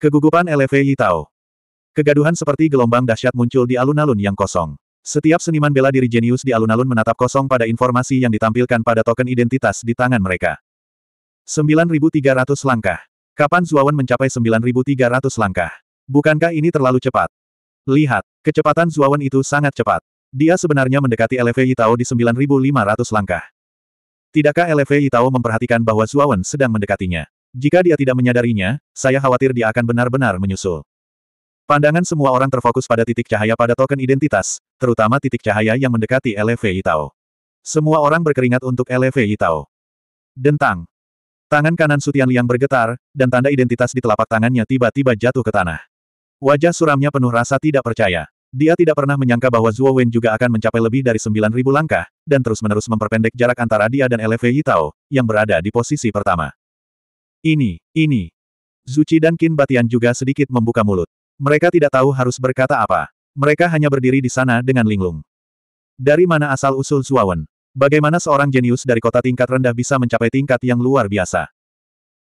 Kegugupan LVI Yitao. Kegaduhan seperti gelombang dahsyat muncul di alun-alun yang kosong. Setiap seniman bela diri jenius di alun-alun menatap kosong pada informasi yang ditampilkan pada token identitas di tangan mereka. 9.300 langkah. Kapan Zuawan mencapai 9.300 langkah? Bukankah ini terlalu cepat? Lihat, kecepatan Zuawan itu sangat cepat. Dia sebenarnya mendekati LVI Yitao di 9.500 langkah. Tidakkah LVI Yitao memperhatikan bahwa Zuawan sedang mendekatinya? Jika dia tidak menyadarinya, saya khawatir dia akan benar-benar menyusul. Pandangan semua orang terfokus pada titik cahaya pada token identitas, terutama titik cahaya yang mendekati LV Itao. Semua orang berkeringat untuk LV Itao. Dentang. Tangan kanan Sutian Liang bergetar, dan tanda identitas di telapak tangannya tiba-tiba jatuh ke tanah. Wajah suramnya penuh rasa tidak percaya. Dia tidak pernah menyangka bahwa Zhuo Wen juga akan mencapai lebih dari 9.000 langkah, dan terus-menerus memperpendek jarak antara dia dan LV Yitao, yang berada di posisi pertama. Ini, ini. Zuci dan Kin Batian juga sedikit membuka mulut. Mereka tidak tahu harus berkata apa. Mereka hanya berdiri di sana dengan linglung. Dari mana asal-usul Suawen? Bagaimana seorang jenius dari kota tingkat rendah bisa mencapai tingkat yang luar biasa?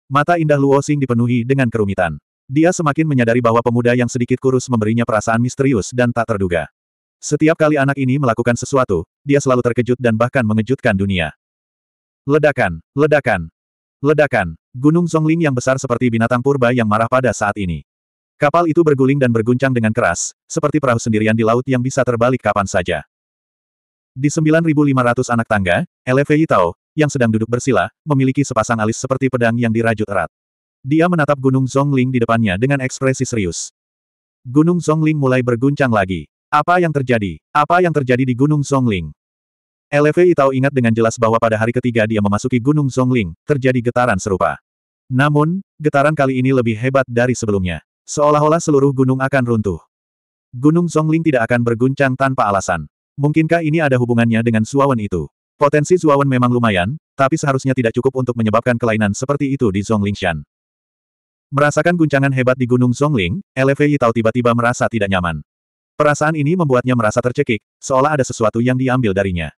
Mata indah Luo Xing dipenuhi dengan kerumitan. Dia semakin menyadari bahwa pemuda yang sedikit kurus memberinya perasaan misterius dan tak terduga. Setiap kali anak ini melakukan sesuatu, dia selalu terkejut dan bahkan mengejutkan dunia. Ledakan, ledakan, Ledakan. Gunung Zhongling yang besar seperti binatang purba yang marah pada saat ini. Kapal itu berguling dan berguncang dengan keras, seperti perahu sendirian di laut yang bisa terbalik kapan saja. Di 9.500 anak tangga, Elevei Tao, yang sedang duduk bersila, memiliki sepasang alis seperti pedang yang dirajut erat. Dia menatap Gunung Zhongling di depannya dengan ekspresi serius. Gunung Zhongling mulai berguncang lagi. Apa yang terjadi? Apa yang terjadi di Gunung Zhongling? LV Itao ingat dengan jelas bahwa pada hari ketiga dia memasuki Gunung Zhongling, terjadi getaran serupa. Namun, getaran kali ini lebih hebat dari sebelumnya. Seolah-olah seluruh gunung akan runtuh. Gunung Zhongling tidak akan berguncang tanpa alasan. Mungkinkah ini ada hubungannya dengan Suawan itu? Potensi Suawan memang lumayan, tapi seharusnya tidak cukup untuk menyebabkan kelainan seperti itu di Zhonglingshan. Merasakan guncangan hebat di Gunung Zhongling, LV tahu tiba-tiba merasa tidak nyaman. Perasaan ini membuatnya merasa tercekik, seolah ada sesuatu yang diambil darinya.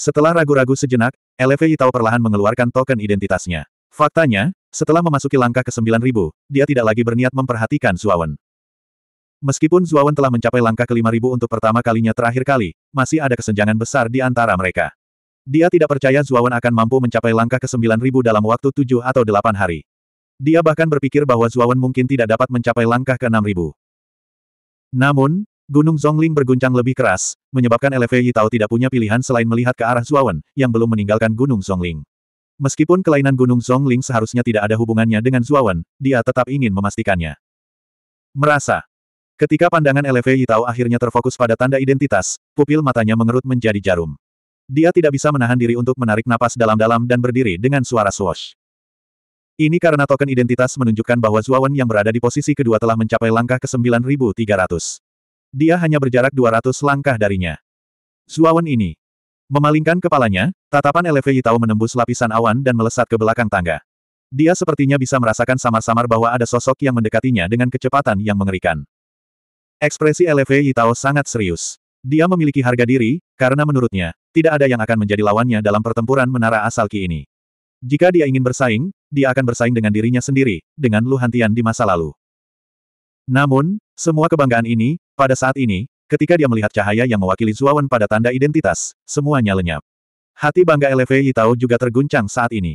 Setelah ragu-ragu sejenak, LV tahu perlahan mengeluarkan token identitasnya. Faktanya, setelah memasuki langkah ke-9000, dia tidak lagi berniat memperhatikan Zuawan. Meskipun Zuawan telah mencapai langkah ke-5000 untuk pertama kalinya terakhir kali, masih ada kesenjangan besar di antara mereka. Dia tidak percaya Zuawan akan mampu mencapai langkah ke-9000 dalam waktu 7 atau 8 hari. Dia bahkan berpikir bahwa Zuawan mungkin tidak dapat mencapai langkah ke-6000. Namun, Gunung Zhongling berguncang lebih keras, menyebabkan LFA Yitao tidak punya pilihan selain melihat ke arah Zuawan, yang belum meninggalkan Gunung Zhongling. Meskipun kelainan Gunung Zhongling seharusnya tidak ada hubungannya dengan Zuawan, dia tetap ingin memastikannya. Merasa. Ketika pandangan LFA Yitao akhirnya terfokus pada tanda identitas, pupil matanya mengerut menjadi jarum. Dia tidak bisa menahan diri untuk menarik napas dalam-dalam dan berdiri dengan suara swash. Ini karena token identitas menunjukkan bahwa Zuawan yang berada di posisi kedua telah mencapai langkah ke 9300. Dia hanya berjarak 200 langkah darinya. Zuawan ini. Memalingkan kepalanya, tatapan Eleve Yitao menembus lapisan awan dan melesat ke belakang tangga. Dia sepertinya bisa merasakan samar-samar bahwa ada sosok yang mendekatinya dengan kecepatan yang mengerikan. Ekspresi Eleve Yitao sangat serius. Dia memiliki harga diri, karena menurutnya, tidak ada yang akan menjadi lawannya dalam pertempuran menara asal Ki ini. Jika dia ingin bersaing, dia akan bersaing dengan dirinya sendiri, dengan luhantian di masa lalu. Namun, semua kebanggaan ini, pada saat ini, ketika dia melihat cahaya yang mewakili Zuawan pada tanda identitas, semuanya lenyap. Hati bangga Elevei Yitao juga terguncang saat ini.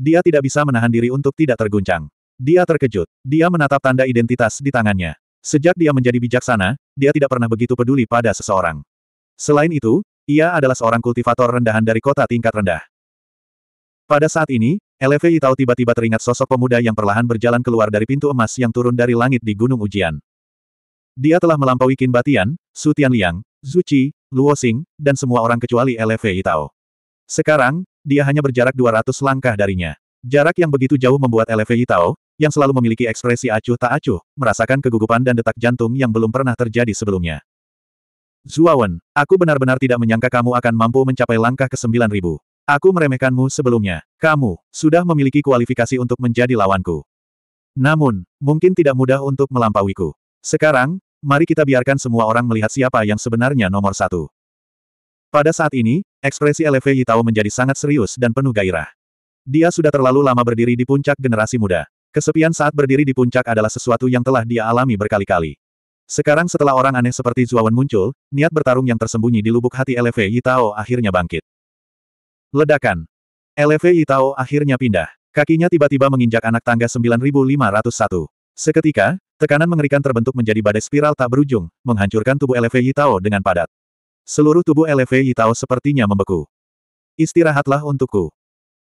Dia tidak bisa menahan diri untuk tidak terguncang. Dia terkejut. Dia menatap tanda identitas di tangannya. Sejak dia menjadi bijaksana, dia tidak pernah begitu peduli pada seseorang. Selain itu, ia adalah seorang kultivator rendahan dari kota tingkat rendah. Pada saat ini, Eleve tahu tiba-tiba teringat sosok pemuda yang perlahan berjalan keluar dari pintu emas yang turun dari langit di Gunung Ujian. Dia telah melampaui Qin Batian, Su Tianliang, Zhu Qi, Luo Xing, dan semua orang kecuali Eleve Itau. Sekarang, dia hanya berjarak 200 langkah darinya. Jarak yang begitu jauh membuat Eleve tahu, yang selalu memiliki ekspresi acuh tak acuh, merasakan kegugupan dan detak jantung yang belum pernah terjadi sebelumnya. Zuawan, aku benar-benar tidak menyangka kamu akan mampu mencapai langkah ke-9000. Aku meremehkanmu sebelumnya. Kamu, sudah memiliki kualifikasi untuk menjadi lawanku. Namun, mungkin tidak mudah untuk melampauiku. Sekarang, mari kita biarkan semua orang melihat siapa yang sebenarnya nomor satu. Pada saat ini, ekspresi LV Yitao menjadi sangat serius dan penuh gairah. Dia sudah terlalu lama berdiri di puncak generasi muda. Kesepian saat berdiri di puncak adalah sesuatu yang telah dia alami berkali-kali. Sekarang setelah orang aneh seperti Zuawan muncul, niat bertarung yang tersembunyi di lubuk hati LV Yitao akhirnya bangkit. Ledakan. LV Itao akhirnya pindah. Kakinya tiba-tiba menginjak anak tangga 9501. Seketika, tekanan mengerikan terbentuk menjadi badai spiral tak berujung, menghancurkan tubuh LV Itao dengan padat. Seluruh tubuh LV Itao sepertinya membeku. Istirahatlah untukku.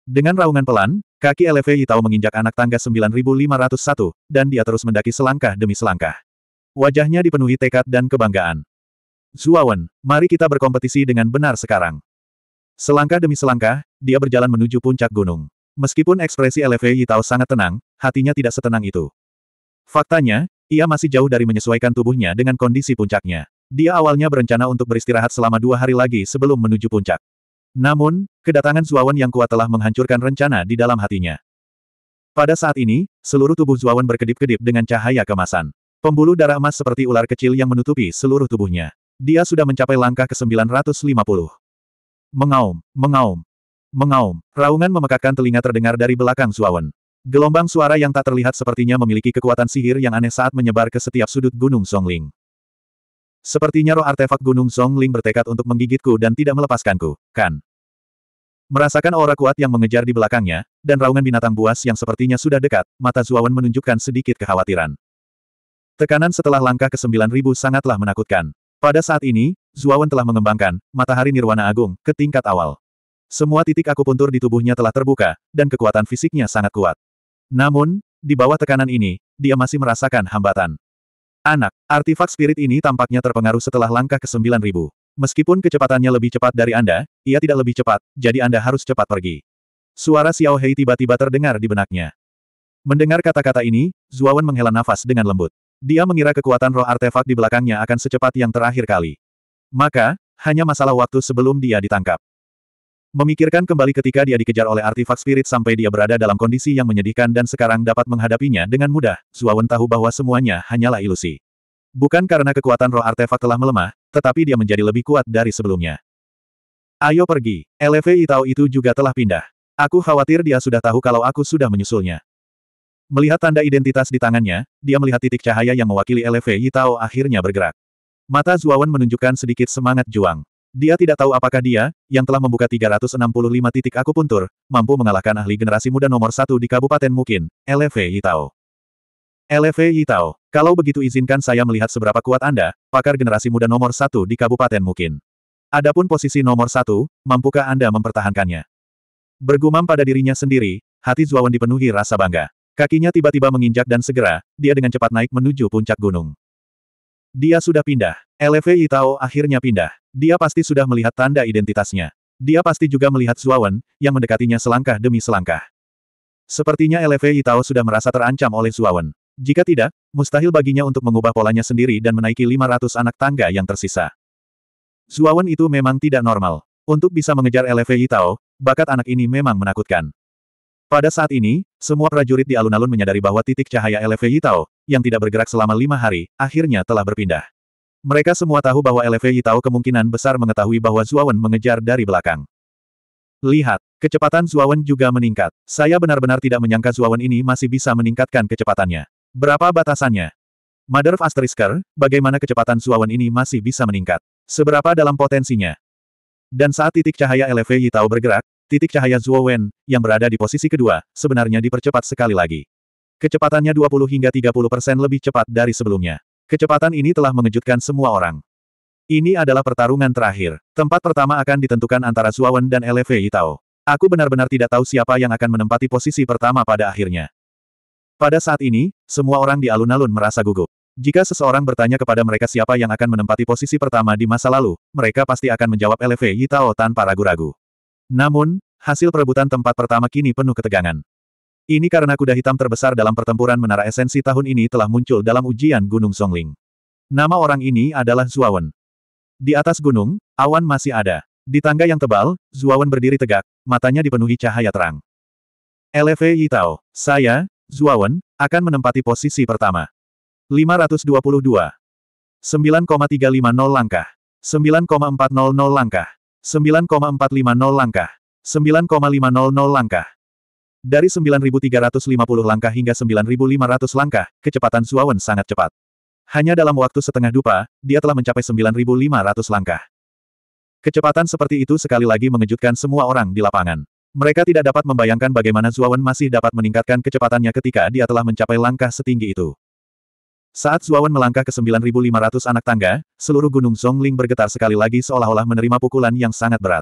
Dengan raungan pelan, kaki LV Itao menginjak anak tangga 9501, dan dia terus mendaki selangkah demi selangkah. Wajahnya dipenuhi tekad dan kebanggaan. Zuawan, mari kita berkompetisi dengan benar sekarang. Selangkah demi selangkah, dia berjalan menuju puncak gunung. Meskipun ekspresi LV Yitao sangat tenang, hatinya tidak setenang itu. Faktanya, ia masih jauh dari menyesuaikan tubuhnya dengan kondisi puncaknya. Dia awalnya berencana untuk beristirahat selama dua hari lagi sebelum menuju puncak. Namun, kedatangan Zuawan yang kuat telah menghancurkan rencana di dalam hatinya. Pada saat ini, seluruh tubuh Zuawan berkedip-kedip dengan cahaya kemasan. Pembuluh darah emas seperti ular kecil yang menutupi seluruh tubuhnya. Dia sudah mencapai langkah ke-950. Mengaum, mengaum, mengaum. Raungan memekakkan telinga terdengar dari belakang Suawen. Gelombang suara yang tak terlihat sepertinya memiliki kekuatan sihir yang aneh saat menyebar ke setiap sudut Gunung Songling. Sepertinya roh artefak Gunung Songling bertekad untuk menggigitku dan tidak melepaskanku, kan? Merasakan aura kuat yang mengejar di belakangnya, dan raungan binatang buas yang sepertinya sudah dekat, mata Zuawan menunjukkan sedikit kekhawatiran. Tekanan setelah langkah ke-9000 sangatlah menakutkan. Pada saat ini, Zuawan telah mengembangkan matahari nirwana agung ke tingkat awal. Semua titik akupuntur di tubuhnya telah terbuka, dan kekuatan fisiknya sangat kuat. Namun, di bawah tekanan ini, dia masih merasakan hambatan. Anak, artifak spirit ini tampaknya terpengaruh setelah langkah ke-9000. Meskipun kecepatannya lebih cepat dari Anda, ia tidak lebih cepat, jadi Anda harus cepat pergi. Suara Xiao Hei tiba-tiba terdengar di benaknya. Mendengar kata-kata ini, Zuawan menghela nafas dengan lembut. Dia mengira kekuatan roh artefak di belakangnya akan secepat yang terakhir kali. Maka, hanya masalah waktu sebelum dia ditangkap. Memikirkan kembali ketika dia dikejar oleh artefak spirit sampai dia berada dalam kondisi yang menyedihkan dan sekarang dapat menghadapinya dengan mudah, Zuawan tahu bahwa semuanya hanyalah ilusi. Bukan karena kekuatan roh artefak telah melemah, tetapi dia menjadi lebih kuat dari sebelumnya. Ayo pergi, LV Itao itu juga telah pindah. Aku khawatir dia sudah tahu kalau aku sudah menyusulnya. Melihat tanda identitas di tangannya, dia melihat titik cahaya yang mewakili LV Itao akhirnya bergerak. Mata Zuawan menunjukkan sedikit semangat juang. Dia tidak tahu apakah dia, yang telah membuka 365 titik akupuntur, mampu mengalahkan ahli generasi muda nomor satu di Kabupaten Mukin, LV Yitao. LV Yitao, kalau begitu izinkan saya melihat seberapa kuat Anda, pakar generasi muda nomor satu di Kabupaten Mukin. Adapun posisi nomor satu, mampukah Anda mempertahankannya? Bergumam pada dirinya sendiri, hati Zuawan dipenuhi rasa bangga. Kakinya tiba-tiba menginjak dan segera, dia dengan cepat naik menuju puncak gunung. Dia sudah pindah. LV Itao akhirnya pindah. Dia pasti sudah melihat tanda identitasnya. Dia pasti juga melihat Zuawan, yang mendekatinya selangkah demi selangkah. Sepertinya LV Itao sudah merasa terancam oleh Zuawan. Jika tidak, mustahil baginya untuk mengubah polanya sendiri dan menaiki 500 anak tangga yang tersisa. Zuawan itu memang tidak normal. Untuk bisa mengejar LV Itao, bakat anak ini memang menakutkan. Pada saat ini, semua prajurit di alun-alun menyadari bahwa titik cahaya LFV Yitao, yang tidak bergerak selama lima hari, akhirnya telah berpindah. Mereka semua tahu bahwa LFV Yitao kemungkinan besar mengetahui bahwa Zuawan mengejar dari belakang. Lihat, kecepatan Zuawan juga meningkat. Saya benar-benar tidak menyangka Zuawan ini masih bisa meningkatkan kecepatannya. Berapa batasannya? Mother of Asterisker, bagaimana kecepatan Zuawan ini masih bisa meningkat? Seberapa dalam potensinya? Dan saat titik cahaya LV Yitao bergerak, Titik cahaya Zuo Wen, yang berada di posisi kedua, sebenarnya dipercepat sekali lagi. Kecepatannya 20 hingga 30 persen lebih cepat dari sebelumnya. Kecepatan ini telah mengejutkan semua orang. Ini adalah pertarungan terakhir. Tempat pertama akan ditentukan antara Wen dan LV Itao. Aku benar-benar tidak tahu siapa yang akan menempati posisi pertama pada akhirnya. Pada saat ini, semua orang di alun-alun merasa gugup. Jika seseorang bertanya kepada mereka siapa yang akan menempati posisi pertama di masa lalu, mereka pasti akan menjawab LV Yitao tanpa ragu-ragu. Namun, hasil perebutan tempat pertama kini penuh ketegangan. Ini karena kuda hitam terbesar dalam pertempuran menara esensi tahun ini telah muncul dalam ujian Gunung Songling. Nama orang ini adalah Zuawan. Di atas gunung, awan masih ada. Di tangga yang tebal, Zuawan berdiri tegak, matanya dipenuhi cahaya terang. LV Yitao, saya, Zuawan, akan menempati posisi pertama. 522. 9,350 langkah. 9,400 langkah. 9,450 langkah. 9,500 langkah. Dari 9.350 langkah hingga 9.500 langkah, kecepatan Zuawan sangat cepat. Hanya dalam waktu setengah dupa, dia telah mencapai 9.500 langkah. Kecepatan seperti itu sekali lagi mengejutkan semua orang di lapangan. Mereka tidak dapat membayangkan bagaimana Zuawan masih dapat meningkatkan kecepatannya ketika dia telah mencapai langkah setinggi itu. Saat Zuawan melangkah ke 9500 anak tangga, seluruh gunung Zhongling bergetar sekali lagi seolah-olah menerima pukulan yang sangat berat.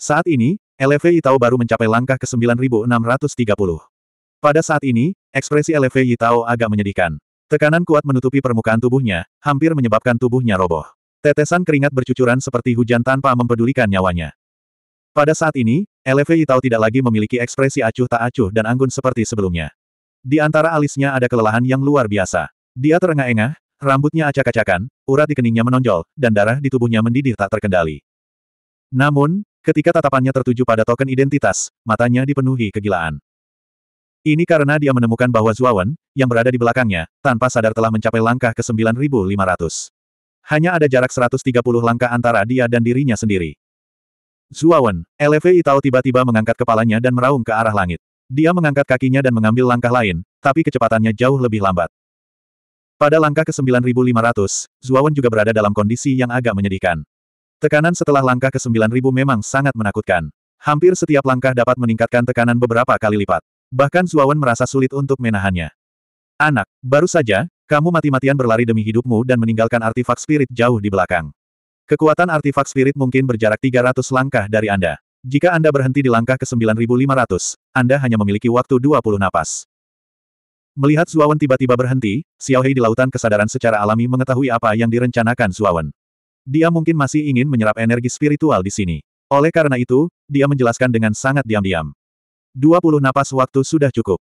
Saat ini, LV Yitao baru mencapai langkah ke 9630. Pada saat ini, ekspresi LV Yitao agak menyedihkan. Tekanan kuat menutupi permukaan tubuhnya, hampir menyebabkan tubuhnya roboh. Tetesan keringat bercucuran seperti hujan tanpa mempedulikan nyawanya. Pada saat ini, LV Yitao tidak lagi memiliki ekspresi acuh tak acuh dan anggun seperti sebelumnya. Di antara alisnya ada kelelahan yang luar biasa. Dia terengah-engah, rambutnya acak-acakan, urat di keningnya menonjol, dan darah di tubuhnya mendidih tak terkendali. Namun, ketika tatapannya tertuju pada token identitas, matanya dipenuhi kegilaan. Ini karena dia menemukan bahwa Zuawan, yang berada di belakangnya, tanpa sadar telah mencapai langkah ke 9500. Hanya ada jarak 130 langkah antara dia dan dirinya sendiri. Zuawan, LFE Itao tiba-tiba mengangkat kepalanya dan meraung ke arah langit. Dia mengangkat kakinya dan mengambil langkah lain, tapi kecepatannya jauh lebih lambat. Pada langkah ke-9500, Zuawan juga berada dalam kondisi yang agak menyedihkan. Tekanan setelah langkah ke-9000 memang sangat menakutkan. Hampir setiap langkah dapat meningkatkan tekanan beberapa kali lipat. Bahkan Zuawan merasa sulit untuk menahannya. Anak, baru saja, kamu mati-matian berlari demi hidupmu dan meninggalkan artefak spirit jauh di belakang. Kekuatan artefak spirit mungkin berjarak 300 langkah dari Anda. Jika Anda berhenti di langkah ke-9500, Anda hanya memiliki waktu 20 napas. Melihat Suawan tiba-tiba berhenti, Xiao Xiaohei di lautan kesadaran secara alami mengetahui apa yang direncanakan Suawan. Dia mungkin masih ingin menyerap energi spiritual di sini. Oleh karena itu, dia menjelaskan dengan sangat diam-diam. 20 napas waktu sudah cukup.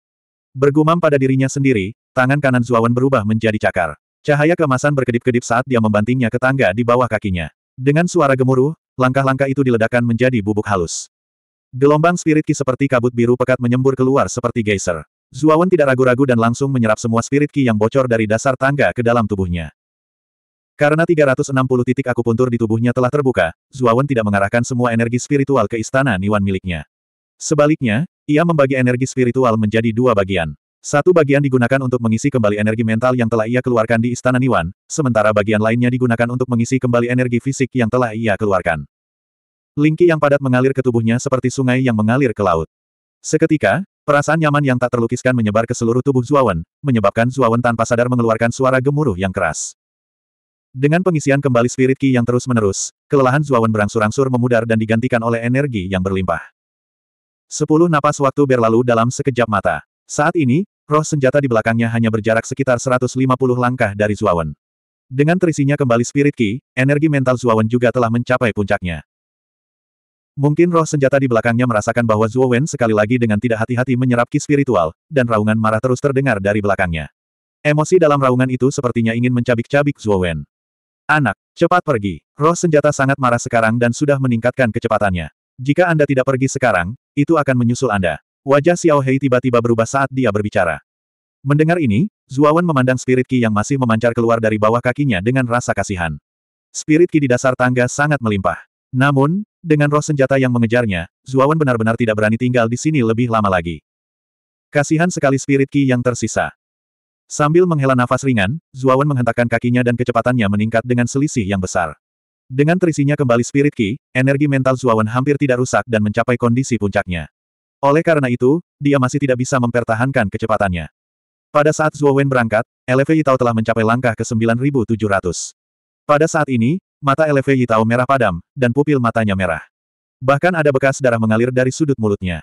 Bergumam pada dirinya sendiri, tangan kanan Suawan berubah menjadi cakar. Cahaya kemasan berkedip-kedip saat dia membantingnya ke tangga di bawah kakinya. Dengan suara gemuruh, langkah-langkah itu diledakkan menjadi bubuk halus. Gelombang spirit ki seperti kabut biru pekat menyembur keluar seperti geyser. Zuawan tidak ragu-ragu dan langsung menyerap semua spirit ki yang bocor dari dasar tangga ke dalam tubuhnya. Karena 360 titik akupuntur di tubuhnya telah terbuka, Zuawan tidak mengarahkan semua energi spiritual ke istana Niwan miliknya. Sebaliknya, ia membagi energi spiritual menjadi dua bagian. Satu bagian digunakan untuk mengisi kembali energi mental yang telah ia keluarkan di istana Niwan, sementara bagian lainnya digunakan untuk mengisi kembali energi fisik yang telah ia keluarkan. Lingki yang padat mengalir ke tubuhnya seperti sungai yang mengalir ke laut. Seketika, Perasaan nyaman yang tak terlukiskan menyebar ke seluruh tubuh Zuawan, menyebabkan Zuawan tanpa sadar mengeluarkan suara gemuruh yang keras. Dengan pengisian kembali spirit ki yang terus-menerus, kelelahan Zuawan berangsur-angsur memudar dan digantikan oleh energi yang berlimpah. Sepuluh napas waktu berlalu dalam sekejap mata. Saat ini, roh senjata di belakangnya hanya berjarak sekitar 150 langkah dari Zuawan. Dengan terisinya kembali spirit ki, energi mental Zuawan juga telah mencapai puncaknya. Mungkin roh senjata di belakangnya merasakan bahwa Zuo Wen sekali lagi dengan tidak hati-hati menyerap ki spiritual, dan raungan marah terus terdengar dari belakangnya. Emosi dalam raungan itu sepertinya ingin mencabik-cabik Zuo Wen. Anak, cepat pergi. Roh senjata sangat marah sekarang dan sudah meningkatkan kecepatannya. Jika Anda tidak pergi sekarang, itu akan menyusul Anda. Wajah Xiao Hei tiba-tiba berubah saat dia berbicara. Mendengar ini, Wen memandang spirit ki yang masih memancar keluar dari bawah kakinya dengan rasa kasihan. Spirit ki di dasar tangga sangat melimpah. Namun, dengan roh senjata yang mengejarnya, Zuawan benar-benar tidak berani tinggal di sini lebih lama lagi. Kasihan sekali spirit ki yang tersisa. Sambil menghela nafas ringan, Zuawan menghentakkan kakinya dan kecepatannya meningkat dengan selisih yang besar. Dengan terisinya kembali spirit ki, energi mental Zuawan hampir tidak rusak dan mencapai kondisi puncaknya. Oleh karena itu, dia masih tidak bisa mempertahankan kecepatannya. Pada saat Zuawan berangkat, LV Itao telah mencapai langkah ke 9700. Pada saat ini, mata LV Yitao merah padam, dan pupil matanya merah. Bahkan ada bekas darah mengalir dari sudut mulutnya.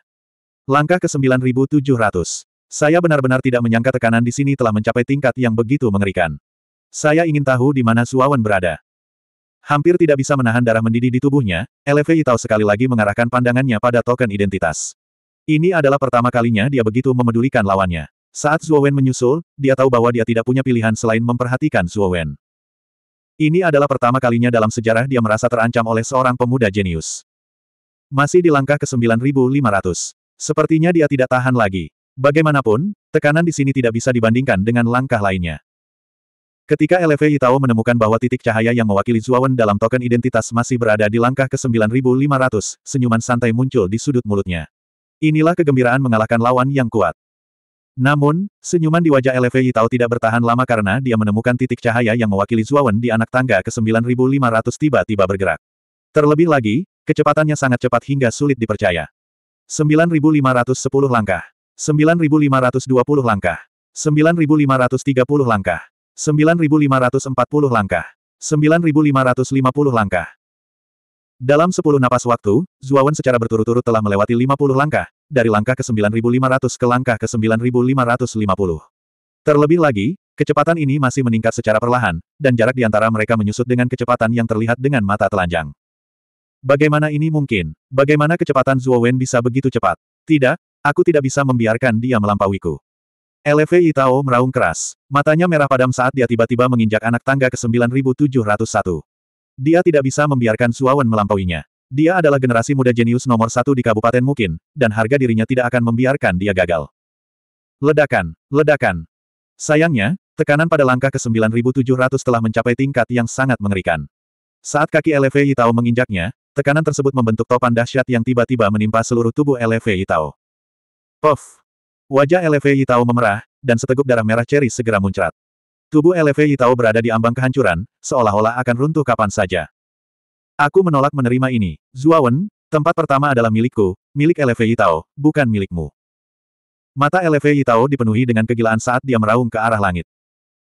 Langkah ke 9700. Saya benar-benar tidak menyangka tekanan di sini telah mencapai tingkat yang begitu mengerikan. Saya ingin tahu di mana Suawan berada. Hampir tidak bisa menahan darah mendidih di tubuhnya, LV Yitao sekali lagi mengarahkan pandangannya pada token identitas. Ini adalah pertama kalinya dia begitu memedulikan lawannya. Saat Zuowen menyusul, dia tahu bahwa dia tidak punya pilihan selain memperhatikan Zuowen. Ini adalah pertama kalinya dalam sejarah dia merasa terancam oleh seorang pemuda jenius. Masih di langkah ke 9500. Sepertinya dia tidak tahan lagi. Bagaimanapun, tekanan di sini tidak bisa dibandingkan dengan langkah lainnya. Ketika LV Itao menemukan bahwa titik cahaya yang mewakili Zuawan dalam token identitas masih berada di langkah ke 9500, senyuman santai muncul di sudut mulutnya. Inilah kegembiraan mengalahkan lawan yang kuat. Namun, senyuman di wajah Elevei Tao tidak bertahan lama karena dia menemukan titik cahaya yang mewakili Zuawan di anak tangga ke-9500 tiba-tiba bergerak. Terlebih lagi, kecepatannya sangat cepat hingga sulit dipercaya. 9510 langkah. 9520 langkah. 9530 langkah. 9540 langkah. 9550 langkah. Dalam 10 napas waktu, Zuawan secara berturut-turut telah melewati 50 langkah, dari langkah ke 9500 ke langkah ke 9550. Terlebih lagi, kecepatan ini masih meningkat secara perlahan, dan jarak di antara mereka menyusut dengan kecepatan yang terlihat dengan mata telanjang. Bagaimana ini mungkin? Bagaimana kecepatan Zhuo Wen bisa begitu cepat? Tidak, aku tidak bisa membiarkan dia melampauiku. Eleve Itao meraung keras. Matanya merah padam saat dia tiba-tiba menginjak anak tangga ke 9701. Dia tidak bisa membiarkan Zhuo Wen melampauinya. Dia adalah generasi muda jenius nomor satu di Kabupaten Mukin, dan harga dirinya tidak akan membiarkan dia gagal. Ledakan, ledakan. Sayangnya, tekanan pada langkah ke-9700 telah mencapai tingkat yang sangat mengerikan. Saat kaki LV Yitao menginjaknya, tekanan tersebut membentuk topan dahsyat yang tiba-tiba menimpa seluruh tubuh LV Yitao. Puff! Wajah LV Yitao memerah, dan seteguk darah merah ceri segera muncrat. Tubuh LV Yitao berada di ambang kehancuran, seolah-olah akan runtuh kapan saja. Aku menolak menerima ini. Zuawan, tempat pertama adalah milikku, milik Eleve Yitao, bukan milikmu. Mata Eleve Yitao dipenuhi dengan kegilaan saat dia meraung ke arah langit.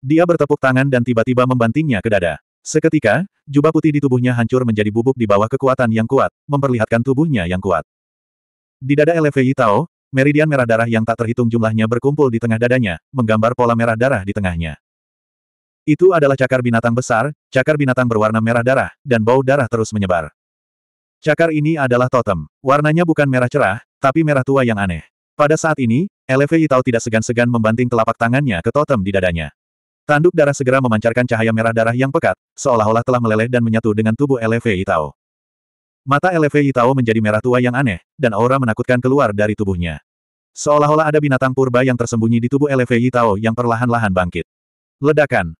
Dia bertepuk tangan dan tiba-tiba membantingnya ke dada. Seketika, jubah putih di tubuhnya hancur menjadi bubuk di bawah kekuatan yang kuat, memperlihatkan tubuhnya yang kuat. Di dada Eleve Yitao, meridian merah darah yang tak terhitung jumlahnya berkumpul di tengah dadanya, menggambar pola merah darah di tengahnya. Itu adalah cakar binatang besar, cakar binatang berwarna merah darah, dan bau darah terus menyebar. Cakar ini adalah totem. Warnanya bukan merah cerah, tapi merah tua yang aneh. Pada saat ini, Eleve Itau tidak segan-segan membanting telapak tangannya ke totem di dadanya. Tanduk darah segera memancarkan cahaya merah darah yang pekat, seolah-olah telah meleleh dan menyatu dengan tubuh Eleve Itau. Mata Eleve Itau menjadi merah tua yang aneh, dan aura menakutkan keluar dari tubuhnya. Seolah-olah ada binatang purba yang tersembunyi di tubuh Eleve Itau yang perlahan-lahan bangkit. Ledakan.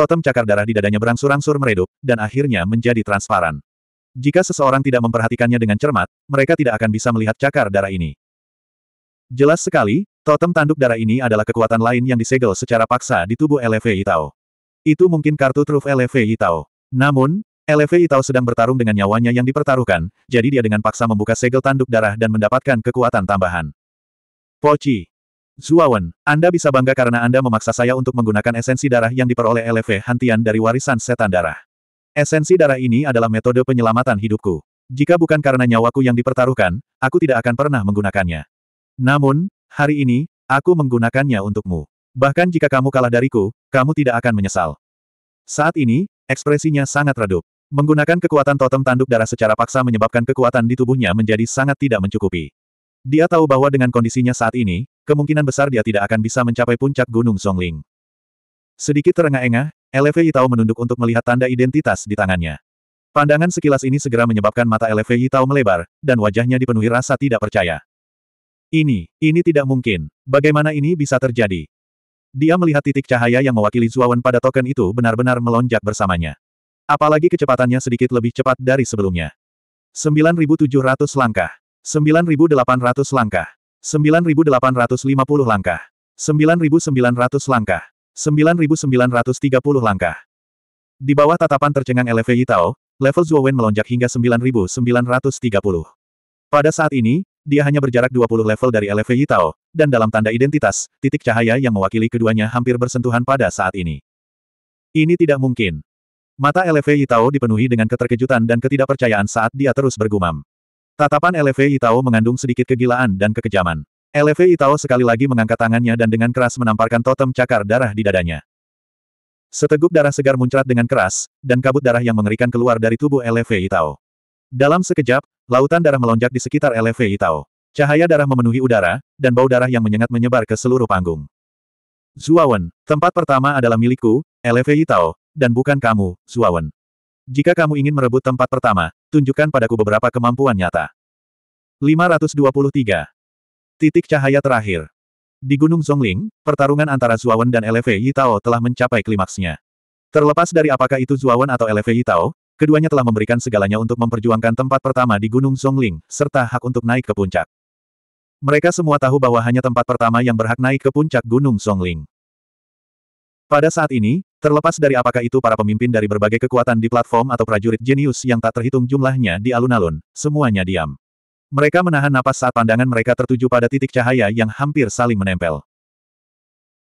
Totem cakar darah di dadanya berangsur-angsur meredup, dan akhirnya menjadi transparan. Jika seseorang tidak memperhatikannya dengan cermat, mereka tidak akan bisa melihat cakar darah ini. Jelas sekali, totem tanduk darah ini adalah kekuatan lain yang disegel secara paksa di tubuh LV Itao. Itu mungkin kartu truf LV Itao. Namun, LV Itao sedang bertarung dengan nyawanya yang dipertaruhkan, jadi dia dengan paksa membuka segel tanduk darah dan mendapatkan kekuatan tambahan. Poci. Zuawan, Anda bisa bangga karena Anda memaksa saya untuk menggunakan esensi darah yang diperoleh LV Hantian dari warisan setan darah. Esensi darah ini adalah metode penyelamatan hidupku. Jika bukan karena nyawaku yang dipertaruhkan, aku tidak akan pernah menggunakannya. Namun, hari ini, aku menggunakannya untukmu. Bahkan jika kamu kalah dariku, kamu tidak akan menyesal. Saat ini, ekspresinya sangat redup. Menggunakan kekuatan totem tanduk darah secara paksa menyebabkan kekuatan di tubuhnya menjadi sangat tidak mencukupi. Dia tahu bahwa dengan kondisinya saat ini, kemungkinan besar dia tidak akan bisa mencapai puncak Gunung Songling. Sedikit terengah-engah, Eleve Yitao menunduk untuk melihat tanda identitas di tangannya. Pandangan sekilas ini segera menyebabkan mata Eleve Yitao melebar, dan wajahnya dipenuhi rasa tidak percaya. Ini, ini tidak mungkin. Bagaimana ini bisa terjadi? Dia melihat titik cahaya yang mewakili Zuawan pada token itu benar-benar melonjak bersamanya. Apalagi kecepatannya sedikit lebih cepat dari sebelumnya. 9.700 langkah. 9.800 langkah. 9850 langkah. 9900 langkah. 9930 langkah. Di bawah tatapan tercengang LV Yitao, level Wen melonjak hingga 9930. Pada saat ini, dia hanya berjarak 20 level dari LV Yitao, dan dalam tanda identitas, titik cahaya yang mewakili keduanya hampir bersentuhan pada saat ini. Ini tidak mungkin. Mata LV Yitao dipenuhi dengan keterkejutan dan ketidakpercayaan saat dia terus bergumam. Tatapan LV Itao mengandung sedikit kegilaan dan kekejaman. LV Itao sekali lagi mengangkat tangannya dan dengan keras menamparkan totem cakar darah di dadanya. Seteguk darah segar muncrat dengan keras, dan kabut darah yang mengerikan keluar dari tubuh LV Itao. Dalam sekejap, lautan darah melonjak di sekitar LV Itao. Cahaya darah memenuhi udara, dan bau darah yang menyengat menyebar ke seluruh panggung. Zuawan, tempat pertama adalah milikku, LV Itao, dan bukan kamu, Zuawan. Jika kamu ingin merebut tempat pertama, tunjukkan padaku beberapa kemampuan nyata. 523. Titik cahaya terakhir. Di Gunung Zhongling, pertarungan antara Zuawan dan Eleve Yitao telah mencapai klimaksnya. Terlepas dari apakah itu Zuawan atau Eleve Yitao, keduanya telah memberikan segalanya untuk memperjuangkan tempat pertama di Gunung Zhongling, serta hak untuk naik ke puncak. Mereka semua tahu bahwa hanya tempat pertama yang berhak naik ke puncak Gunung Zhongling. Pada saat ini, terlepas dari apakah itu para pemimpin dari berbagai kekuatan di platform atau prajurit jenius yang tak terhitung jumlahnya di alun-alun, semuanya diam. Mereka menahan napas saat pandangan mereka tertuju pada titik cahaya yang hampir saling menempel.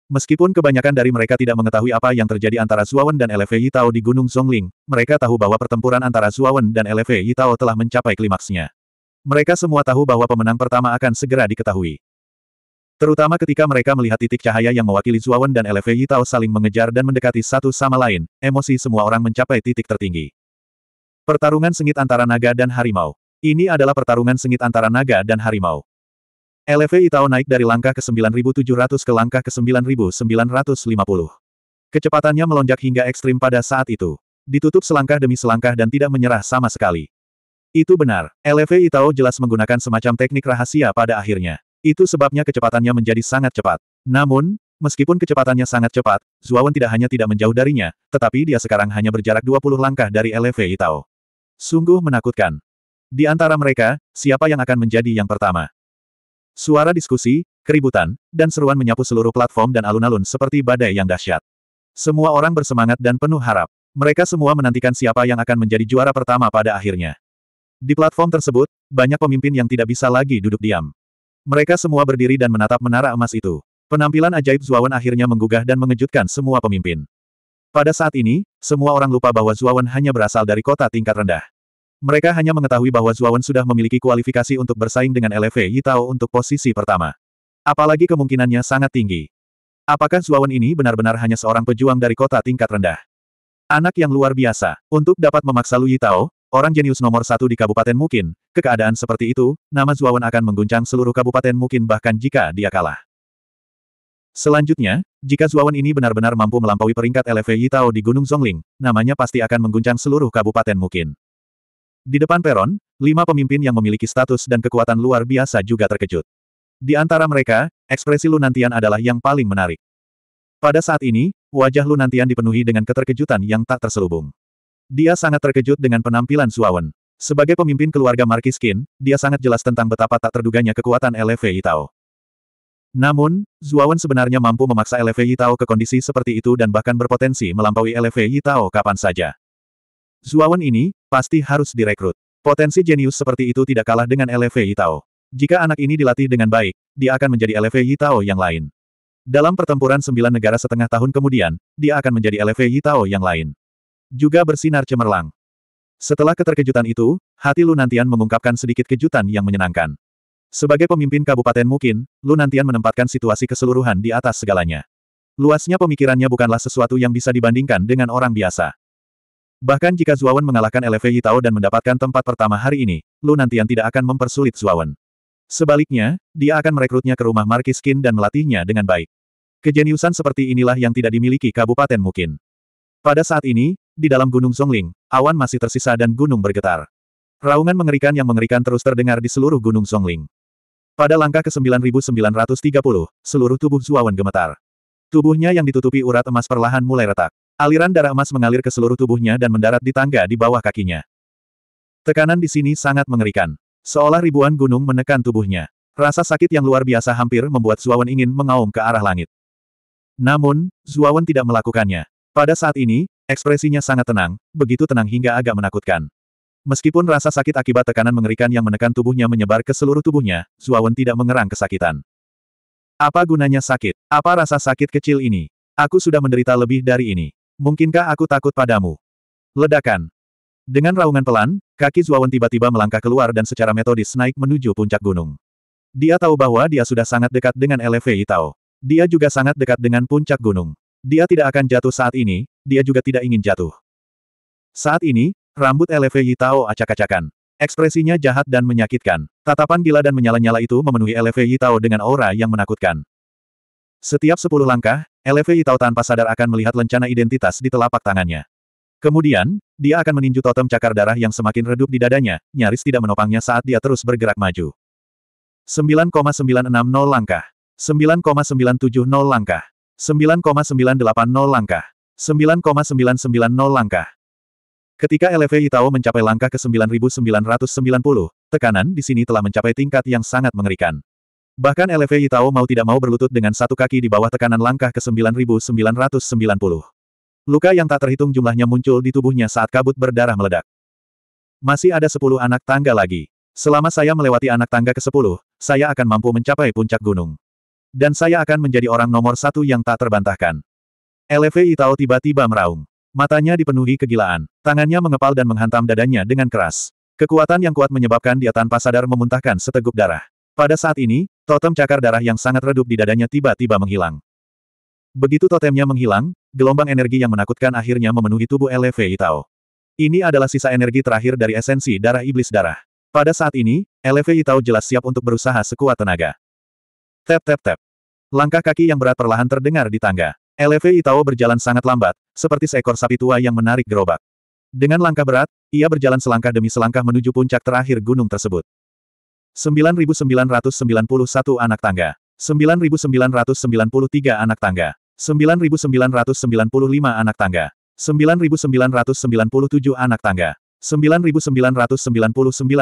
Meskipun kebanyakan dari mereka tidak mengetahui apa yang terjadi antara Zuawan dan LFE Yitao di Gunung Songling, mereka tahu bahwa pertempuran antara Zuawan dan LFE Yitao telah mencapai klimaksnya. Mereka semua tahu bahwa pemenang pertama akan segera diketahui. Terutama ketika mereka melihat titik cahaya yang mewakili Zuawan dan Elevei Tao saling mengejar dan mendekati satu sama lain, emosi semua orang mencapai titik tertinggi. Pertarungan sengit antara naga dan harimau. Ini adalah pertarungan sengit antara naga dan harimau. Elevei Tao naik dari langkah ke 9700 ke langkah ke 9950. Kecepatannya melonjak hingga ekstrim pada saat itu. Ditutup selangkah demi selangkah dan tidak menyerah sama sekali. Itu benar, Elevei Tao jelas menggunakan semacam teknik rahasia pada akhirnya. Itu sebabnya kecepatannya menjadi sangat cepat. Namun, meskipun kecepatannya sangat cepat, Zuawan tidak hanya tidak menjauh darinya, tetapi dia sekarang hanya berjarak 20 langkah dari LV Itao. Sungguh menakutkan. Di antara mereka, siapa yang akan menjadi yang pertama? Suara diskusi, keributan, dan seruan menyapu seluruh platform dan alun-alun seperti badai yang dahsyat. Semua orang bersemangat dan penuh harap. Mereka semua menantikan siapa yang akan menjadi juara pertama pada akhirnya. Di platform tersebut, banyak pemimpin yang tidak bisa lagi duduk diam. Mereka semua berdiri dan menatap menara emas itu. Penampilan ajaib Zuawan akhirnya menggugah dan mengejutkan semua pemimpin. Pada saat ini, semua orang lupa bahwa Zuawan hanya berasal dari kota tingkat rendah. Mereka hanya mengetahui bahwa Zuawan sudah memiliki kualifikasi untuk bersaing dengan LV Yitao untuk posisi pertama. Apalagi kemungkinannya sangat tinggi. Apakah Zuawan ini benar-benar hanya seorang pejuang dari kota tingkat rendah? Anak yang luar biasa. Untuk dapat memaksa Lu Yitao, orang jenius nomor satu di Kabupaten Mukin, ke keadaan seperti itu, nama Zuawan akan mengguncang seluruh Kabupaten Mukin bahkan jika dia kalah. Selanjutnya, jika Zuawan ini benar-benar mampu melampaui peringkat LV Yitao di Gunung Zongling, namanya pasti akan mengguncang seluruh kabupaten Mukin. Di depan peron, lima pemimpin yang memiliki status dan kekuatan luar biasa juga terkejut. Di antara mereka, ekspresi Lunantian adalah yang paling menarik. Pada saat ini, wajah Lunantian dipenuhi dengan keterkejutan yang tak terselubung. Dia sangat terkejut dengan penampilan Suawen. Sebagai pemimpin keluarga Marquis Qin, dia sangat jelas tentang betapa tak terduganya kekuatan LV Yitao. Namun, Zuawan sebenarnya mampu memaksa LV Yitao ke kondisi seperti itu dan bahkan berpotensi melampaui LV Yitao kapan saja. Zuawan ini, pasti harus direkrut. Potensi jenius seperti itu tidak kalah dengan LV Yitao. Jika anak ini dilatih dengan baik, dia akan menjadi LV Yitao yang lain. Dalam pertempuran sembilan negara setengah tahun kemudian, dia akan menjadi LV Yitao yang lain juga bersinar cemerlang. Setelah keterkejutan itu, hati Lunantian mengungkapkan sedikit kejutan yang menyenangkan. Sebagai pemimpin kabupaten Mukin, Lunantian menempatkan situasi keseluruhan di atas segalanya. Luasnya pemikirannya bukanlah sesuatu yang bisa dibandingkan dengan orang biasa. Bahkan jika Zuawan mengalahkan LV Yitao dan mendapatkan tempat pertama hari ini, Lunantian tidak akan mempersulit Zuawan. Sebaliknya, dia akan merekrutnya ke rumah Markis Kin dan melatihnya dengan baik. Kejeniusan seperti inilah yang tidak dimiliki Kabupaten mungkin. Pada saat ini, di dalam Gunung Zhongling, awan masih tersisa dan gunung bergetar. Raungan mengerikan yang mengerikan terus terdengar di seluruh Gunung Zhongling. Pada langkah ke-9930, seluruh tubuh Zuawan gemetar. Tubuhnya yang ditutupi urat emas perlahan mulai retak. Aliran darah emas mengalir ke seluruh tubuhnya dan mendarat di tangga di bawah kakinya. Tekanan di sini sangat mengerikan. Seolah ribuan gunung menekan tubuhnya. Rasa sakit yang luar biasa hampir membuat Zuawan ingin mengaum ke arah langit. Namun, Zuawan tidak melakukannya. Pada saat ini, Ekspresinya sangat tenang, begitu tenang hingga agak menakutkan. Meskipun rasa sakit akibat tekanan mengerikan yang menekan tubuhnya menyebar ke seluruh tubuhnya, Zuawan tidak mengerang kesakitan. Apa gunanya sakit? Apa rasa sakit kecil ini? Aku sudah menderita lebih dari ini. Mungkinkah aku takut padamu? Ledakan. Dengan raungan pelan, kaki Zuawan tiba-tiba melangkah keluar dan secara metodis naik menuju puncak gunung. Dia tahu bahwa dia sudah sangat dekat dengan LV Tao. Dia juga sangat dekat dengan puncak gunung. Dia tidak akan jatuh saat ini, dia juga tidak ingin jatuh. Saat ini, rambut LV Yitao acak-acakan. Ekspresinya jahat dan menyakitkan. Tatapan gila dan menyala-nyala itu memenuhi LV Yitao dengan aura yang menakutkan. Setiap sepuluh langkah, LV Yitao tanpa sadar akan melihat lencana identitas di telapak tangannya. Kemudian, dia akan meninju totem cakar darah yang semakin redup di dadanya, nyaris tidak menopangnya saat dia terus bergerak maju. 9,960 langkah. 9,970 langkah. 9,980 langkah. 9,990 langkah. Ketika LV Itao mencapai langkah ke 9990, tekanan di sini telah mencapai tingkat yang sangat mengerikan. Bahkan LV Itao mau tidak mau berlutut dengan satu kaki di bawah tekanan langkah ke 9990. Luka yang tak terhitung jumlahnya muncul di tubuhnya saat kabut berdarah meledak. Masih ada 10 anak tangga lagi. Selama saya melewati anak tangga ke-10, saya akan mampu mencapai puncak gunung. Dan saya akan menjadi orang nomor satu yang tak terbantahkan. LV Itao tiba-tiba meraung. Matanya dipenuhi kegilaan. Tangannya mengepal dan menghantam dadanya dengan keras. Kekuatan yang kuat menyebabkan dia tanpa sadar memuntahkan seteguk darah. Pada saat ini, totem cakar darah yang sangat redup di dadanya tiba-tiba menghilang. Begitu totemnya menghilang, gelombang energi yang menakutkan akhirnya memenuhi tubuh LV Itao. Ini adalah sisa energi terakhir dari esensi darah iblis darah. Pada saat ini, LV Itao jelas siap untuk berusaha sekuat tenaga. Tap tap tap. Langkah kaki yang berat perlahan terdengar di tangga. Eleve Itao berjalan sangat lambat, seperti seekor sapi tua yang menarik gerobak. Dengan langkah berat, ia berjalan selangkah demi selangkah menuju puncak terakhir gunung tersebut. 9991 anak tangga. 9993 anak tangga. 9995 anak tangga. 9997 anak tangga. 9999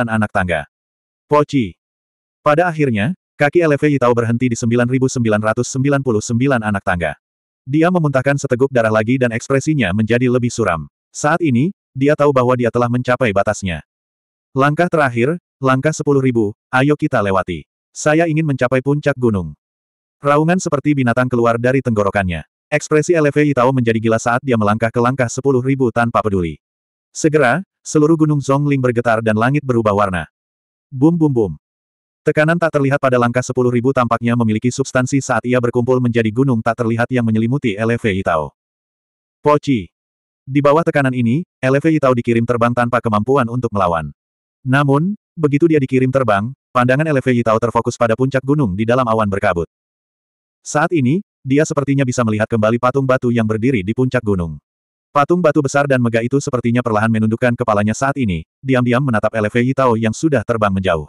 anak tangga. Poci. Pada akhirnya, Kaki LV Yitao berhenti di 9999 anak tangga. Dia memuntahkan seteguk darah lagi dan ekspresinya menjadi lebih suram. Saat ini, dia tahu bahwa dia telah mencapai batasnya. Langkah terakhir, langkah 10.000, ayo kita lewati. Saya ingin mencapai puncak gunung. Raungan seperti binatang keluar dari tenggorokannya. Ekspresi LV Yitao menjadi gila saat dia melangkah ke langkah 10.000 tanpa peduli. Segera, seluruh gunung Zhongling bergetar dan langit berubah warna. Bum bum bum. Tekanan tak terlihat pada langkah sepuluh ribu tampaknya memiliki substansi saat ia berkumpul menjadi gunung tak terlihat yang menyelimuti LV Itao. Poci. Di bawah tekanan ini, LV Itao dikirim terbang tanpa kemampuan untuk melawan. Namun, begitu dia dikirim terbang, pandangan LV Itao terfokus pada puncak gunung di dalam awan berkabut. Saat ini, dia sepertinya bisa melihat kembali patung batu yang berdiri di puncak gunung. Patung batu besar dan megah itu sepertinya perlahan menundukkan kepalanya saat ini, diam-diam menatap LV Yitao yang sudah terbang menjauh.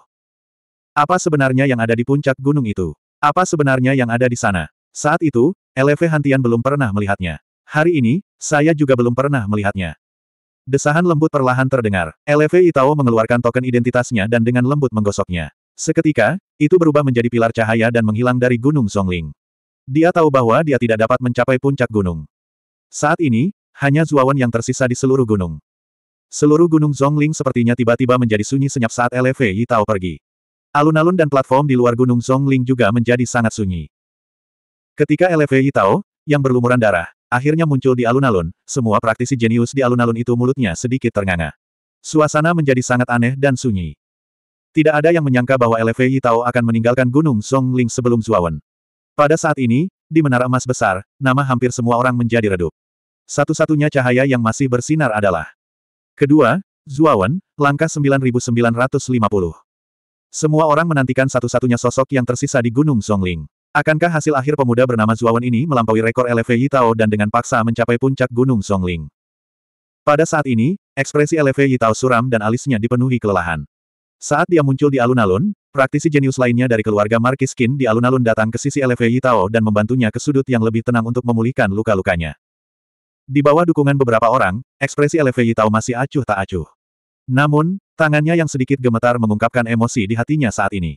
Apa sebenarnya yang ada di puncak gunung itu? Apa sebenarnya yang ada di sana? Saat itu, LV Hantian belum pernah melihatnya. Hari ini, saya juga belum pernah melihatnya. Desahan lembut perlahan terdengar. LV Itao mengeluarkan token identitasnya dan dengan lembut menggosoknya. Seketika, itu berubah menjadi pilar cahaya dan menghilang dari Gunung Songling. Dia tahu bahwa dia tidak dapat mencapai puncak gunung. Saat ini, hanya Zuawan yang tersisa di seluruh gunung. Seluruh gunung Zongling sepertinya tiba-tiba menjadi sunyi senyap saat LV Yitao pergi. Alun-alun dan platform di luar Gunung Zhongling juga menjadi sangat sunyi. Ketika LV Yitao, yang berlumuran darah, akhirnya muncul di alun-alun, semua praktisi jenius di alun-alun itu mulutnya sedikit ternganga. Suasana menjadi sangat aneh dan sunyi. Tidak ada yang menyangka bahwa LV Yitao akan meninggalkan Gunung Zhongling sebelum Zuawan. Pada saat ini, di Menara Emas Besar, nama hampir semua orang menjadi redup. Satu-satunya cahaya yang masih bersinar adalah. Kedua, Zuawan, langkah 9950. Semua orang menantikan satu-satunya sosok yang tersisa di Gunung Songling. Akankah hasil akhir pemuda bernama Zuawan ini melampaui rekor LFE Yitao dan dengan paksa mencapai puncak Gunung Songling? Pada saat ini, ekspresi LFE Yitao suram dan alisnya dipenuhi kelelahan. Saat dia muncul di alun-alun, praktisi jenius lainnya dari keluarga Kin di alun-alun datang ke sisi LFE Yitao dan membantunya ke sudut yang lebih tenang untuk memulihkan luka-lukanya. Di bawah dukungan beberapa orang, ekspresi LFE Yitao masih acuh tak acuh. Namun, tangannya yang sedikit gemetar mengungkapkan emosi di hatinya saat ini.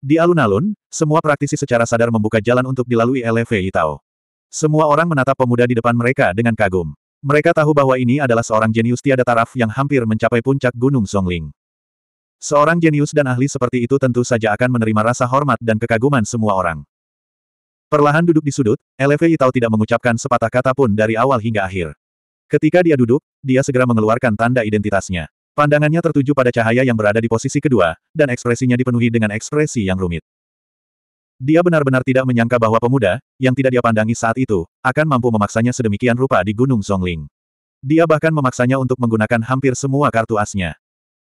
Di alun-alun, semua praktisi secara sadar membuka jalan untuk dilalui LV Itao. Semua orang menatap pemuda di depan mereka dengan kagum. Mereka tahu bahwa ini adalah seorang jenius tiada taraf yang hampir mencapai puncak Gunung Songling. Seorang jenius dan ahli seperti itu tentu saja akan menerima rasa hormat dan kekaguman semua orang. Perlahan duduk di sudut, LV Itao tidak mengucapkan sepatah kata pun dari awal hingga akhir. Ketika dia duduk, dia segera mengeluarkan tanda identitasnya. Pandangannya tertuju pada cahaya yang berada di posisi kedua, dan ekspresinya dipenuhi dengan ekspresi yang rumit. Dia benar-benar tidak menyangka bahwa pemuda, yang tidak dia pandangi saat itu, akan mampu memaksanya sedemikian rupa di Gunung Zhongling. Dia bahkan memaksanya untuk menggunakan hampir semua kartu asnya.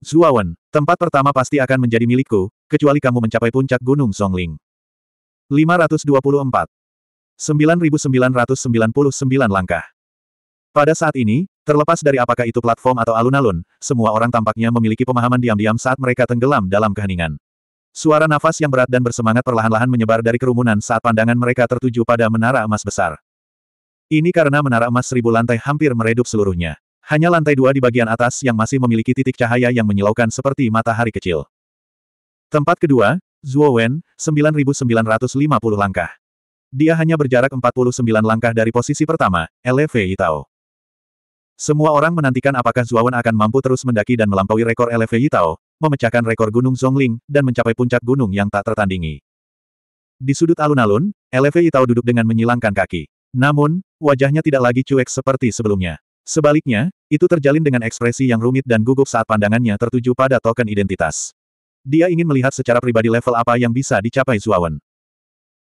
Zuawan, tempat pertama pasti akan menjadi milikku, kecuali kamu mencapai puncak Gunung Zhongling. 524. 9999 langkah. Pada saat ini, terlepas dari apakah itu platform atau alun-alun, semua orang tampaknya memiliki pemahaman diam-diam saat mereka tenggelam dalam keheningan. Suara nafas yang berat dan bersemangat perlahan-lahan menyebar dari kerumunan saat pandangan mereka tertuju pada menara emas besar. Ini karena menara emas seribu lantai hampir meredup seluruhnya. Hanya lantai dua di bagian atas yang masih memiliki titik cahaya yang menyilaukan seperti matahari kecil. Tempat kedua, Wen, 9950 langkah. Dia hanya berjarak 49 langkah dari posisi pertama, LV Itao. Semua orang menantikan apakah Zuawan akan mampu terus mendaki dan melampaui rekor LV Yitao, memecahkan rekor Gunung Zhongling, dan mencapai puncak gunung yang tak tertandingi. Di sudut alun-alun, LV Yitao duduk dengan menyilangkan kaki. Namun, wajahnya tidak lagi cuek seperti sebelumnya. Sebaliknya, itu terjalin dengan ekspresi yang rumit dan gugup saat pandangannya tertuju pada token identitas. Dia ingin melihat secara pribadi level apa yang bisa dicapai Zuawan.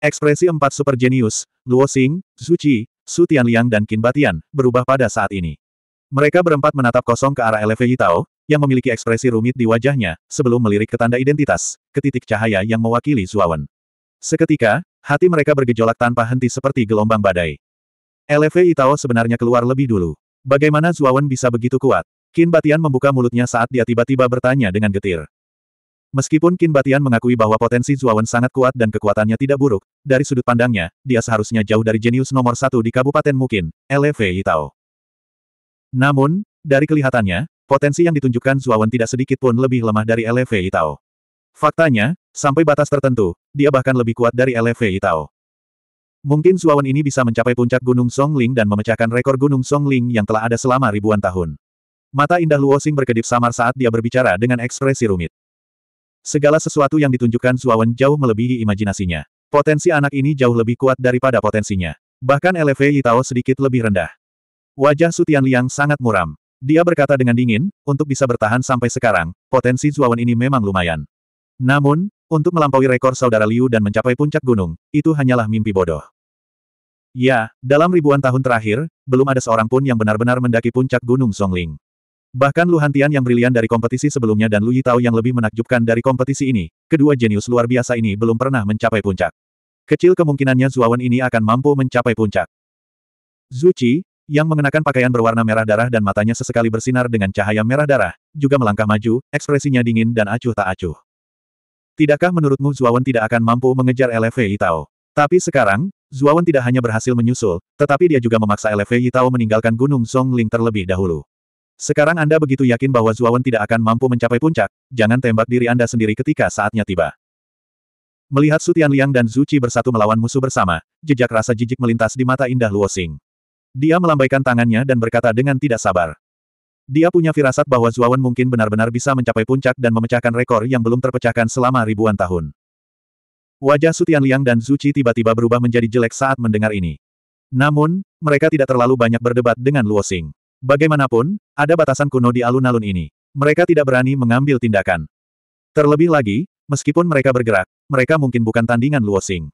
Ekspresi empat super jenius, Luo Xing, Zhu Qi, Su Tianliang dan Qin Batian, berubah pada saat ini. Mereka berempat menatap kosong ke arah LV Yitao, yang memiliki ekspresi rumit di wajahnya, sebelum melirik ke tanda identitas, ke titik cahaya yang mewakili Zuawan. Seketika, hati mereka bergejolak tanpa henti seperti gelombang badai. LV Yitao sebenarnya keluar lebih dulu. Bagaimana Zuawan bisa begitu kuat? Qin Batian membuka mulutnya saat dia tiba-tiba bertanya dengan getir. Meskipun Qin Batian mengakui bahwa potensi Zuawan sangat kuat dan kekuatannya tidak buruk, dari sudut pandangnya, dia seharusnya jauh dari jenius nomor satu di Kabupaten Mukin, LV Yitao. Namun, dari kelihatannya, potensi yang ditunjukkan Zuawan tidak sedikit pun lebih lemah dari LV Itao. Faktanya, sampai batas tertentu, dia bahkan lebih kuat dari LV Itao. Mungkin Zuawan ini bisa mencapai puncak Gunung Songling dan memecahkan rekor Gunung Songling yang telah ada selama ribuan tahun. Mata indah Luo Xing berkedip samar saat dia berbicara dengan ekspresi rumit. Segala sesuatu yang ditunjukkan Zuawan jauh melebihi imajinasinya. Potensi anak ini jauh lebih kuat daripada potensinya. Bahkan LV Itao sedikit lebih rendah. Wajah Sutian Liang sangat muram. Dia berkata dengan dingin, untuk bisa bertahan sampai sekarang, potensi Zuawan ini memang lumayan. Namun, untuk melampaui rekor saudara Liu dan mencapai puncak gunung, itu hanyalah mimpi bodoh. Ya, dalam ribuan tahun terakhir, belum ada seorang pun yang benar-benar mendaki puncak gunung Songling. Bahkan Lu Hantian yang brilian dari kompetisi sebelumnya dan Lu Yitao yang lebih menakjubkan dari kompetisi ini, kedua jenius luar biasa ini belum pernah mencapai puncak. Kecil kemungkinannya Zuawan ini akan mampu mencapai puncak. Zuci, yang mengenakan pakaian berwarna merah darah dan matanya sesekali bersinar dengan cahaya merah darah, juga melangkah maju, ekspresinya dingin dan acuh tak acuh. Tidakkah menurutmu Zuawan tidak akan mampu mengejar LFV Yitao? Tapi sekarang, Zuawan tidak hanya berhasil menyusul, tetapi dia juga memaksa LFV Yitao meninggalkan Gunung Songling terlebih dahulu. Sekarang Anda begitu yakin bahwa Zuawan tidak akan mampu mencapai puncak, jangan tembak diri Anda sendiri ketika saatnya tiba. Melihat Sutian Liang dan Zuci bersatu melawan musuh bersama, jejak rasa jijik melintas di mata indah Luo Xing. Dia melambaikan tangannya dan berkata dengan tidak sabar. Dia punya firasat bahwa Zuawan mungkin benar-benar bisa mencapai puncak dan memecahkan rekor yang belum terpecahkan selama ribuan tahun. Wajah Sutian Liang dan Zuci tiba-tiba berubah menjadi jelek saat mendengar ini. Namun, mereka tidak terlalu banyak berdebat dengan Luo Luosing. Bagaimanapun, ada batasan kuno di alun-alun ini. Mereka tidak berani mengambil tindakan. Terlebih lagi, meskipun mereka bergerak, mereka mungkin bukan tandingan Luo Luo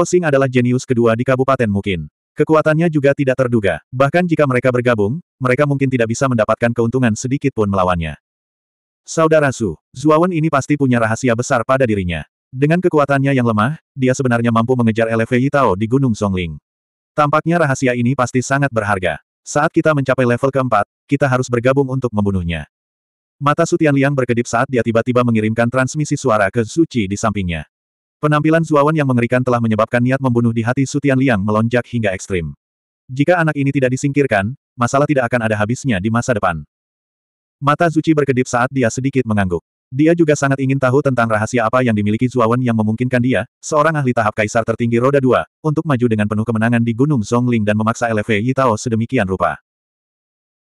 Luosing adalah jenius kedua di Kabupaten Mungkin. Kekuatannya juga tidak terduga, bahkan jika mereka bergabung, mereka mungkin tidak bisa mendapatkan keuntungan sedikit pun melawannya. Saudara Su, Zuawan ini pasti punya rahasia besar pada dirinya. Dengan kekuatannya yang lemah, dia sebenarnya mampu mengejar LV Yitao di Gunung Songling. Tampaknya rahasia ini pasti sangat berharga. Saat kita mencapai level keempat, kita harus bergabung untuk membunuhnya. Mata Sutian Liang berkedip saat dia tiba-tiba mengirimkan transmisi suara ke Suci di sampingnya. Penampilan Zuawan yang mengerikan telah menyebabkan niat membunuh di hati Sutian Liang melonjak hingga ekstrim. Jika anak ini tidak disingkirkan, masalah tidak akan ada habisnya di masa depan. Mata Zuci berkedip saat dia sedikit mengangguk. Dia juga sangat ingin tahu tentang rahasia apa yang dimiliki Zuawan yang memungkinkan dia, seorang ahli tahap kaisar tertinggi roda dua, untuk maju dengan penuh kemenangan di Gunung Zhongling dan memaksa LV Yitao sedemikian rupa.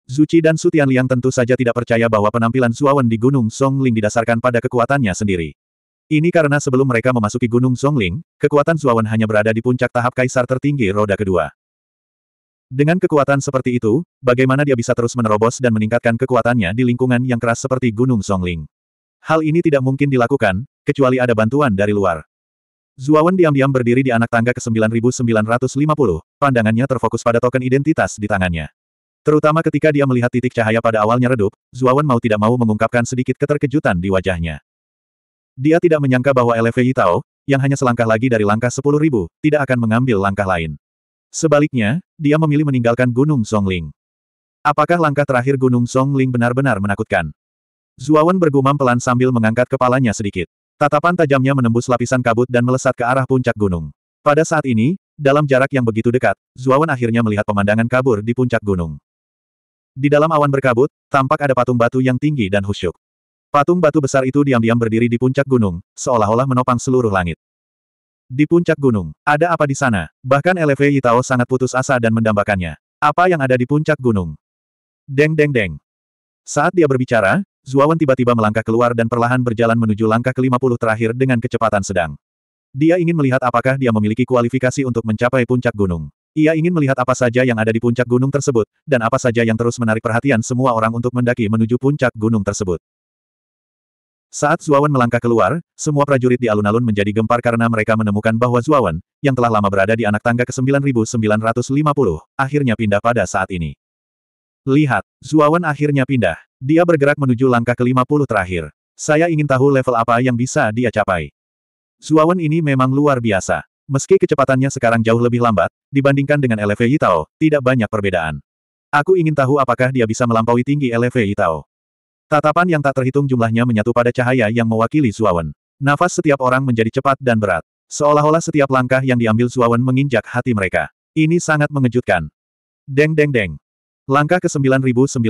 Zuci dan Sutian Liang tentu saja tidak percaya bahwa penampilan Zuawan di Gunung Zhongling didasarkan pada kekuatannya sendiri. Ini karena sebelum mereka memasuki Gunung Songling, kekuatan Zuawan hanya berada di puncak tahap kaisar tertinggi roda kedua. Dengan kekuatan seperti itu, bagaimana dia bisa terus menerobos dan meningkatkan kekuatannya di lingkungan yang keras seperti Gunung Songling? Hal ini tidak mungkin dilakukan, kecuali ada bantuan dari luar. Zuawan diam-diam berdiri di anak tangga ke-9950, pandangannya terfokus pada token identitas di tangannya. Terutama ketika dia melihat titik cahaya pada awalnya redup, Zuawan mau tidak mau mengungkapkan sedikit keterkejutan di wajahnya. Dia tidak menyangka bahwa LFI Tao, yang hanya selangkah lagi dari langkah sepuluh ribu, tidak akan mengambil langkah lain. Sebaliknya, dia memilih meninggalkan Gunung Songling. Apakah langkah terakhir Gunung Songling benar-benar menakutkan? Zuawan bergumam pelan sambil mengangkat kepalanya sedikit. Tatapan tajamnya menembus lapisan kabut dan melesat ke arah puncak gunung. Pada saat ini, dalam jarak yang begitu dekat, Zuawan akhirnya melihat pemandangan kabur di puncak gunung. Di dalam awan berkabut, tampak ada patung batu yang tinggi dan husyuk. Patung batu besar itu diam-diam berdiri di puncak gunung, seolah-olah menopang seluruh langit. Di puncak gunung, ada apa di sana? Bahkan LV Yitao sangat putus asa dan mendambakannya. Apa yang ada di puncak gunung? Deng deng deng. Saat dia berbicara, Zuawan tiba-tiba melangkah keluar dan perlahan berjalan menuju langkah ke-50 terakhir dengan kecepatan sedang. Dia ingin melihat apakah dia memiliki kualifikasi untuk mencapai puncak gunung. Ia ingin melihat apa saja yang ada di puncak gunung tersebut, dan apa saja yang terus menarik perhatian semua orang untuk mendaki menuju puncak gunung tersebut. Saat Zuawan melangkah keluar, semua prajurit di alun-alun menjadi gempar karena mereka menemukan bahwa Zuawan, yang telah lama berada di anak tangga ke-9950, akhirnya pindah pada saat ini. Lihat, Zuawan akhirnya pindah. Dia bergerak menuju langkah ke-50 terakhir. Saya ingin tahu level apa yang bisa dia capai. Zuawan ini memang luar biasa. Meski kecepatannya sekarang jauh lebih lambat, dibandingkan dengan LV Yitao, tidak banyak perbedaan. Aku ingin tahu apakah dia bisa melampaui tinggi LV Yitao. Tatapan yang tak terhitung jumlahnya menyatu pada cahaya yang mewakili Zuawan. Nafas setiap orang menjadi cepat dan berat. Seolah-olah setiap langkah yang diambil Zuawan menginjak hati mereka. Ini sangat mengejutkan. Deng deng deng. Langkah ke-9960.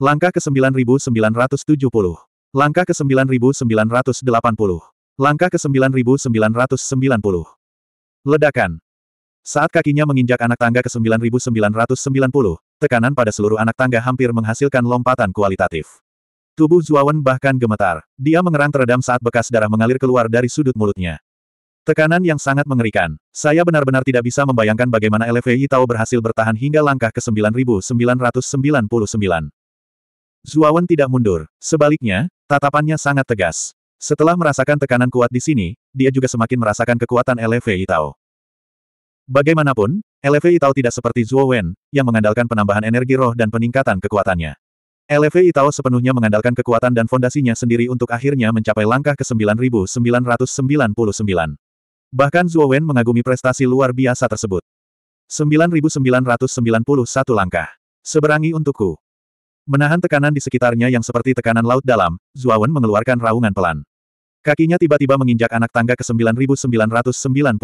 Langkah ke-9970. Langkah ke-9980. Langkah ke-9990. Ledakan. Saat kakinya menginjak anak tangga ke-9990, Tekanan pada seluruh anak tangga hampir menghasilkan lompatan kualitatif. Tubuh Zuawan bahkan gemetar. Dia mengerang teredam saat bekas darah mengalir keluar dari sudut mulutnya. Tekanan yang sangat mengerikan. Saya benar-benar tidak bisa membayangkan bagaimana LFI Tao berhasil bertahan hingga langkah ke 9999. Zuawan tidak mundur. Sebaliknya, tatapannya sangat tegas. Setelah merasakan tekanan kuat di sini, dia juga semakin merasakan kekuatan LFI Tao. Bagaimanapun, LV Itao tidak seperti Zhuo Wen, yang mengandalkan penambahan energi roh dan peningkatan kekuatannya. LV Itao sepenuhnya mengandalkan kekuatan dan fondasinya sendiri untuk akhirnya mencapai langkah ke-9999. Bahkan Zhuo Wen mengagumi prestasi luar biasa tersebut. 9991 langkah. Seberangi untukku. Menahan tekanan di sekitarnya yang seperti tekanan laut dalam, Wen mengeluarkan raungan pelan. Kakinya tiba-tiba menginjak anak tangga ke 9991.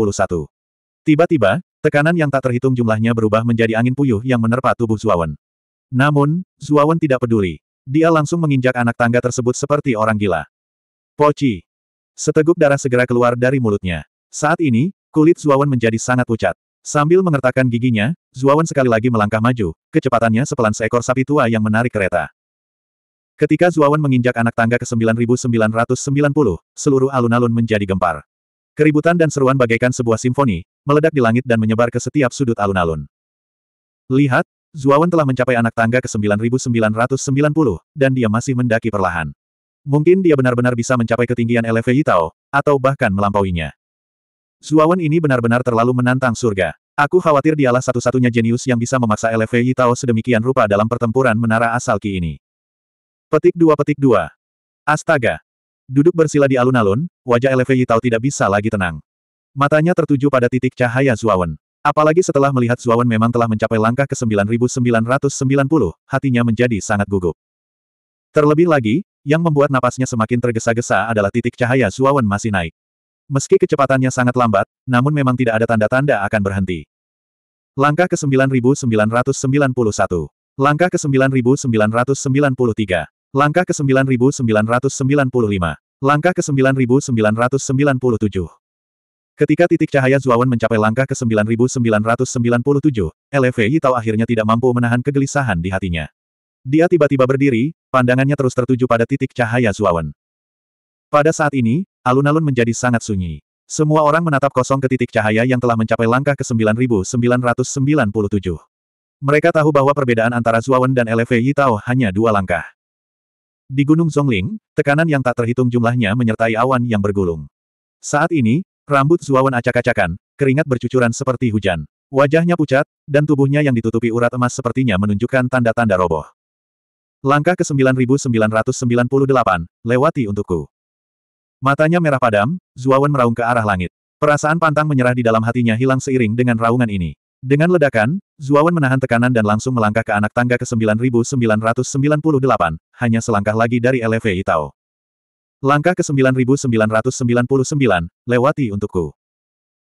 Tiba-tiba, tekanan yang tak terhitung jumlahnya berubah menjadi angin puyuh yang menerpa tubuh Zuawan. Namun, Zuawan tidak peduli. Dia langsung menginjak anak tangga tersebut seperti orang gila. Poci. Seteguk darah segera keluar dari mulutnya. Saat ini, kulit Zuawan menjadi sangat pucat. Sambil mengertakkan giginya, Zuawan sekali lagi melangkah maju, kecepatannya sepelan seekor sapi tua yang menarik kereta. Ketika Zuawan menginjak anak tangga ke 9990, seluruh alun-alun menjadi gempar. Keributan dan seruan bagaikan sebuah simfoni, meledak di langit dan menyebar ke setiap sudut alun-alun. Lihat, Zuawan telah mencapai anak tangga ke-9990, dan dia masih mendaki perlahan. Mungkin dia benar-benar bisa mencapai ketinggian LV Yitao, atau bahkan melampauinya. Zuawan ini benar-benar terlalu menantang surga. Aku khawatir dialah satu-satunya jenius yang bisa memaksa LV Yitao sedemikian rupa dalam pertempuran menara asal Ki ini. Petik 2 petik 2 Astaga. Duduk bersila di alun-alun, wajah LV Yitao tidak bisa lagi tenang. Matanya tertuju pada titik cahaya Zuawan. Apalagi setelah melihat Zuawan memang telah mencapai langkah ke-9990, hatinya menjadi sangat gugup. Terlebih lagi, yang membuat napasnya semakin tergesa-gesa adalah titik cahaya Zuawan masih naik. Meski kecepatannya sangat lambat, namun memang tidak ada tanda-tanda akan berhenti. Langkah ke-9991 Langkah ke-9993 Langkah ke-9995 Langkah ke-9997 Ketika titik cahaya Zuawan mencapai langkah ke 9997, LFI Yitao akhirnya tidak mampu menahan kegelisahan di hatinya. Dia tiba-tiba berdiri, pandangannya terus tertuju pada titik cahaya Zuawan. Pada saat ini, alun-alun menjadi sangat sunyi. Semua orang menatap kosong ke titik cahaya yang telah mencapai langkah ke 9997. Mereka tahu bahwa perbedaan antara Zuawan dan LFI Yitao hanya dua langkah. Di Gunung Zhongling, tekanan yang tak terhitung jumlahnya menyertai awan yang bergulung. Saat ini, Rambut Zuawan acak-acakan, keringat bercucuran seperti hujan. Wajahnya pucat, dan tubuhnya yang ditutupi urat emas sepertinya menunjukkan tanda-tanda roboh. Langkah ke-9998, lewati untukku. Matanya merah padam, Zuawan meraung ke arah langit. Perasaan pantang menyerah di dalam hatinya hilang seiring dengan raungan ini. Dengan ledakan, Zuawan menahan tekanan dan langsung melangkah ke anak tangga ke-9998, hanya selangkah lagi dari LV Itao. Langkah ke 9999, lewati untukku.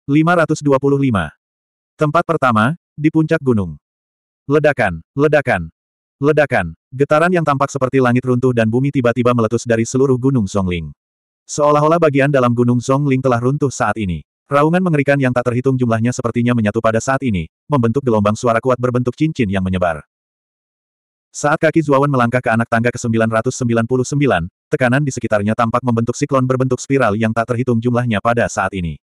525. Tempat pertama, di puncak gunung. Ledakan, ledakan, ledakan, getaran yang tampak seperti langit runtuh dan bumi tiba-tiba meletus dari seluruh gunung songling Seolah-olah bagian dalam gunung songling telah runtuh saat ini. Raungan mengerikan yang tak terhitung jumlahnya sepertinya menyatu pada saat ini, membentuk gelombang suara kuat berbentuk cincin yang menyebar. Saat kaki Zuawan melangkah ke anak tangga ke-999, tekanan di sekitarnya tampak membentuk siklon berbentuk spiral yang tak terhitung jumlahnya pada saat ini.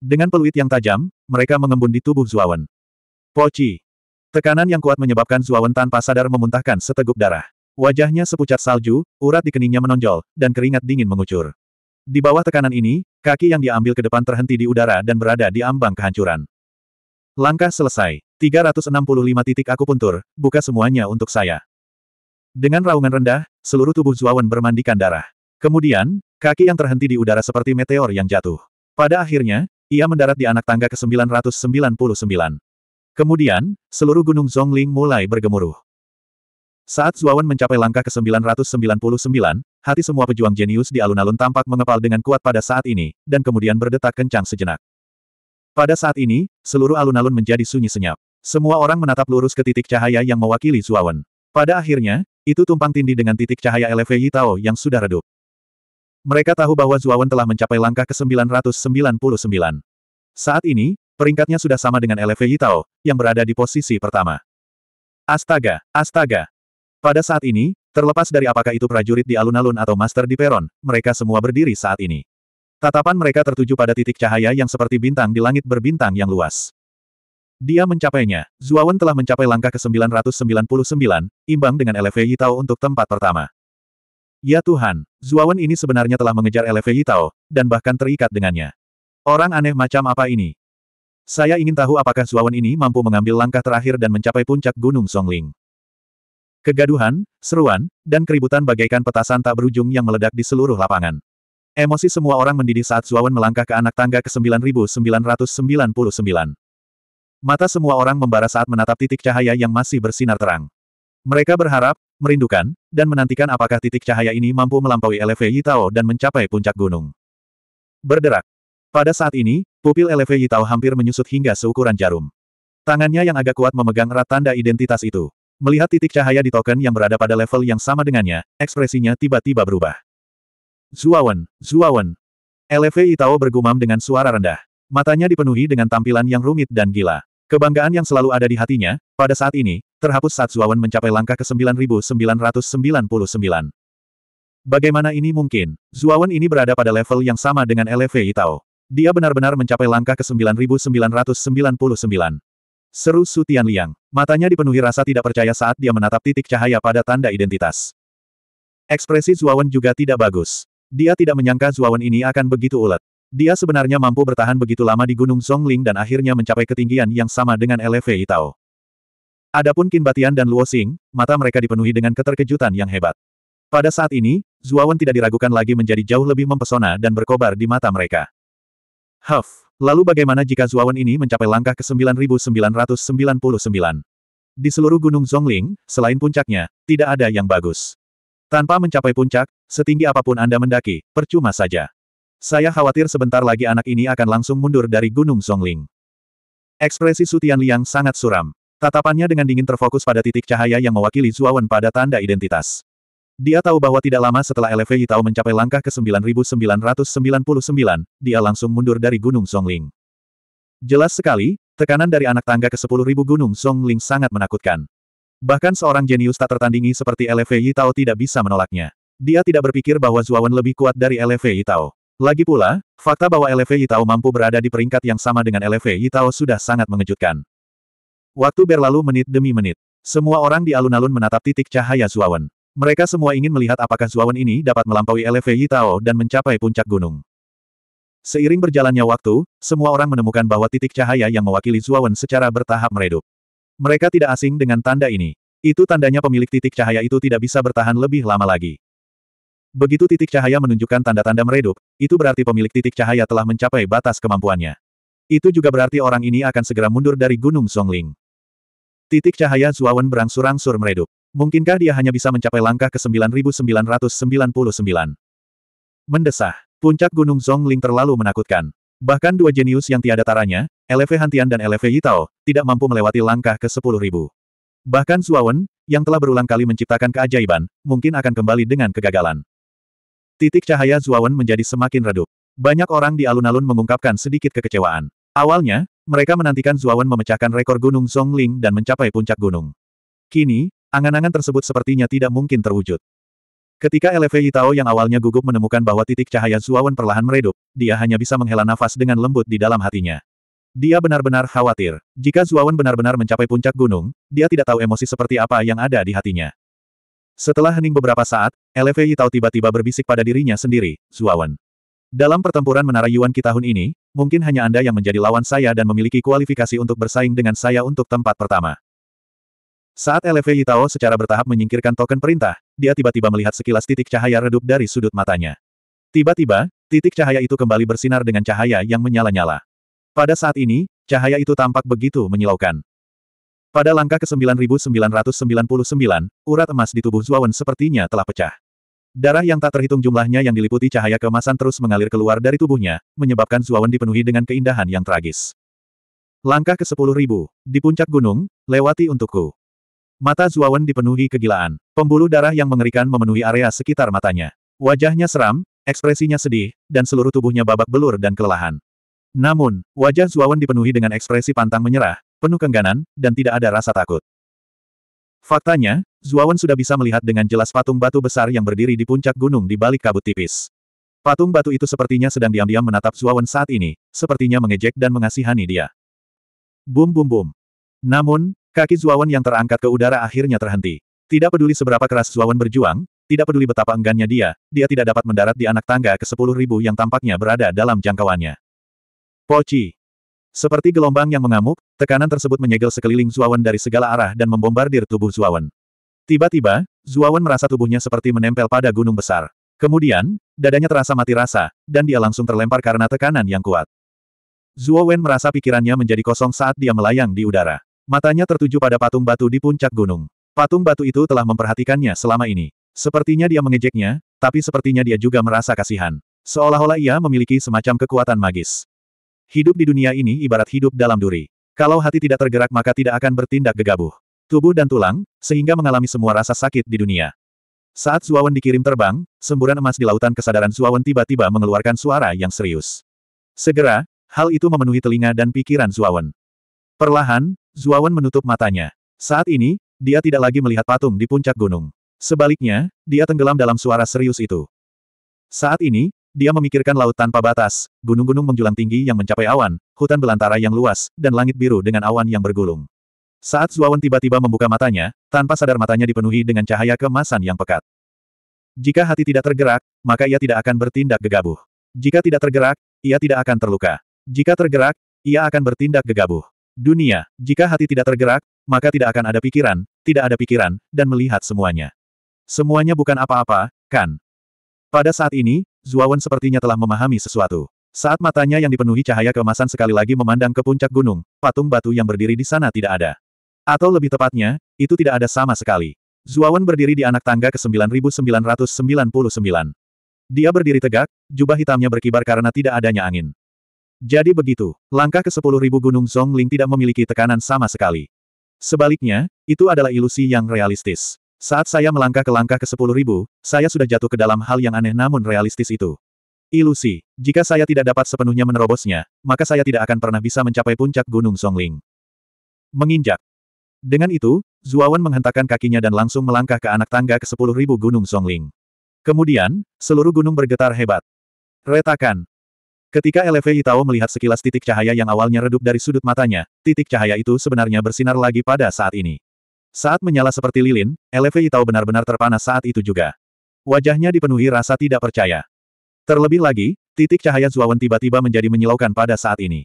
Dengan peluit yang tajam, mereka mengembun di tubuh Zuawan. Poci. Tekanan yang kuat menyebabkan Zuawan tanpa sadar memuntahkan seteguk darah. Wajahnya sepucat salju, urat di keningnya menonjol, dan keringat dingin mengucur. Di bawah tekanan ini, kaki yang diambil ke depan terhenti di udara dan berada di ambang kehancuran. Langkah selesai. 365 titik aku puntur, buka semuanya untuk saya. Dengan raungan rendah, seluruh tubuh Zuawan bermandikan darah. Kemudian, kaki yang terhenti di udara seperti meteor yang jatuh. Pada akhirnya, ia mendarat di anak tangga ke-999. Kemudian, seluruh gunung Zhongling mulai bergemuruh. Saat Zuawan mencapai langkah ke-999, hati semua pejuang jenius di alun-alun tampak mengepal dengan kuat pada saat ini, dan kemudian berdetak kencang sejenak. Pada saat ini, seluruh alun-alun menjadi sunyi senyap. Semua orang menatap lurus ke titik cahaya yang mewakili Zuawan. Pada akhirnya, itu tumpang tindih dengan titik cahaya LFI Tao yang sudah redup. Mereka tahu bahwa Zuawan telah mencapai langkah ke-999. Saat ini, peringkatnya sudah sama dengan LFI Tao, yang berada di posisi pertama. Astaga, astaga. Pada saat ini, terlepas dari apakah itu prajurit di alun-alun atau master di peron, mereka semua berdiri saat ini. Tatapan mereka tertuju pada titik cahaya yang seperti bintang di langit berbintang yang luas. Dia mencapainya. Zuawan telah mencapai langkah ke-999, imbang dengan LV Yitao untuk tempat pertama. Ya Tuhan, Zuawan ini sebenarnya telah mengejar LV Yitao, dan bahkan terikat dengannya. Orang aneh macam apa ini? Saya ingin tahu apakah Zuawan ini mampu mengambil langkah terakhir dan mencapai puncak Gunung Songling. Kegaduhan, seruan, dan keributan bagaikan petasan tak berujung yang meledak di seluruh lapangan. Emosi semua orang mendidih saat Zuawan melangkah ke anak tangga ke 9999. Mata semua orang membara saat menatap titik cahaya yang masih bersinar terang. Mereka berharap, merindukan, dan menantikan apakah titik cahaya ini mampu melampaui LV Yitao dan mencapai puncak gunung. Berderak. Pada saat ini, pupil LV Yitao hampir menyusut hingga seukuran jarum. Tangannya yang agak kuat memegang erat tanda identitas itu. Melihat titik cahaya di token yang berada pada level yang sama dengannya, ekspresinya tiba-tiba berubah. Zuawan, Zuawan. LV Itao bergumam dengan suara rendah. Matanya dipenuhi dengan tampilan yang rumit dan gila. Kebanggaan yang selalu ada di hatinya, pada saat ini, terhapus saat Zuawan mencapai langkah ke 9999. Bagaimana ini mungkin? Zuawan ini berada pada level yang sama dengan LV Itao. Dia benar-benar mencapai langkah ke 9999. Seru Su Tianliang. Matanya dipenuhi rasa tidak percaya saat dia menatap titik cahaya pada tanda identitas. Ekspresi Zuawan juga tidak bagus. Dia tidak menyangka Zuawan ini akan begitu ulet. Dia sebenarnya mampu bertahan begitu lama di Gunung Songling dan akhirnya mencapai ketinggian yang sama dengan LV Itao. Adapun Qin Batian dan Luo Xing, mata mereka dipenuhi dengan keterkejutan yang hebat. Pada saat ini, Zuawan tidak diragukan lagi menjadi jauh lebih mempesona dan berkobar di mata mereka. Huff, lalu bagaimana jika Zuawan ini mencapai langkah ke-9999? Di seluruh Gunung Zhongling, selain puncaknya, tidak ada yang bagus. Tanpa mencapai puncak, setinggi apapun Anda mendaki, percuma saja. Saya khawatir sebentar lagi anak ini akan langsung mundur dari Gunung Songling. Ekspresi Sutian Liang sangat suram. Tatapannya dengan dingin terfokus pada titik cahaya yang mewakili Zuawan pada tanda identitas. Dia tahu bahwa tidak lama setelah LV Yitao mencapai langkah ke 9999, dia langsung mundur dari Gunung Songling. Jelas sekali, tekanan dari anak tangga ke 10.000 Gunung Songling sangat menakutkan. Bahkan seorang jenius tak tertandingi seperti LFI Yitao tidak bisa menolaknya. Dia tidak berpikir bahwa Zuawan lebih kuat dari LFI Yitao. Lagi pula, fakta bahwa LFI Yitao mampu berada di peringkat yang sama dengan LFI Yitao sudah sangat mengejutkan. Waktu berlalu menit demi menit. Semua orang di alun-alun menatap titik cahaya Zuawan. Mereka semua ingin melihat apakah Zuawan ini dapat melampaui LFI Yitao dan mencapai puncak gunung. Seiring berjalannya waktu, semua orang menemukan bahwa titik cahaya yang mewakili Zuawan secara bertahap meredup. Mereka tidak asing dengan tanda ini. Itu tandanya pemilik titik cahaya itu tidak bisa bertahan lebih lama lagi. Begitu titik cahaya menunjukkan tanda-tanda meredup, itu berarti pemilik titik cahaya telah mencapai batas kemampuannya. Itu juga berarti orang ini akan segera mundur dari Gunung Songling. Titik cahaya Zuawan berangsur-angsur meredup. Mungkinkah dia hanya bisa mencapai langkah ke 9999? Mendesah. Puncak Gunung Songling terlalu menakutkan. Bahkan dua jenius yang tiada taranya, LV Hantian dan LV Yitao, tidak mampu melewati langkah ke sepuluh ribu. Bahkan Suawen, yang telah berulang kali menciptakan keajaiban, mungkin akan kembali dengan kegagalan. Titik cahaya Zuawan menjadi semakin redup. Banyak orang di alun-alun mengungkapkan sedikit kekecewaan. Awalnya, mereka menantikan Zuawan memecahkan rekor gunung Songling dan mencapai puncak gunung. Kini, angan-angan tersebut sepertinya tidak mungkin terwujud. Ketika LV Tao yang awalnya gugup menemukan bahwa titik cahaya Zuawan perlahan meredup, dia hanya bisa menghela nafas dengan lembut di dalam hatinya. Dia benar-benar khawatir. Jika Zuawan benar-benar mencapai puncak gunung, dia tidak tahu emosi seperti apa yang ada di hatinya. Setelah hening beberapa saat, LV Tao tiba-tiba berbisik pada dirinya sendiri, Zuawan. Dalam pertempuran Menara Yuan Ki tahun ini, mungkin hanya Anda yang menjadi lawan saya dan memiliki kualifikasi untuk bersaing dengan saya untuk tempat pertama. Saat LV Yitao secara bertahap menyingkirkan token perintah, dia tiba-tiba melihat sekilas titik cahaya redup dari sudut matanya. Tiba-tiba, titik cahaya itu kembali bersinar dengan cahaya yang menyala-nyala. Pada saat ini, cahaya itu tampak begitu menyilaukan. Pada langkah ke-9999, urat emas di tubuh Zuawan sepertinya telah pecah. Darah yang tak terhitung jumlahnya yang diliputi cahaya kemasan terus mengalir keluar dari tubuhnya, menyebabkan Zuawan dipenuhi dengan keindahan yang tragis. Langkah ke-10.000, di puncak gunung, lewati untukku. Mata Zuawan dipenuhi kegilaan. Pembuluh darah yang mengerikan memenuhi area sekitar matanya. Wajahnya seram, ekspresinya sedih, dan seluruh tubuhnya babak belur dan kelelahan. Namun, wajah Zuawan dipenuhi dengan ekspresi pantang menyerah, penuh kengganan, dan tidak ada rasa takut. Faktanya, Zuawan sudah bisa melihat dengan jelas patung batu besar yang berdiri di puncak gunung di balik kabut tipis. Patung batu itu sepertinya sedang diam-diam menatap Zuawan saat ini, sepertinya mengejek dan mengasihani dia. Bum bum bum. Namun, Kaki Zuawan yang terangkat ke udara akhirnya terhenti. Tidak peduli seberapa keras Zuawan berjuang, tidak peduli betapa enggannya dia, dia tidak dapat mendarat di anak tangga ke sepuluh ribu yang tampaknya berada dalam jangkauannya. Poci. Seperti gelombang yang mengamuk, tekanan tersebut menyegel sekeliling Zuawan dari segala arah dan membombardir tubuh Zuawan. Tiba-tiba, Zuawan merasa tubuhnya seperti menempel pada gunung besar. Kemudian, dadanya terasa mati rasa, dan dia langsung terlempar karena tekanan yang kuat. Zuo merasa pikirannya menjadi kosong saat dia melayang di udara. Matanya tertuju pada patung batu di puncak gunung. Patung batu itu telah memperhatikannya selama ini. Sepertinya dia mengejeknya, tapi sepertinya dia juga merasa kasihan. Seolah-olah ia memiliki semacam kekuatan magis. Hidup di dunia ini ibarat hidup dalam duri. Kalau hati tidak tergerak maka tidak akan bertindak gegabah. Tubuh dan tulang, sehingga mengalami semua rasa sakit di dunia. Saat Zuawan dikirim terbang, semburan emas di lautan kesadaran Zuawan tiba-tiba mengeluarkan suara yang serius. Segera, hal itu memenuhi telinga dan pikiran Zuawan. Perlahan, Zuawan menutup matanya. Saat ini, dia tidak lagi melihat patung di puncak gunung. Sebaliknya, dia tenggelam dalam suara serius itu. Saat ini, dia memikirkan laut tanpa batas, gunung-gunung menjulang tinggi yang mencapai awan, hutan belantara yang luas, dan langit biru dengan awan yang bergulung. Saat Zuawan tiba-tiba membuka matanya, tanpa sadar matanya dipenuhi dengan cahaya kemasan yang pekat. Jika hati tidak tergerak, maka ia tidak akan bertindak gegabah. Jika tidak tergerak, ia tidak akan terluka. Jika tergerak, ia akan bertindak gegabah. Dunia, jika hati tidak tergerak, maka tidak akan ada pikiran, tidak ada pikiran, dan melihat semuanya. Semuanya bukan apa-apa, kan? Pada saat ini, Zuawan sepertinya telah memahami sesuatu. Saat matanya yang dipenuhi cahaya keemasan sekali lagi memandang ke puncak gunung, patung batu yang berdiri di sana tidak ada. Atau lebih tepatnya, itu tidak ada sama sekali. Zuawan berdiri di anak tangga ke 9999. Dia berdiri tegak, jubah hitamnya berkibar karena tidak adanya angin. Jadi begitu, langkah ke sepuluh ribu Gunung Zongling tidak memiliki tekanan sama sekali. Sebaliknya, itu adalah ilusi yang realistis. Saat saya melangkah ke langkah ke sepuluh ribu, saya sudah jatuh ke dalam hal yang aneh namun realistis itu. Ilusi. Jika saya tidak dapat sepenuhnya menerobosnya, maka saya tidak akan pernah bisa mencapai puncak Gunung Songling. Menginjak. Dengan itu, Zuawan menghentakkan kakinya dan langsung melangkah ke anak tangga ke sepuluh ribu Gunung Songling. Kemudian, seluruh gunung bergetar hebat. Retakan. Ketika LFI Tao melihat sekilas titik cahaya yang awalnya redup dari sudut matanya, titik cahaya itu sebenarnya bersinar lagi pada saat ini. Saat menyala seperti lilin, LFI Tao benar-benar terpana saat itu juga. Wajahnya dipenuhi rasa tidak percaya. Terlebih lagi, titik cahaya Zuawan tiba-tiba menjadi menyilaukan pada saat ini.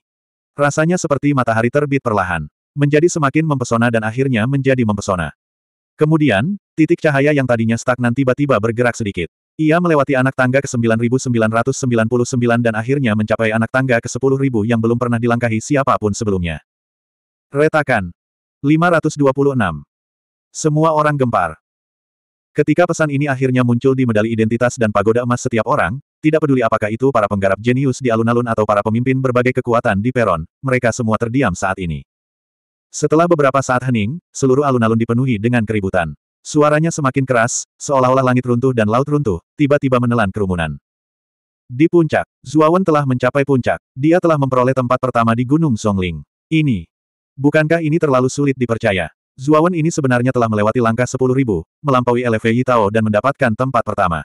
Rasanya seperti matahari terbit perlahan. Menjadi semakin mempesona dan akhirnya menjadi mempesona. Kemudian, titik cahaya yang tadinya stagnan tiba-tiba bergerak sedikit. Ia melewati anak tangga ke-9999 dan akhirnya mencapai anak tangga ke-10.000 yang belum pernah dilangkahi siapapun sebelumnya. Retakan. 526. Semua orang gempar. Ketika pesan ini akhirnya muncul di medali identitas dan pagoda emas setiap orang, tidak peduli apakah itu para penggarap jenius di alun-alun atau para pemimpin berbagai kekuatan di peron, mereka semua terdiam saat ini. Setelah beberapa saat hening, seluruh alun-alun dipenuhi dengan keributan. Suaranya semakin keras, seolah-olah langit runtuh dan laut runtuh, tiba-tiba menelan kerumunan. Di puncak, Zuawan telah mencapai puncak. Dia telah memperoleh tempat pertama di Gunung Songling. Ini. Bukankah ini terlalu sulit dipercaya? Zuawan ini sebenarnya telah melewati langkah ribu, melampaui LFI Tao dan mendapatkan tempat pertama.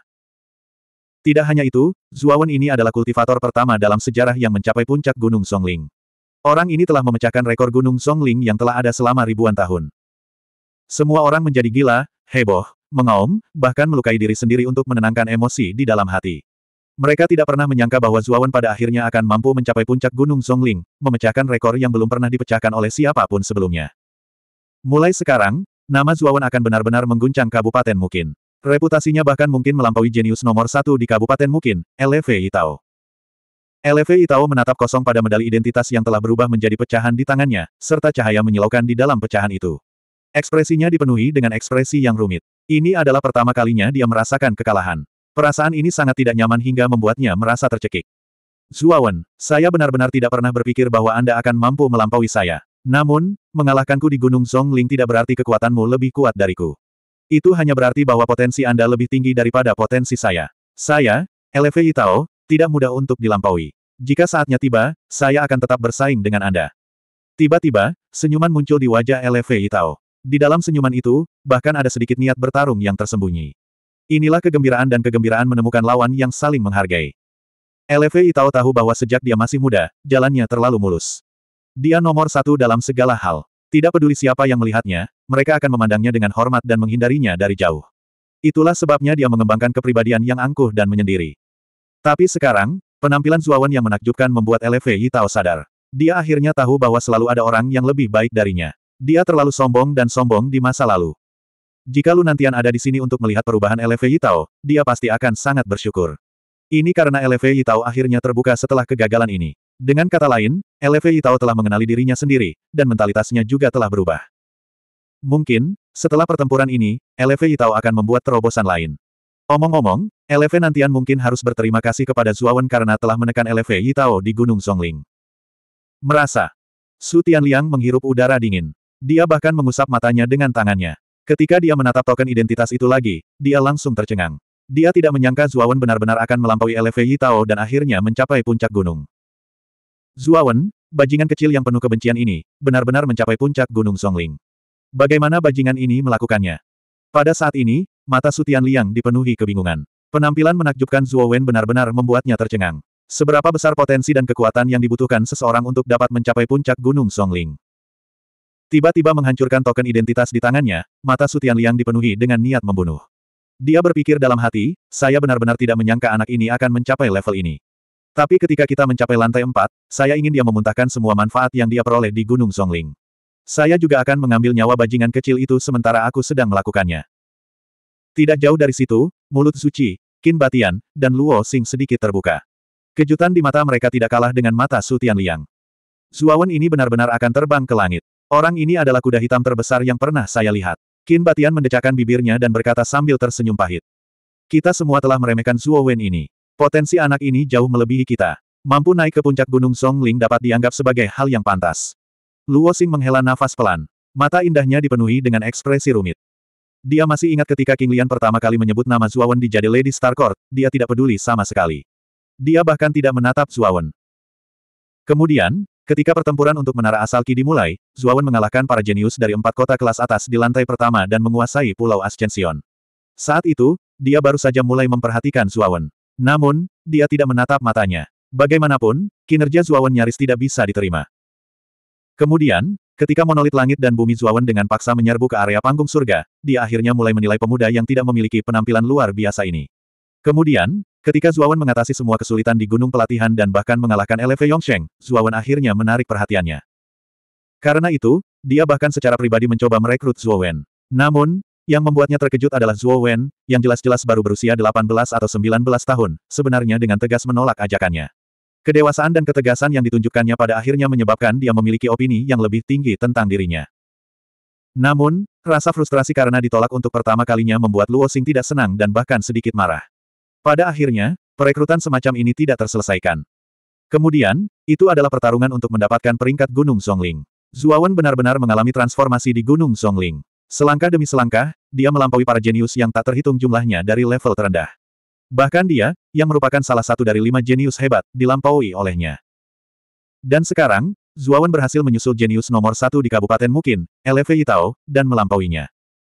Tidak hanya itu, Zuawan ini adalah kultivator pertama dalam sejarah yang mencapai puncak Gunung Songling. Orang ini telah memecahkan rekor Gunung Songling yang telah ada selama ribuan tahun. Semua orang menjadi gila, heboh, mengaum, bahkan melukai diri sendiri untuk menenangkan emosi di dalam hati. Mereka tidak pernah menyangka bahwa Zuawan pada akhirnya akan mampu mencapai puncak Gunung Songling, memecahkan rekor yang belum pernah dipecahkan oleh siapapun sebelumnya. Mulai sekarang, nama Zuawan akan benar-benar mengguncang Kabupaten Mukin. Reputasinya bahkan mungkin melampaui jenius nomor satu di Kabupaten Mukin, LV Itao. LV Itao menatap kosong pada medali identitas yang telah berubah menjadi pecahan di tangannya, serta cahaya menyilaukan di dalam pecahan itu. Ekspresinya dipenuhi dengan ekspresi yang rumit. Ini adalah pertama kalinya dia merasakan kekalahan. Perasaan ini sangat tidak nyaman hingga membuatnya merasa tercekik. Zuawan, saya benar-benar tidak pernah berpikir bahwa Anda akan mampu melampaui saya. Namun, mengalahkanku di Gunung Songling tidak berarti kekuatanmu lebih kuat dariku. Itu hanya berarti bahwa potensi Anda lebih tinggi daripada potensi saya. Saya, LV Itao, tidak mudah untuk dilampaui. Jika saatnya tiba, saya akan tetap bersaing dengan Anda. Tiba-tiba, senyuman muncul di wajah LV Itao. Di dalam senyuman itu, bahkan ada sedikit niat bertarung yang tersembunyi. Inilah kegembiraan dan kegembiraan menemukan lawan yang saling menghargai. LV Itao tahu bahwa sejak dia masih muda, jalannya terlalu mulus. Dia nomor satu dalam segala hal. Tidak peduli siapa yang melihatnya, mereka akan memandangnya dengan hormat dan menghindarinya dari jauh. Itulah sebabnya dia mengembangkan kepribadian yang angkuh dan menyendiri. Tapi sekarang, penampilan Zuawan yang menakjubkan membuat LV Yitao sadar. Dia akhirnya tahu bahwa selalu ada orang yang lebih baik darinya. Dia terlalu sombong dan sombong di masa lalu. Jika Lu Nantian ada di sini untuk melihat perubahan LV Yitao, dia pasti akan sangat bersyukur. Ini karena LV Yitao akhirnya terbuka setelah kegagalan ini. Dengan kata lain, LV Yitao telah mengenali dirinya sendiri, dan mentalitasnya juga telah berubah. Mungkin, setelah pertempuran ini, LV Yitao akan membuat terobosan lain. Omong-omong, LV Nantian mungkin harus berterima kasih kepada Zuawan karena telah menekan LV Yitao di Gunung Songling. Merasa. Su Tianliang menghirup udara dingin. Dia bahkan mengusap matanya dengan tangannya. Ketika dia menatap token identitas itu lagi, dia langsung tercengang. Dia tidak menyangka Zuawan benar-benar akan melampaui LV Yitao dan akhirnya mencapai puncak gunung. Zuawan, bajingan kecil yang penuh kebencian ini, benar-benar mencapai puncak gunung Songling. Bagaimana bajingan ini melakukannya? Pada saat ini, mata Sutian Liang dipenuhi kebingungan. Penampilan menakjubkan Zuawan benar-benar membuatnya tercengang. Seberapa besar potensi dan kekuatan yang dibutuhkan seseorang untuk dapat mencapai puncak gunung Songling? Tiba-tiba menghancurkan token identitas di tangannya, mata Sutian Liang dipenuhi dengan niat membunuh. Dia berpikir dalam hati, saya benar-benar tidak menyangka anak ini akan mencapai level ini. Tapi ketika kita mencapai lantai 4, saya ingin dia memuntahkan semua manfaat yang dia peroleh di Gunung Songling. Saya juga akan mengambil nyawa bajingan kecil itu sementara aku sedang melakukannya. Tidak jauh dari situ, mulut suci, Kin Batian, dan Luo Xing sedikit terbuka. Kejutan di mata mereka tidak kalah dengan mata Sutian Liang. Zuawan ini benar-benar akan terbang ke langit. Orang ini adalah kuda hitam terbesar yang pernah saya lihat. Qin Batian mendecakkan bibirnya dan berkata sambil tersenyum pahit. Kita semua telah meremehkan Zuo Wen ini. Potensi anak ini jauh melebihi kita. Mampu naik ke puncak Gunung Songling dapat dianggap sebagai hal yang pantas. Luo Xing menghela nafas pelan. Mata indahnya dipenuhi dengan ekspresi rumit. Dia masih ingat ketika King Lian pertama kali menyebut nama Zuawan di jadi Lady Star Court, dia tidak peduli sama sekali. Dia bahkan tidak menatap Zuawan. Kemudian, Ketika pertempuran untuk Menara Asalki dimulai, Zuawan mengalahkan para jenius dari empat kota kelas atas di lantai pertama dan menguasai Pulau Ascension. Saat itu, dia baru saja mulai memperhatikan Zuawan. Namun, dia tidak menatap matanya. Bagaimanapun, kinerja Zuawan nyaris tidak bisa diterima. Kemudian, ketika monolit langit dan bumi Zuawan dengan paksa menyerbu ke area panggung surga, dia akhirnya mulai menilai pemuda yang tidak memiliki penampilan luar biasa ini. Kemudian, Ketika Zuawan mengatasi semua kesulitan di Gunung Pelatihan dan bahkan mengalahkan Eleve Yongsheng, Zuawan akhirnya menarik perhatiannya. Karena itu, dia bahkan secara pribadi mencoba merekrut Zuowen. Namun, yang membuatnya terkejut adalah Zuowen, yang jelas-jelas baru berusia 18 atau 19 tahun, sebenarnya dengan tegas menolak ajakannya. Kedewasaan dan ketegasan yang ditunjukkannya pada akhirnya menyebabkan dia memiliki opini yang lebih tinggi tentang dirinya. Namun, rasa frustrasi karena ditolak untuk pertama kalinya membuat Luo Xing tidak senang dan bahkan sedikit marah. Pada akhirnya, perekrutan semacam ini tidak terselesaikan. Kemudian, itu adalah pertarungan untuk mendapatkan peringkat Gunung Songling. Zuawan benar-benar mengalami transformasi di Gunung Songling. Selangkah demi selangkah, dia melampaui para jenius yang tak terhitung jumlahnya dari level terendah. Bahkan dia, yang merupakan salah satu dari lima jenius hebat, dilampaui olehnya. Dan sekarang, Zuawan berhasil menyusul jenius nomor satu di Kabupaten Mukin, Eleve Itao, dan melampauinya.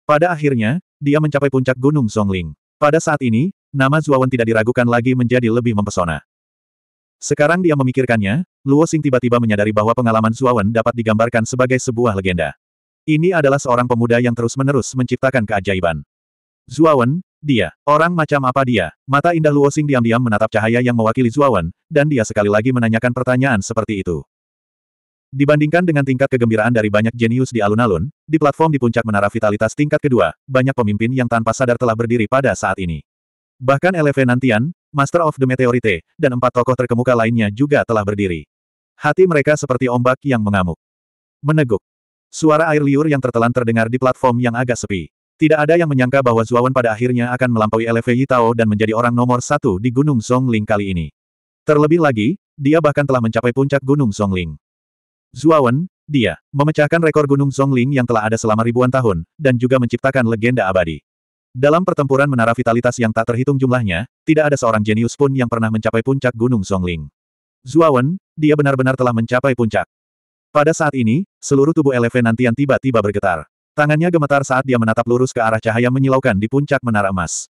Pada akhirnya, dia mencapai puncak Gunung Songling. Pada saat ini, nama Zuawan tidak diragukan lagi menjadi lebih mempesona. Sekarang dia memikirkannya, Luo Xing tiba-tiba menyadari bahwa pengalaman Zuawan dapat digambarkan sebagai sebuah legenda. Ini adalah seorang pemuda yang terus-menerus menciptakan keajaiban. Zuawan, dia, orang macam apa dia? Mata indah Luo Xing diam-diam menatap cahaya yang mewakili Zuawan, dan dia sekali lagi menanyakan pertanyaan seperti itu. Dibandingkan dengan tingkat kegembiraan dari banyak jenius di alun-alun, di platform di puncak menara vitalitas tingkat kedua, banyak pemimpin yang tanpa sadar telah berdiri pada saat ini. Bahkan Nantian, Master of the Meteorite, dan empat tokoh terkemuka lainnya juga telah berdiri. Hati mereka seperti ombak yang mengamuk. Meneguk. Suara air liur yang tertelan terdengar di platform yang agak sepi. Tidak ada yang menyangka bahwa Zuawan pada akhirnya akan melampaui Eleve Yitao dan menjadi orang nomor satu di Gunung Songling kali ini. Terlebih lagi, dia bahkan telah mencapai puncak Gunung Songling. Zuawan, dia, memecahkan rekor Gunung Songling yang telah ada selama ribuan tahun, dan juga menciptakan legenda abadi. Dalam pertempuran menara vitalitas yang tak terhitung jumlahnya, tidak ada seorang jenius pun yang pernah mencapai puncak Gunung Songling. Zuawan, dia benar-benar telah mencapai puncak. Pada saat ini, seluruh tubuh Elevenantian tiba-tiba bergetar. Tangannya gemetar saat dia menatap lurus ke arah cahaya menyilaukan di puncak menara emas.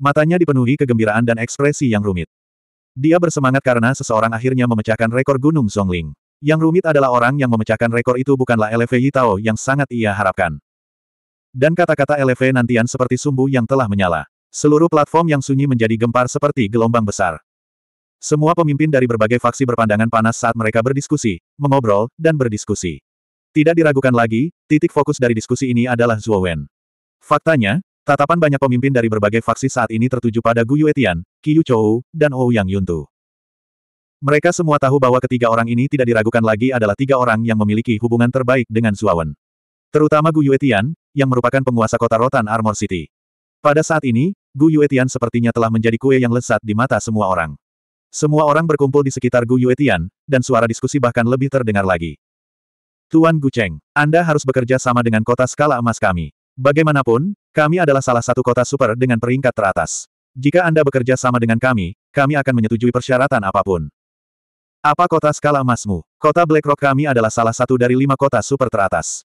Matanya dipenuhi kegembiraan dan ekspresi yang rumit. Dia bersemangat karena seseorang akhirnya memecahkan rekor Gunung Songling. Yang rumit adalah orang yang memecahkan rekor itu bukanlah Eleve Yitao yang sangat ia harapkan. Dan kata-kata LV nantian seperti sumbu yang telah menyala. Seluruh platform yang sunyi menjadi gempar seperti gelombang besar. Semua pemimpin dari berbagai faksi berpandangan panas saat mereka berdiskusi, mengobrol, dan berdiskusi. Tidak diragukan lagi, titik fokus dari diskusi ini adalah Zhuo Wen. Faktanya, tatapan banyak pemimpin dari berbagai faksi saat ini tertuju pada Gu Yuetian, Qiyu Chou, dan Ouyang oh Yuntu. Mereka semua tahu bahwa ketiga orang ini tidak diragukan lagi adalah tiga orang yang memiliki hubungan terbaik dengan Zhuo Wen. Terutama Gu Yuetian, yang merupakan penguasa kota rotan Armor City. Pada saat ini, Gu Yuetian sepertinya telah menjadi kue yang lesat di mata semua orang. Semua orang berkumpul di sekitar Gu Yuetian, dan suara diskusi bahkan lebih terdengar lagi. Tuan Gu Cheng, Anda harus bekerja sama dengan kota skala emas kami. Bagaimanapun, kami adalah salah satu kota super dengan peringkat teratas. Jika Anda bekerja sama dengan kami, kami akan menyetujui persyaratan apapun. Apa kota skala emasmu? Kota Black Rock kami adalah salah satu dari lima kota super teratas.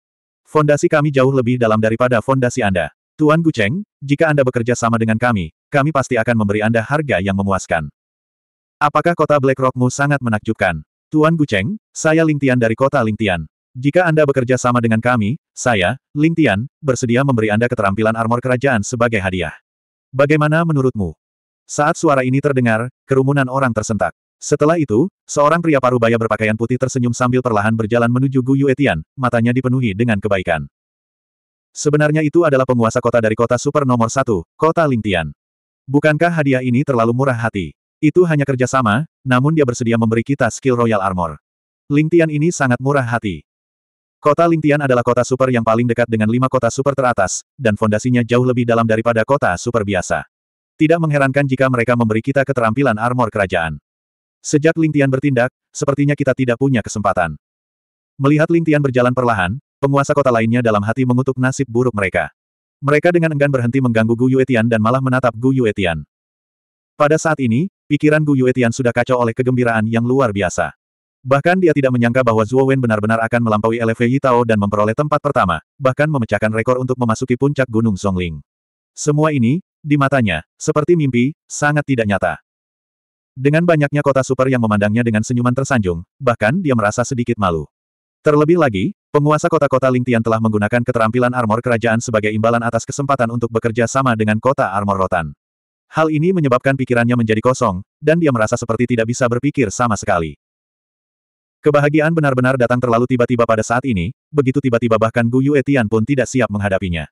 Fondasi kami jauh lebih dalam daripada fondasi Anda. Tuan Gu Cheng. jika Anda bekerja sama dengan kami, kami pasti akan memberi Anda harga yang memuaskan. Apakah kota Black Rockmu sangat menakjubkan? Tuan Gu Cheng? saya Lingtian dari kota Lingtian. Jika Anda bekerja sama dengan kami, saya, Lingtian, bersedia memberi Anda keterampilan armor kerajaan sebagai hadiah. Bagaimana menurutmu? Saat suara ini terdengar, kerumunan orang tersentak. Setelah itu, seorang pria paruh baya berpakaian putih tersenyum sambil perlahan berjalan menuju Gu Yuetian, matanya dipenuhi dengan kebaikan. Sebenarnya itu adalah penguasa kota dari kota super nomor satu, kota Lingtian. Bukankah hadiah ini terlalu murah hati? Itu hanya kerjasama, namun dia bersedia memberi kita skill Royal Armor. Lingtian ini sangat murah hati. Kota Lingtian adalah kota super yang paling dekat dengan lima kota super teratas, dan fondasinya jauh lebih dalam daripada kota super biasa. Tidak mengherankan jika mereka memberi kita keterampilan armor kerajaan. Sejak Lingtian bertindak, sepertinya kita tidak punya kesempatan. Melihat Lingtian berjalan perlahan, penguasa kota lainnya dalam hati mengutuk nasib buruk mereka. Mereka dengan enggan berhenti mengganggu Gu Yuetian dan malah menatap Gu Yuetian. Pada saat ini, pikiran Gu Yuetian sudah kacau oleh kegembiraan yang luar biasa. Bahkan dia tidak menyangka bahwa Zhuo Wen benar-benar akan melampaui Yi Tao dan memperoleh tempat pertama, bahkan memecahkan rekor untuk memasuki puncak Gunung Songling. Semua ini, di matanya, seperti mimpi, sangat tidak nyata. Dengan banyaknya kota super yang memandangnya dengan senyuman tersanjung, bahkan dia merasa sedikit malu. Terlebih lagi, penguasa kota-kota Lingtian telah menggunakan keterampilan armor kerajaan sebagai imbalan atas kesempatan untuk bekerja sama dengan kota armor rotan. Hal ini menyebabkan pikirannya menjadi kosong, dan dia merasa seperti tidak bisa berpikir sama sekali. Kebahagiaan benar-benar datang terlalu tiba-tiba pada saat ini, begitu tiba-tiba bahkan Gu Tian pun tidak siap menghadapinya.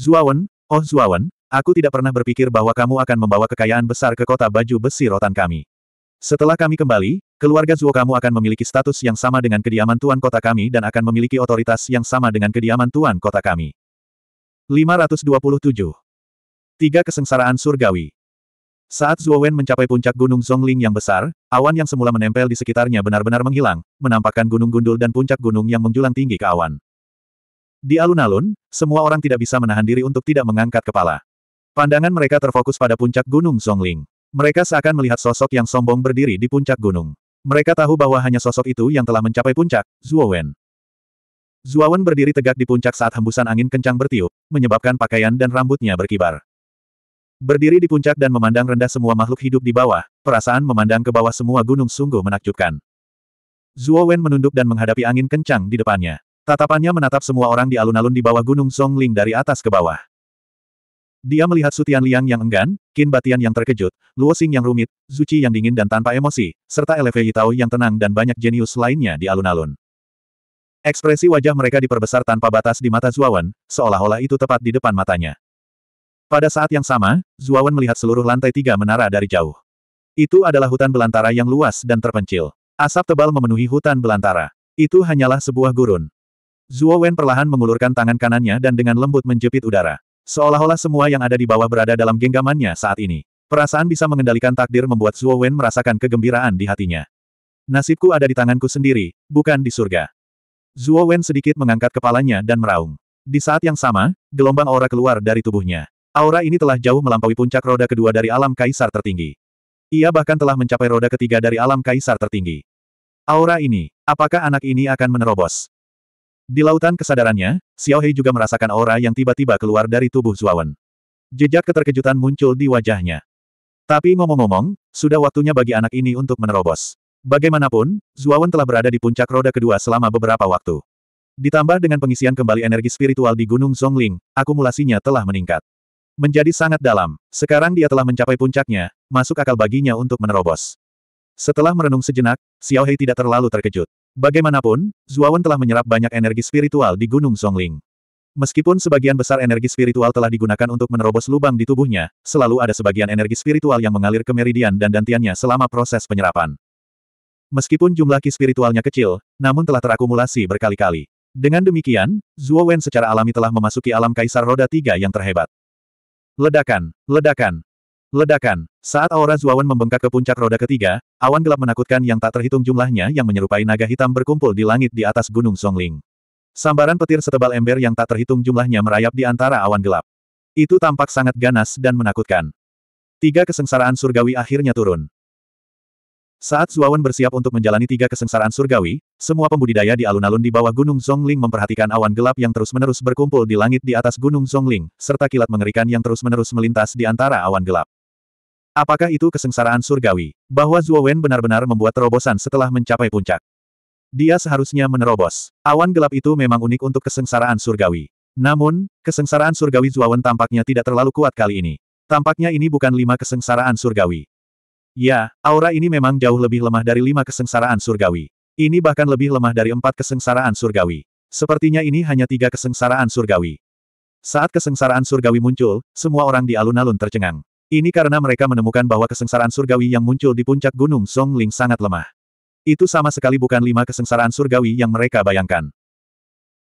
Zuawan, oh Zuawan, Aku tidak pernah berpikir bahwa kamu akan membawa kekayaan besar ke kota baju besi rotan kami. Setelah kami kembali, keluarga Zuo kamu akan memiliki status yang sama dengan kediaman tuan kota kami dan akan memiliki otoritas yang sama dengan kediaman tuan kota kami. 527. Tiga Kesengsaraan Surgawi Saat Zuo Wen mencapai puncak Gunung Zongling yang besar, awan yang semula menempel di sekitarnya benar-benar menghilang, menampakkan gunung gundul dan puncak gunung yang menjulang tinggi ke awan. Di alun-alun, semua orang tidak bisa menahan diri untuk tidak mengangkat kepala. Pandangan mereka terfokus pada puncak gunung Songling. Mereka seakan melihat sosok yang sombong berdiri di puncak gunung. Mereka tahu bahwa hanya sosok itu yang telah mencapai puncak, Zuowen. Zuowen berdiri tegak di puncak saat hembusan angin kencang bertiup, menyebabkan pakaian dan rambutnya berkibar. Berdiri di puncak dan memandang rendah semua makhluk hidup di bawah, perasaan memandang ke bawah semua gunung sungguh menakjubkan. Zuo Wen menunduk dan menghadapi angin kencang di depannya. Tatapannya menatap semua orang di alun-alun di bawah gunung Songling dari atas ke bawah. Dia melihat Sutian Liang yang enggan, Qin Batian yang terkejut, Luo Xing yang rumit, Zuci yang dingin dan tanpa emosi, serta Eleve Yitao yang tenang dan banyak jenius lainnya di alun-alun. Ekspresi wajah mereka diperbesar tanpa batas di mata Zuawan, seolah-olah itu tepat di depan matanya. Pada saat yang sama, Zuawan melihat seluruh lantai tiga menara dari jauh. Itu adalah hutan belantara yang luas dan terpencil. Asap tebal memenuhi hutan belantara. Itu hanyalah sebuah gurun. Zuo Wen perlahan mengulurkan tangan kanannya dan dengan lembut menjepit udara. Seolah-olah semua yang ada di bawah berada dalam genggamannya saat ini. Perasaan bisa mengendalikan takdir membuat Zuo Wen merasakan kegembiraan di hatinya. Nasibku ada di tanganku sendiri, bukan di surga. Zuo Wen sedikit mengangkat kepalanya dan meraung. Di saat yang sama, gelombang aura keluar dari tubuhnya. Aura ini telah jauh melampaui puncak roda kedua dari alam kaisar tertinggi. Ia bahkan telah mencapai roda ketiga dari alam kaisar tertinggi. Aura ini, apakah anak ini akan menerobos? Di lautan kesadarannya, Xiao Hei juga merasakan aura yang tiba-tiba keluar dari tubuh Zuawan. Jejak keterkejutan muncul di wajahnya. Tapi ngomong-ngomong, sudah waktunya bagi anak ini untuk menerobos. Bagaimanapun, Zuawan telah berada di puncak roda kedua selama beberapa waktu. Ditambah dengan pengisian kembali energi spiritual di Gunung Zhongling, akumulasinya telah meningkat. Menjadi sangat dalam, sekarang dia telah mencapai puncaknya, masuk akal baginya untuk menerobos. Setelah merenung sejenak, Xiao Hei tidak terlalu terkejut. Bagaimanapun, Zuawan telah menyerap banyak energi spiritual di Gunung Songling. Meskipun sebagian besar energi spiritual telah digunakan untuk menerobos lubang di tubuhnya, selalu ada sebagian energi spiritual yang mengalir ke meridian dan dantiannya selama proses penyerapan. Meskipun jumlah ki spiritualnya kecil, namun telah terakumulasi berkali-kali. Dengan demikian, Zuo Wen secara alami telah memasuki alam kaisar roda tiga yang terhebat. Ledakan, ledakan, ledakan. Saat aura Zuawan membengkak ke puncak roda ketiga, awan gelap menakutkan yang tak terhitung jumlahnya yang menyerupai naga hitam berkumpul di langit di atas Gunung Songling. Sambaran petir setebal ember yang tak terhitung jumlahnya merayap di antara awan gelap. Itu tampak sangat ganas dan menakutkan. Tiga kesengsaraan surgawi akhirnya turun. Saat Zuawan bersiap untuk menjalani tiga kesengsaraan surgawi, semua pembudidaya di alun-alun di bawah Gunung Zongling memperhatikan awan gelap yang terus-menerus berkumpul di langit di atas Gunung Zongling, serta kilat mengerikan yang terus-menerus melintas di antara awan gelap. Apakah itu kesengsaraan surgawi, bahwa Wen benar-benar membuat terobosan setelah mencapai puncak? Dia seharusnya menerobos. Awan gelap itu memang unik untuk kesengsaraan surgawi. Namun, kesengsaraan surgawi Wen tampaknya tidak terlalu kuat kali ini. Tampaknya ini bukan lima kesengsaraan surgawi. Ya, aura ini memang jauh lebih lemah dari lima kesengsaraan surgawi. Ini bahkan lebih lemah dari empat kesengsaraan surgawi. Sepertinya ini hanya tiga kesengsaraan surgawi. Saat kesengsaraan surgawi muncul, semua orang di alun-alun tercengang. Ini karena mereka menemukan bahwa kesengsaraan surgawi yang muncul di puncak gunung Song Ling sangat lemah. Itu sama sekali bukan lima kesengsaraan surgawi yang mereka bayangkan.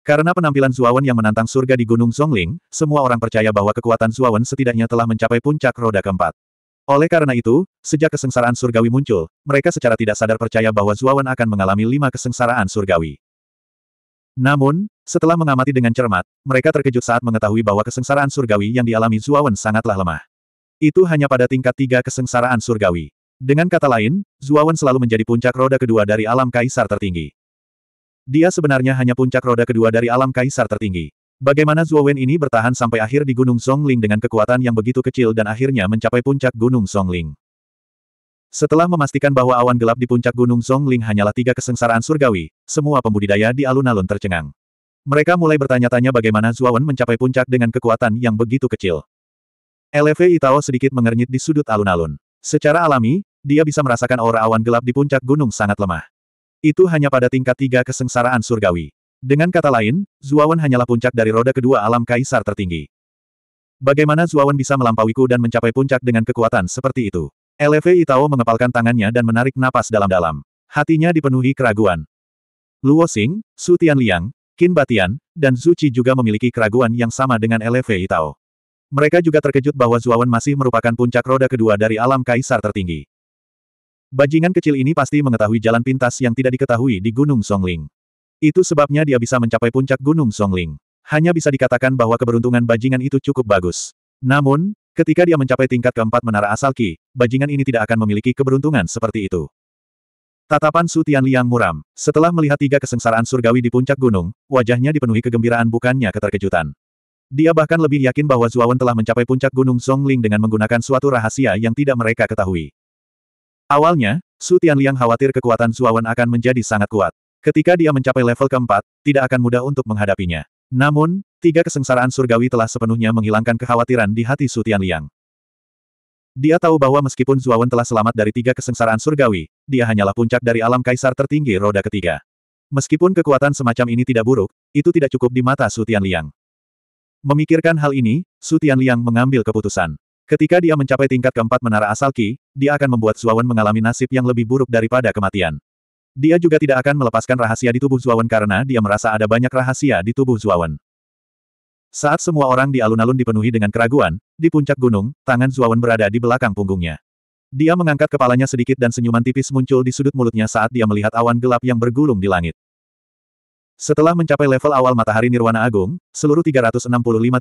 Karena penampilan Zuawan yang menantang surga di Gunung Songling, semua orang percaya bahwa kekuatan Zuawan setidaknya telah mencapai puncak roda keempat. Oleh karena itu, sejak kesengsaraan surgawi muncul, mereka secara tidak sadar percaya bahwa Zuawan akan mengalami lima kesengsaraan surgawi. Namun, setelah mengamati dengan cermat, mereka terkejut saat mengetahui bahwa kesengsaraan surgawi yang dialami Zuawan sangatlah lemah. Itu hanya pada tingkat tiga kesengsaraan surgawi. Dengan kata lain, Zuawan selalu menjadi puncak roda kedua dari alam kaisar tertinggi. Dia sebenarnya hanya puncak roda kedua dari alam kaisar tertinggi. Bagaimana Zuawan ini bertahan sampai akhir di Gunung Songling dengan kekuatan yang begitu kecil dan akhirnya mencapai puncak Gunung Songling. Setelah memastikan bahwa awan gelap di puncak Gunung Songling hanyalah tiga kesengsaraan surgawi, semua pembudidaya di alun-alun tercengang. Mereka mulai bertanya-tanya bagaimana Zuawan mencapai puncak dengan kekuatan yang begitu kecil. LV Itao sedikit mengernyit di sudut alun-alun. Secara alami, dia bisa merasakan aura awan gelap di puncak gunung sangat lemah. Itu hanya pada tingkat tiga kesengsaraan surgawi. Dengan kata lain, Zuawan hanyalah puncak dari roda kedua alam kaisar tertinggi. Bagaimana Zuawan bisa melampauiku dan mencapai puncak dengan kekuatan seperti itu? LV Itao mengepalkan tangannya dan menarik napas dalam-dalam. Hatinya dipenuhi keraguan. Luo Xing, Su Tian Liang, Qin Batian, dan Zuci juga memiliki keraguan yang sama dengan LV Itao. Mereka juga terkejut bahwa Zuawan masih merupakan puncak roda kedua dari alam kaisar tertinggi. Bajingan kecil ini pasti mengetahui jalan pintas yang tidak diketahui di Gunung Songling. Itu sebabnya dia bisa mencapai puncak Gunung Songling. Hanya bisa dikatakan bahwa keberuntungan bajingan itu cukup bagus. Namun, ketika dia mencapai tingkat keempat menara asal Ki, bajingan ini tidak akan memiliki keberuntungan seperti itu. Tatapan Su Tianliang muram. Setelah melihat tiga kesengsaraan surgawi di puncak gunung, wajahnya dipenuhi kegembiraan bukannya keterkejutan. Dia bahkan lebih yakin bahwa Zuawan telah mencapai puncak Gunung Zhongling dengan menggunakan suatu rahasia yang tidak mereka ketahui. Awalnya, Su Tianliang khawatir kekuatan Zuawan akan menjadi sangat kuat. Ketika dia mencapai level keempat, tidak akan mudah untuk menghadapinya. Namun, tiga kesengsaraan surgawi telah sepenuhnya menghilangkan kekhawatiran di hati Su Tianliang. Dia tahu bahwa meskipun Zuawan telah selamat dari tiga kesengsaraan surgawi, dia hanyalah puncak dari alam kaisar tertinggi roda ketiga. Meskipun kekuatan semacam ini tidak buruk, itu tidak cukup di mata Su Tianliang. Memikirkan hal ini, Su Liang mengambil keputusan. Ketika dia mencapai tingkat keempat menara asal Qi, dia akan membuat Zuawan mengalami nasib yang lebih buruk daripada kematian. Dia juga tidak akan melepaskan rahasia di tubuh Zuawan karena dia merasa ada banyak rahasia di tubuh Zuawan. Saat semua orang di alun-alun dipenuhi dengan keraguan, di puncak gunung, tangan Zuawan berada di belakang punggungnya. Dia mengangkat kepalanya sedikit dan senyuman tipis muncul di sudut mulutnya saat dia melihat awan gelap yang bergulung di langit. Setelah mencapai level awal matahari Nirwana Agung, seluruh 365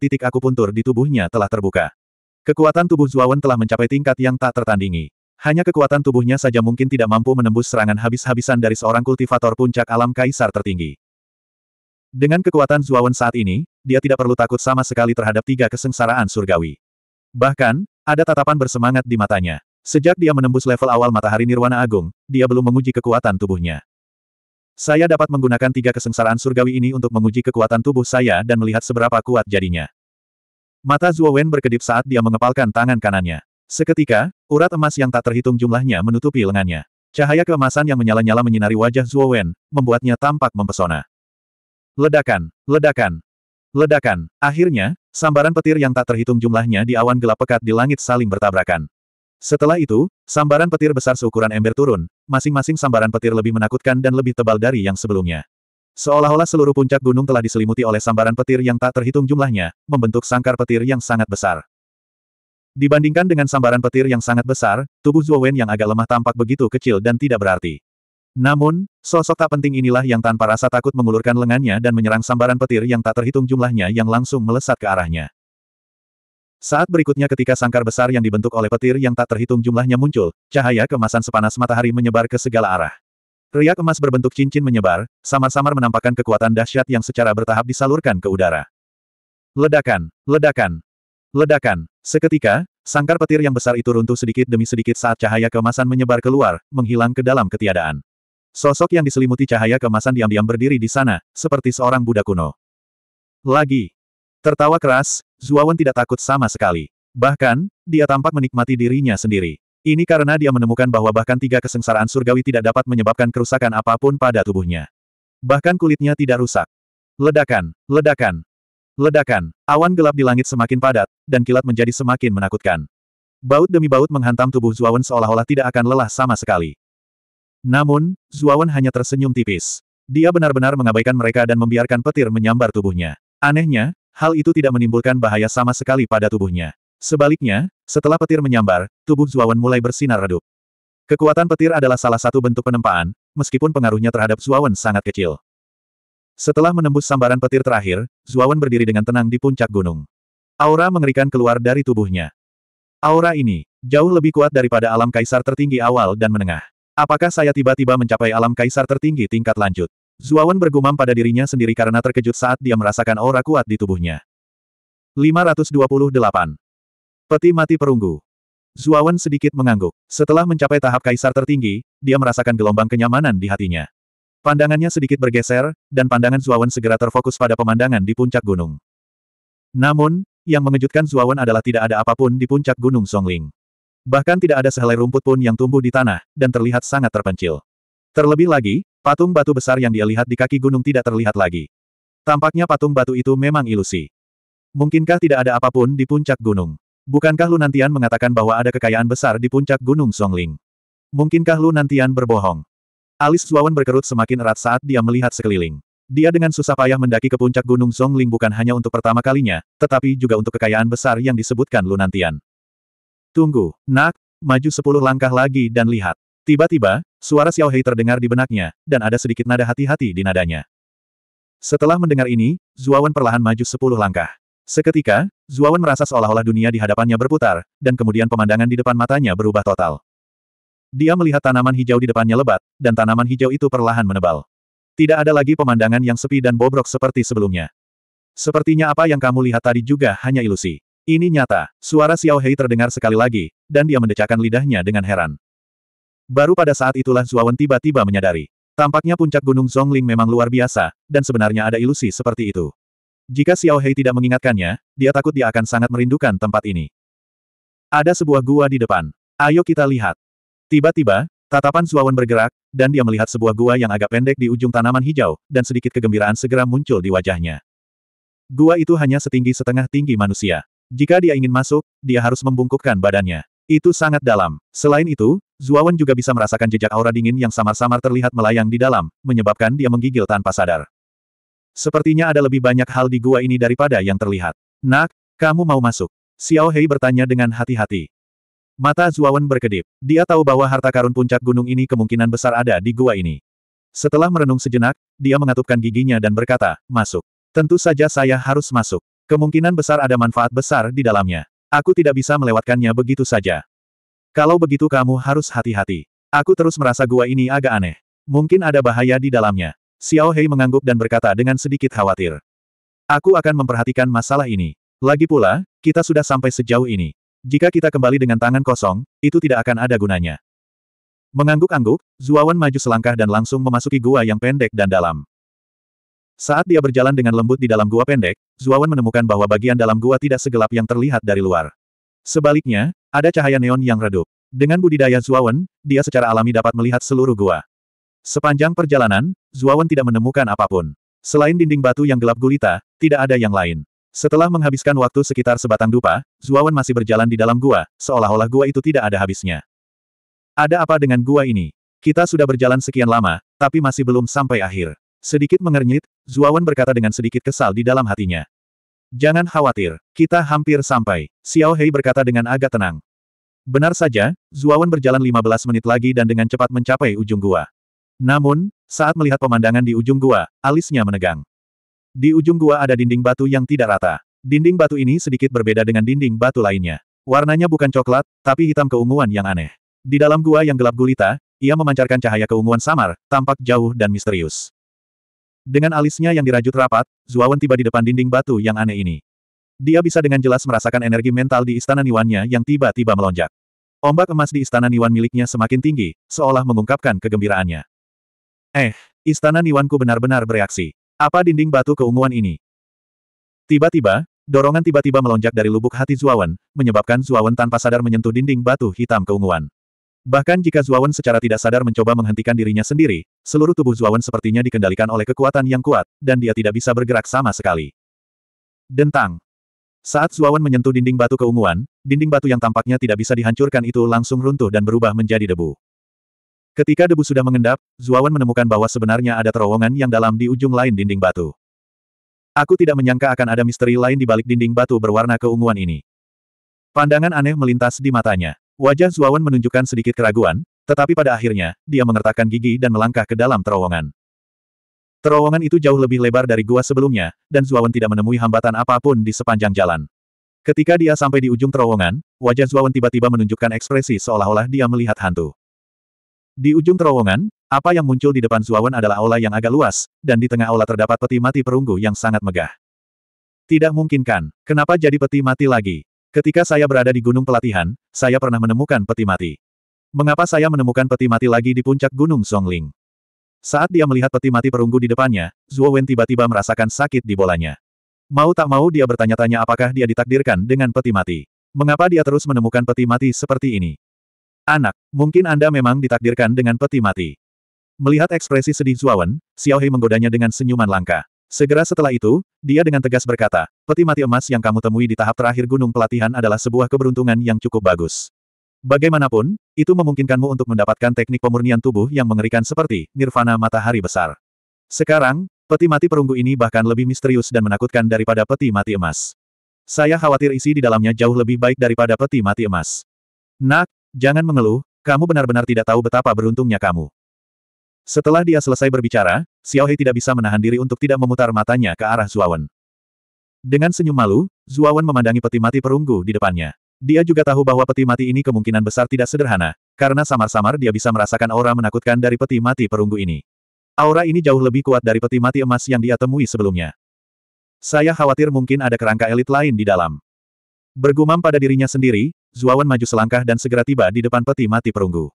titik akupuntur di tubuhnya telah terbuka. Kekuatan tubuh Zuawan telah mencapai tingkat yang tak tertandingi. Hanya kekuatan tubuhnya saja mungkin tidak mampu menembus serangan habis-habisan dari seorang kultivator puncak alam kaisar tertinggi. Dengan kekuatan Zuawan saat ini, dia tidak perlu takut sama sekali terhadap tiga kesengsaraan surgawi. Bahkan, ada tatapan bersemangat di matanya. Sejak dia menembus level awal matahari Nirwana Agung, dia belum menguji kekuatan tubuhnya. Saya dapat menggunakan tiga kesengsaraan surgawi ini untuk menguji kekuatan tubuh saya dan melihat seberapa kuat jadinya. Mata Wen berkedip saat dia mengepalkan tangan kanannya. Seketika, urat emas yang tak terhitung jumlahnya menutupi lengannya. Cahaya keemasan yang menyala-nyala menyinari wajah Wen, membuatnya tampak mempesona. Ledakan, ledakan, ledakan. Akhirnya, sambaran petir yang tak terhitung jumlahnya di awan gelap pekat di langit saling bertabrakan. Setelah itu, sambaran petir besar seukuran ember turun, masing-masing sambaran petir lebih menakutkan dan lebih tebal dari yang sebelumnya. Seolah-olah seluruh puncak gunung telah diselimuti oleh sambaran petir yang tak terhitung jumlahnya, membentuk sangkar petir yang sangat besar. Dibandingkan dengan sambaran petir yang sangat besar, tubuh Zuo Wen yang agak lemah tampak begitu kecil dan tidak berarti. Namun, sosok tak penting inilah yang tanpa rasa takut mengulurkan lengannya dan menyerang sambaran petir yang tak terhitung jumlahnya yang langsung melesat ke arahnya. Saat berikutnya ketika sangkar besar yang dibentuk oleh petir yang tak terhitung jumlahnya muncul, cahaya kemasan sepanas matahari menyebar ke segala arah. Riak emas berbentuk cincin menyebar, samar-samar menampakkan kekuatan dahsyat yang secara bertahap disalurkan ke udara. Ledakan, ledakan, ledakan. Seketika, sangkar petir yang besar itu runtuh sedikit demi sedikit saat cahaya kemasan menyebar keluar, menghilang ke dalam ketiadaan. Sosok yang diselimuti cahaya kemasan diam-diam berdiri di sana, seperti seorang Buddha kuno. Lagi, Tertawa keras, Zuawan tidak takut sama sekali. Bahkan, dia tampak menikmati dirinya sendiri. Ini karena dia menemukan bahwa bahkan tiga kesengsaraan surgawi tidak dapat menyebabkan kerusakan apapun pada tubuhnya. Bahkan kulitnya tidak rusak. Ledakan, ledakan, ledakan. Awan gelap di langit semakin padat, dan kilat menjadi semakin menakutkan. Baut demi baut menghantam tubuh Zuawan seolah-olah tidak akan lelah sama sekali. Namun, Zuawan hanya tersenyum tipis. Dia benar-benar mengabaikan mereka dan membiarkan petir menyambar tubuhnya. Anehnya, Hal itu tidak menimbulkan bahaya sama sekali pada tubuhnya. Sebaliknya, setelah petir menyambar, tubuh Zuawan mulai bersinar redup. Kekuatan petir adalah salah satu bentuk penempaan, meskipun pengaruhnya terhadap Zuawan sangat kecil. Setelah menembus sambaran petir terakhir, Zuawan berdiri dengan tenang di puncak gunung. Aura mengerikan keluar dari tubuhnya. Aura ini, jauh lebih kuat daripada alam kaisar tertinggi awal dan menengah. Apakah saya tiba-tiba mencapai alam kaisar tertinggi tingkat lanjut? Zuawan bergumam pada dirinya sendiri karena terkejut saat dia merasakan aura kuat di tubuhnya. 528. Peti mati perunggu. Zuawan sedikit mengangguk. Setelah mencapai tahap kaisar tertinggi, dia merasakan gelombang kenyamanan di hatinya. Pandangannya sedikit bergeser, dan pandangan Zuawan segera terfokus pada pemandangan di puncak gunung. Namun, yang mengejutkan Zuawan adalah tidak ada apapun di puncak gunung Songling. Bahkan tidak ada sehelai rumput pun yang tumbuh di tanah, dan terlihat sangat terpencil. Terlebih lagi, Patung batu besar yang dia lihat di kaki gunung tidak terlihat lagi. Tampaknya patung batu itu memang ilusi. Mungkinkah tidak ada apapun di puncak gunung? Bukankah Lu Nantian mengatakan bahwa ada kekayaan besar di puncak gunung Songling? Mungkinkah Lu Nantian berbohong? Alis Zuawan berkerut semakin erat saat dia melihat sekeliling. Dia dengan susah payah mendaki ke puncak Gunung Songling bukan hanya untuk pertama kalinya, tetapi juga untuk kekayaan besar yang disebutkan Lu Nantian. Tunggu, nak, maju sepuluh langkah lagi dan lihat. Tiba-tiba, suara Xiao Hei terdengar di benaknya, dan ada sedikit nada hati-hati di nadanya. Setelah mendengar ini, Zuawan perlahan maju sepuluh langkah. Seketika, Zuawan merasa seolah-olah dunia di hadapannya berputar, dan kemudian pemandangan di depan matanya berubah total. Dia melihat tanaman hijau di depannya lebat, dan tanaman hijau itu perlahan menebal. Tidak ada lagi pemandangan yang sepi dan bobrok seperti sebelumnya. Sepertinya apa yang kamu lihat tadi juga hanya ilusi. Ini nyata, suara Xiao Hei terdengar sekali lagi, dan dia mendecakkan lidahnya dengan heran. Baru pada saat itulah Zuawan tiba-tiba menyadari. Tampaknya puncak gunung Zhongling memang luar biasa, dan sebenarnya ada ilusi seperti itu. Jika Xiao Hei tidak mengingatkannya, dia takut dia akan sangat merindukan tempat ini. Ada sebuah gua di depan. Ayo kita lihat. Tiba-tiba, tatapan Zuawan bergerak, dan dia melihat sebuah gua yang agak pendek di ujung tanaman hijau, dan sedikit kegembiraan segera muncul di wajahnya. Gua itu hanya setinggi setengah tinggi manusia. Jika dia ingin masuk, dia harus membungkukkan badannya. Itu sangat dalam. Selain itu, Zuawan juga bisa merasakan jejak aura dingin yang samar-samar terlihat melayang di dalam, menyebabkan dia menggigil tanpa sadar. Sepertinya ada lebih banyak hal di gua ini daripada yang terlihat. Nak, kamu mau masuk? Xiao Hei bertanya dengan hati-hati. Mata Zuawan berkedip. Dia tahu bahwa harta karun puncak gunung ini kemungkinan besar ada di gua ini. Setelah merenung sejenak, dia mengatupkan giginya dan berkata, masuk. Tentu saja saya harus masuk. Kemungkinan besar ada manfaat besar di dalamnya. Aku tidak bisa melewatkannya begitu saja. Kalau begitu kamu harus hati-hati. Aku terus merasa gua ini agak aneh. Mungkin ada bahaya di dalamnya. Xiao Hei mengangguk dan berkata dengan sedikit khawatir. Aku akan memperhatikan masalah ini. Lagi pula, kita sudah sampai sejauh ini. Jika kita kembali dengan tangan kosong, itu tidak akan ada gunanya. Mengangguk-angguk, Zuawan maju selangkah dan langsung memasuki gua yang pendek dan dalam. Saat dia berjalan dengan lembut di dalam gua pendek, Zuawan menemukan bahwa bagian dalam gua tidak segelap yang terlihat dari luar. Sebaliknya, ada cahaya neon yang redup. Dengan budidaya Zuawan, dia secara alami dapat melihat seluruh gua. Sepanjang perjalanan, Zuawan tidak menemukan apapun. Selain dinding batu yang gelap gulita, tidak ada yang lain. Setelah menghabiskan waktu sekitar sebatang dupa, Zuawan masih berjalan di dalam gua, seolah-olah gua itu tidak ada habisnya. Ada apa dengan gua ini? Kita sudah berjalan sekian lama, tapi masih belum sampai akhir. Sedikit mengernyit, Zuawan berkata dengan sedikit kesal di dalam hatinya. Jangan khawatir, kita hampir sampai, Xiao Hei berkata dengan agak tenang. Benar saja, Zuawan berjalan 15 menit lagi dan dengan cepat mencapai ujung gua. Namun, saat melihat pemandangan di ujung gua, alisnya menegang. Di ujung gua ada dinding batu yang tidak rata. Dinding batu ini sedikit berbeda dengan dinding batu lainnya. Warnanya bukan coklat, tapi hitam keunguan yang aneh. Di dalam gua yang gelap gulita, ia memancarkan cahaya keunguan samar, tampak jauh dan misterius. Dengan alisnya yang dirajut rapat, Zuawan tiba di depan dinding batu yang aneh ini. Dia bisa dengan jelas merasakan energi mental di istana Niwannya yang tiba-tiba melonjak. Ombak emas di istana Niwan miliknya semakin tinggi, seolah mengungkapkan kegembiraannya. Eh, istana Niwanku benar-benar bereaksi. Apa dinding batu keunguan ini? Tiba-tiba, dorongan tiba-tiba melonjak dari lubuk hati Zuawan, menyebabkan Zuawan tanpa sadar menyentuh dinding batu hitam keunguan. Bahkan jika Zuawan secara tidak sadar mencoba menghentikan dirinya sendiri, seluruh tubuh Zuawan sepertinya dikendalikan oleh kekuatan yang kuat, dan dia tidak bisa bergerak sama sekali. Dentang. Saat Zuawan menyentuh dinding batu keunguan, dinding batu yang tampaknya tidak bisa dihancurkan itu langsung runtuh dan berubah menjadi debu. Ketika debu sudah mengendap, Zuawan menemukan bahwa sebenarnya ada terowongan yang dalam di ujung lain dinding batu. Aku tidak menyangka akan ada misteri lain di balik dinding batu berwarna keunguan ini. Pandangan aneh melintas di matanya. Wajah Zuawan menunjukkan sedikit keraguan, tetapi pada akhirnya, dia mengertakkan gigi dan melangkah ke dalam terowongan. Terowongan itu jauh lebih lebar dari gua sebelumnya, dan Zuawan tidak menemui hambatan apapun di sepanjang jalan. Ketika dia sampai di ujung terowongan, wajah Zuawan tiba-tiba menunjukkan ekspresi seolah-olah dia melihat hantu. Di ujung terowongan, apa yang muncul di depan Zuawan adalah aula yang agak luas, dan di tengah aula terdapat peti mati perunggu yang sangat megah. Tidak mungkin kan, kenapa jadi peti mati lagi? Ketika saya berada di gunung pelatihan, saya pernah menemukan peti mati. Mengapa saya menemukan peti mati lagi di puncak gunung Songling? Saat dia melihat peti mati perunggu di depannya, Zhuo Wen tiba-tiba merasakan sakit di bolanya. Mau tak mau dia bertanya-tanya apakah dia ditakdirkan dengan peti mati. Mengapa dia terus menemukan peti mati seperti ini? Anak, mungkin Anda memang ditakdirkan dengan peti mati. Melihat ekspresi sedih Wen, Xiao Xiaohei menggodanya dengan senyuman langka. Segera setelah itu, dia dengan tegas berkata, peti mati emas yang kamu temui di tahap terakhir gunung pelatihan adalah sebuah keberuntungan yang cukup bagus. Bagaimanapun, itu memungkinkanmu untuk mendapatkan teknik pemurnian tubuh yang mengerikan seperti nirvana matahari besar. Sekarang, peti mati perunggu ini bahkan lebih misterius dan menakutkan daripada peti mati emas. Saya khawatir isi di dalamnya jauh lebih baik daripada peti mati emas. Nak, jangan mengeluh, kamu benar-benar tidak tahu betapa beruntungnya kamu. Setelah dia selesai berbicara, Xiao Hei tidak bisa menahan diri untuk tidak memutar matanya ke arah Zuawan. Dengan senyum malu, Zuawan memandangi peti mati perunggu di depannya. Dia juga tahu bahwa peti mati ini kemungkinan besar tidak sederhana, karena samar-samar dia bisa merasakan aura menakutkan dari peti mati perunggu ini. Aura ini jauh lebih kuat dari peti mati emas yang dia temui sebelumnya. Saya khawatir mungkin ada kerangka elit lain di dalam. Bergumam pada dirinya sendiri, Zuawan maju selangkah dan segera tiba di depan peti mati perunggu.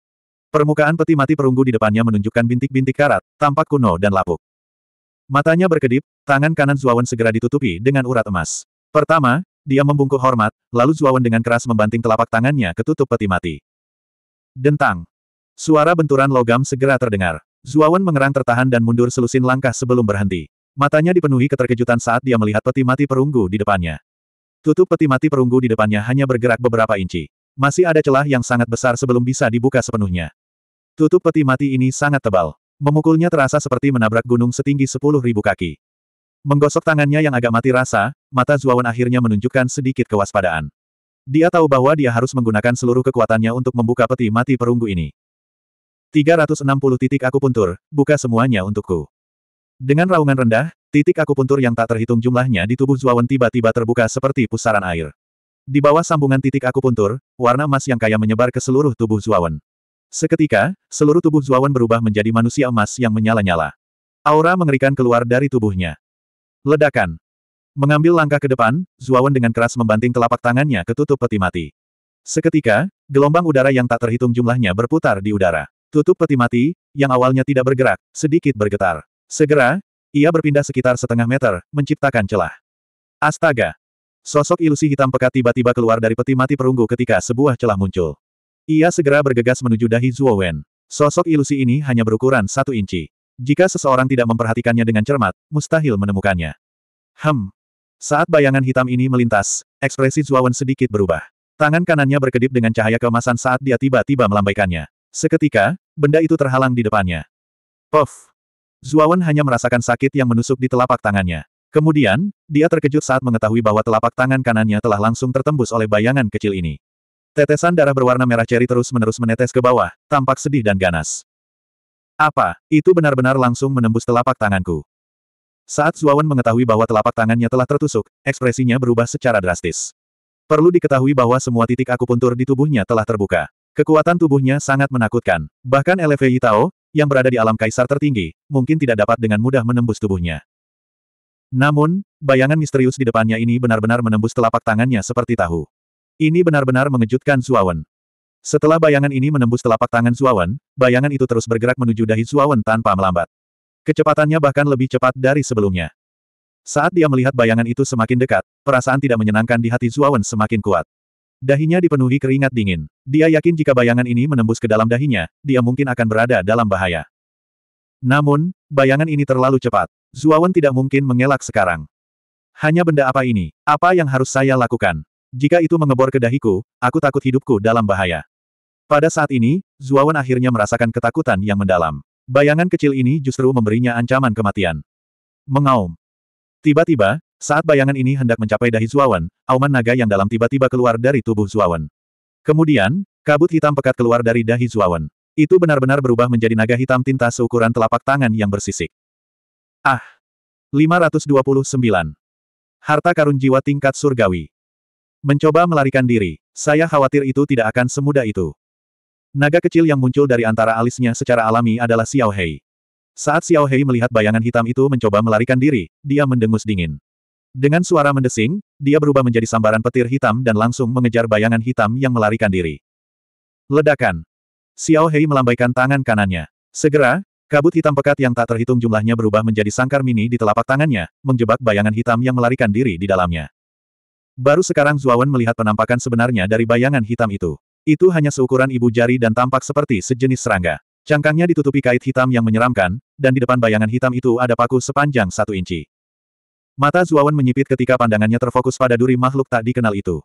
Permukaan peti mati perunggu di depannya menunjukkan bintik-bintik karat, tampak kuno dan lapuk. Matanya berkedip, tangan kanan Zuawan segera ditutupi dengan urat emas. Pertama, dia membungkuk hormat, lalu Zuawan dengan keras membanting telapak tangannya ke tutup peti mati. Dentang. Suara benturan logam segera terdengar. Zuawan mengerang tertahan dan mundur selusin langkah sebelum berhenti. Matanya dipenuhi keterkejutan saat dia melihat peti mati perunggu di depannya. Tutup peti mati perunggu di depannya hanya bergerak beberapa inci. Masih ada celah yang sangat besar sebelum bisa dibuka sepenuhnya. Tutup peti mati ini sangat tebal. Memukulnya terasa seperti menabrak gunung setinggi sepuluh ribu kaki. Menggosok tangannya yang agak mati rasa, mata Zuawan akhirnya menunjukkan sedikit kewaspadaan. Dia tahu bahwa dia harus menggunakan seluruh kekuatannya untuk membuka peti mati perunggu ini. 360 titik aku puntur, buka semuanya untukku. Dengan raungan rendah, titik aku puntur yang tak terhitung jumlahnya di tubuh Zuawan tiba-tiba terbuka seperti pusaran air. Di bawah sambungan titik aku puntur, warna emas yang kaya menyebar ke seluruh tubuh Zuawan. Seketika, seluruh tubuh Zuawan berubah menjadi manusia emas yang menyala-nyala. Aura mengerikan keluar dari tubuhnya. Ledakan. Mengambil langkah ke depan, Zuawan dengan keras membanting telapak tangannya ke tutup peti mati. Seketika, gelombang udara yang tak terhitung jumlahnya berputar di udara. Tutup peti mati, yang awalnya tidak bergerak, sedikit bergetar. Segera, ia berpindah sekitar setengah meter, menciptakan celah. Astaga! Sosok ilusi hitam pekat tiba-tiba keluar dari peti mati perunggu ketika sebuah celah muncul. Ia segera bergegas menuju dahi Zuo Wen. Sosok ilusi ini hanya berukuran satu inci. Jika seseorang tidak memperhatikannya dengan cermat, mustahil menemukannya. Hem. Saat bayangan hitam ini melintas, ekspresi Wen sedikit berubah. Tangan kanannya berkedip dengan cahaya keemasan saat dia tiba-tiba melambaikannya. Seketika, benda itu terhalang di depannya. Puff. Zuawan hanya merasakan sakit yang menusuk di telapak tangannya. Kemudian, dia terkejut saat mengetahui bahwa telapak tangan kanannya telah langsung tertembus oleh bayangan kecil ini. Tetesan darah berwarna merah ceri terus-menerus menetes ke bawah, tampak sedih dan ganas. Apa, itu benar-benar langsung menembus telapak tanganku. Saat Zuawan mengetahui bahwa telapak tangannya telah tertusuk, ekspresinya berubah secara drastis. Perlu diketahui bahwa semua titik akupuntur di tubuhnya telah terbuka. Kekuatan tubuhnya sangat menakutkan. Bahkan Elevei Tao, yang berada di alam kaisar tertinggi, mungkin tidak dapat dengan mudah menembus tubuhnya. Namun, bayangan misterius di depannya ini benar-benar menembus telapak tangannya seperti tahu. Ini benar-benar mengejutkan Suawan. Setelah bayangan ini menembus telapak tangan Suawan, bayangan itu terus bergerak menuju dahi Suawan tanpa melambat. Kecepatannya bahkan lebih cepat dari sebelumnya. Saat dia melihat bayangan itu semakin dekat, perasaan tidak menyenangkan di hati Suawan semakin kuat. Dahinya dipenuhi keringat dingin. Dia yakin jika bayangan ini menembus ke dalam dahinya, dia mungkin akan berada dalam bahaya. Namun, bayangan ini terlalu cepat. Zuawan tidak mungkin mengelak sekarang. Hanya benda apa ini? Apa yang harus saya lakukan? Jika itu mengebor ke dahiku, aku takut hidupku dalam bahaya. Pada saat ini, Zuawan akhirnya merasakan ketakutan yang mendalam. Bayangan kecil ini justru memberinya ancaman kematian. Mengaum. Tiba-tiba, saat bayangan ini hendak mencapai dahi Zuawan, auman naga yang dalam tiba-tiba keluar dari tubuh Zuawan. Kemudian, kabut hitam pekat keluar dari dahi Zuawan. Itu benar-benar berubah menjadi naga hitam tinta seukuran telapak tangan yang bersisik. Ah! 529. Harta karun jiwa tingkat surgawi. Mencoba melarikan diri, saya khawatir itu tidak akan semudah itu. Naga kecil yang muncul dari antara alisnya secara alami adalah Xiao Hei. Saat Xiao Hei melihat bayangan hitam itu mencoba melarikan diri, dia mendengus dingin. Dengan suara mendesing, dia berubah menjadi sambaran petir hitam dan langsung mengejar bayangan hitam yang melarikan diri. Ledakan. Xiao Hei melambaikan tangan kanannya. Segera, kabut hitam pekat yang tak terhitung jumlahnya berubah menjadi sangkar mini di telapak tangannya, menjebak bayangan hitam yang melarikan diri di dalamnya. Baru sekarang Zuawan melihat penampakan sebenarnya dari bayangan hitam itu. Itu hanya seukuran ibu jari dan tampak seperti sejenis serangga. Cangkangnya ditutupi kait hitam yang menyeramkan, dan di depan bayangan hitam itu ada paku sepanjang satu inci. Mata Zuawan menyipit ketika pandangannya terfokus pada duri makhluk tak dikenal itu.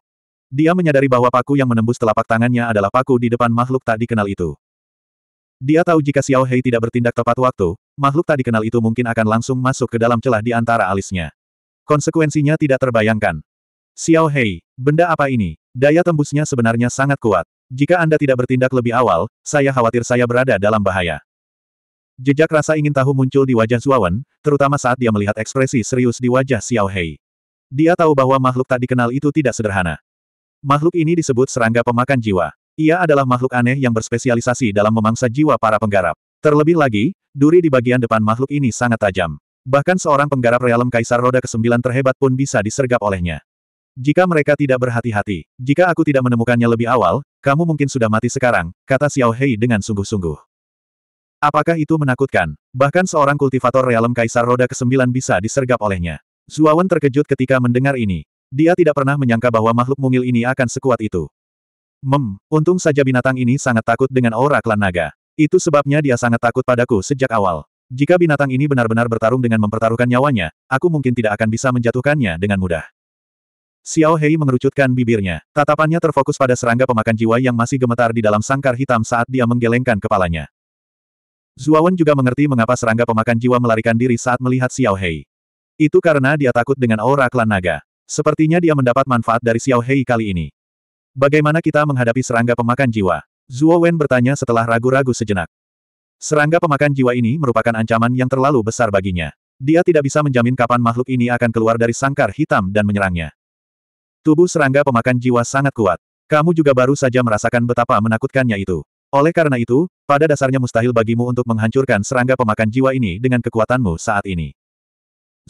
Dia menyadari bahwa paku yang menembus telapak tangannya adalah paku di depan makhluk tak dikenal itu. Dia tahu jika Xiao Hei tidak bertindak tepat waktu, makhluk tak dikenal itu mungkin akan langsung masuk ke dalam celah di antara alisnya. Konsekuensinya tidak terbayangkan. Xiao Hei, benda apa ini? Daya tembusnya sebenarnya sangat kuat. Jika Anda tidak bertindak lebih awal, saya khawatir saya berada dalam bahaya. Jejak rasa ingin tahu muncul di wajah Zuawan, terutama saat dia melihat ekspresi serius di wajah Xiao Hei. Dia tahu bahwa makhluk tak dikenal itu tidak sederhana. Makhluk ini disebut serangga pemakan jiwa. Ia adalah makhluk aneh yang berspesialisasi dalam memangsa jiwa para penggarap. Terlebih lagi, duri di bagian depan makhluk ini sangat tajam. Bahkan seorang penggarap realem kaisar roda ke-9 terhebat pun bisa disergap olehnya. Jika mereka tidak berhati-hati, jika aku tidak menemukannya lebih awal, kamu mungkin sudah mati sekarang, kata Xiao Hei dengan sungguh-sungguh. Apakah itu menakutkan? Bahkan seorang kultivator realem kaisar roda ke-9 bisa disergap olehnya. Zuawan terkejut ketika mendengar ini. Dia tidak pernah menyangka bahwa makhluk mungil ini akan sekuat itu. Mem, untung saja binatang ini sangat takut dengan aura klan naga. Itu sebabnya dia sangat takut padaku sejak awal. Jika binatang ini benar-benar bertarung dengan mempertaruhkan nyawanya, aku mungkin tidak akan bisa menjatuhkannya dengan mudah. Xiao Hei mengerucutkan bibirnya. Tatapannya terfokus pada serangga pemakan jiwa yang masih gemetar di dalam sangkar hitam saat dia menggelengkan kepalanya. Zuawan juga mengerti mengapa serangga pemakan jiwa melarikan diri saat melihat Xiao Hei. Itu karena dia takut dengan aura klan naga. Sepertinya dia mendapat manfaat dari Xiao Hei kali ini. Bagaimana kita menghadapi serangga pemakan jiwa? Zuo Wen bertanya setelah ragu-ragu sejenak. Serangga pemakan jiwa ini merupakan ancaman yang terlalu besar baginya. Dia tidak bisa menjamin kapan makhluk ini akan keluar dari sangkar hitam dan menyerangnya. Tubuh serangga pemakan jiwa sangat kuat. Kamu juga baru saja merasakan betapa menakutkannya itu. Oleh karena itu, pada dasarnya mustahil bagimu untuk menghancurkan serangga pemakan jiwa ini dengan kekuatanmu saat ini.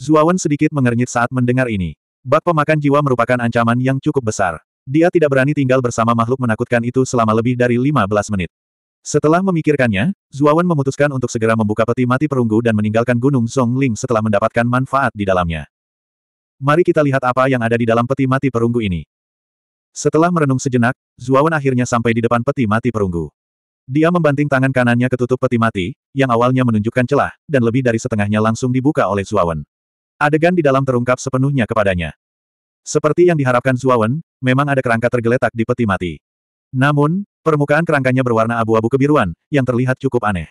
Zuawan sedikit mengernyit saat mendengar ini. Bak pemakan jiwa merupakan ancaman yang cukup besar. Dia tidak berani tinggal bersama makhluk menakutkan itu selama lebih dari 15 menit. Setelah memikirkannya, Zuawan memutuskan untuk segera membuka peti mati perunggu dan meninggalkan Gunung Zhongling setelah mendapatkan manfaat di dalamnya. Mari kita lihat apa yang ada di dalam peti mati perunggu ini. Setelah merenung sejenak, Zuawan akhirnya sampai di depan peti mati perunggu. Dia membanting tangan kanannya ke tutup peti mati, yang awalnya menunjukkan celah, dan lebih dari setengahnya langsung dibuka oleh Zuawan. Adegan di dalam terungkap sepenuhnya kepadanya. Seperti yang diharapkan Zuawan, memang ada kerangka tergeletak di peti mati. Namun, permukaan kerangkanya berwarna abu-abu kebiruan, yang terlihat cukup aneh.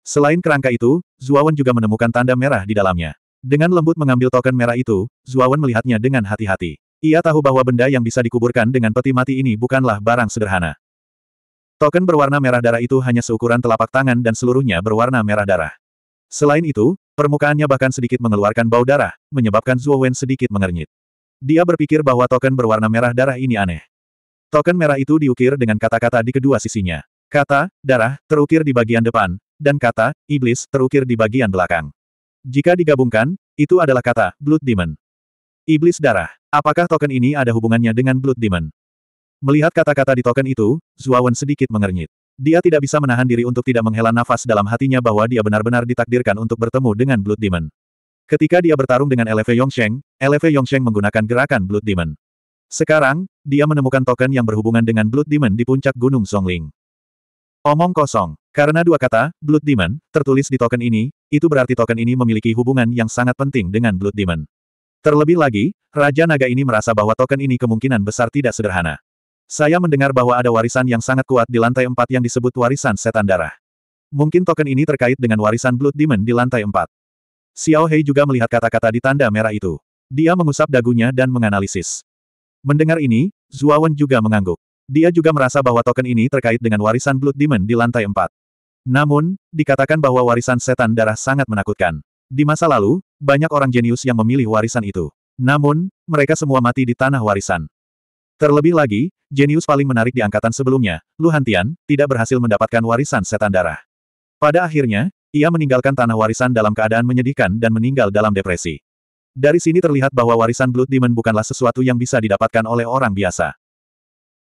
Selain kerangka itu, Zuawan juga menemukan tanda merah di dalamnya. Dengan lembut mengambil token merah itu, Zuawan melihatnya dengan hati-hati. Ia tahu bahwa benda yang bisa dikuburkan dengan peti mati ini bukanlah barang sederhana. Token berwarna merah darah itu hanya seukuran telapak tangan dan seluruhnya berwarna merah darah. Selain itu, permukaannya bahkan sedikit mengeluarkan bau darah, menyebabkan Zuowen sedikit mengernyit. Dia berpikir bahwa token berwarna merah darah ini aneh. Token merah itu diukir dengan kata-kata di kedua sisinya. Kata, darah, terukir di bagian depan, dan kata, iblis, terukir di bagian belakang. Jika digabungkan, itu adalah kata Blood Demon. Iblis darah. Apakah token ini ada hubungannya dengan Blood Demon? Melihat kata-kata di token itu, Zuawan sedikit mengernyit. Dia tidak bisa menahan diri untuk tidak menghela nafas dalam hatinya bahwa dia benar-benar ditakdirkan untuk bertemu dengan Blood Demon. Ketika dia bertarung dengan LV Yongsheng, LV Yongsheng menggunakan gerakan Blood Demon. Sekarang, dia menemukan token yang berhubungan dengan Blood Demon di puncak Gunung Songling. Omong kosong. Karena dua kata, Blood Demon, tertulis di token ini, itu berarti token ini memiliki hubungan yang sangat penting dengan Blood Demon. Terlebih lagi, Raja Naga ini merasa bahwa token ini kemungkinan besar tidak sederhana. Saya mendengar bahwa ada warisan yang sangat kuat di lantai empat yang disebut warisan setan darah. Mungkin token ini terkait dengan warisan Blood Demon di lantai empat. Xiao Hei juga melihat kata-kata di tanda merah itu. Dia mengusap dagunya dan menganalisis. Mendengar ini, Zuawan juga mengangguk. Dia juga merasa bahwa token ini terkait dengan warisan Blood Demon di lantai empat. Namun, dikatakan bahwa warisan setan darah sangat menakutkan. Di masa lalu, banyak orang jenius yang memilih warisan itu. Namun, mereka semua mati di tanah warisan. Terlebih lagi, jenius paling menarik di angkatan sebelumnya, Lu Hantian, tidak berhasil mendapatkan warisan setan darah. Pada akhirnya, ia meninggalkan tanah warisan dalam keadaan menyedihkan dan meninggal dalam depresi. Dari sini terlihat bahwa warisan Blood Demon bukanlah sesuatu yang bisa didapatkan oleh orang biasa.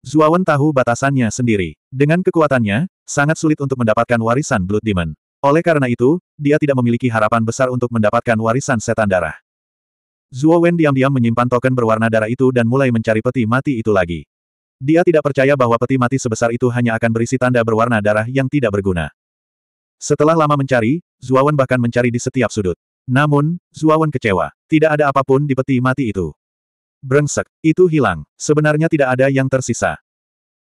Zuawan tahu batasannya sendiri. Dengan kekuatannya, sangat sulit untuk mendapatkan warisan Blood Demon. Oleh karena itu, dia tidak memiliki harapan besar untuk mendapatkan warisan setan darah. Zuo Wen diam-diam menyimpan token berwarna darah itu dan mulai mencari peti mati itu lagi. Dia tidak percaya bahwa peti mati sebesar itu hanya akan berisi tanda berwarna darah yang tidak berguna. Setelah lama mencari, Zuawan bahkan mencari di setiap sudut. Namun, Zuawan kecewa. Tidak ada apapun di peti mati itu. Brengsek, itu hilang. Sebenarnya tidak ada yang tersisa.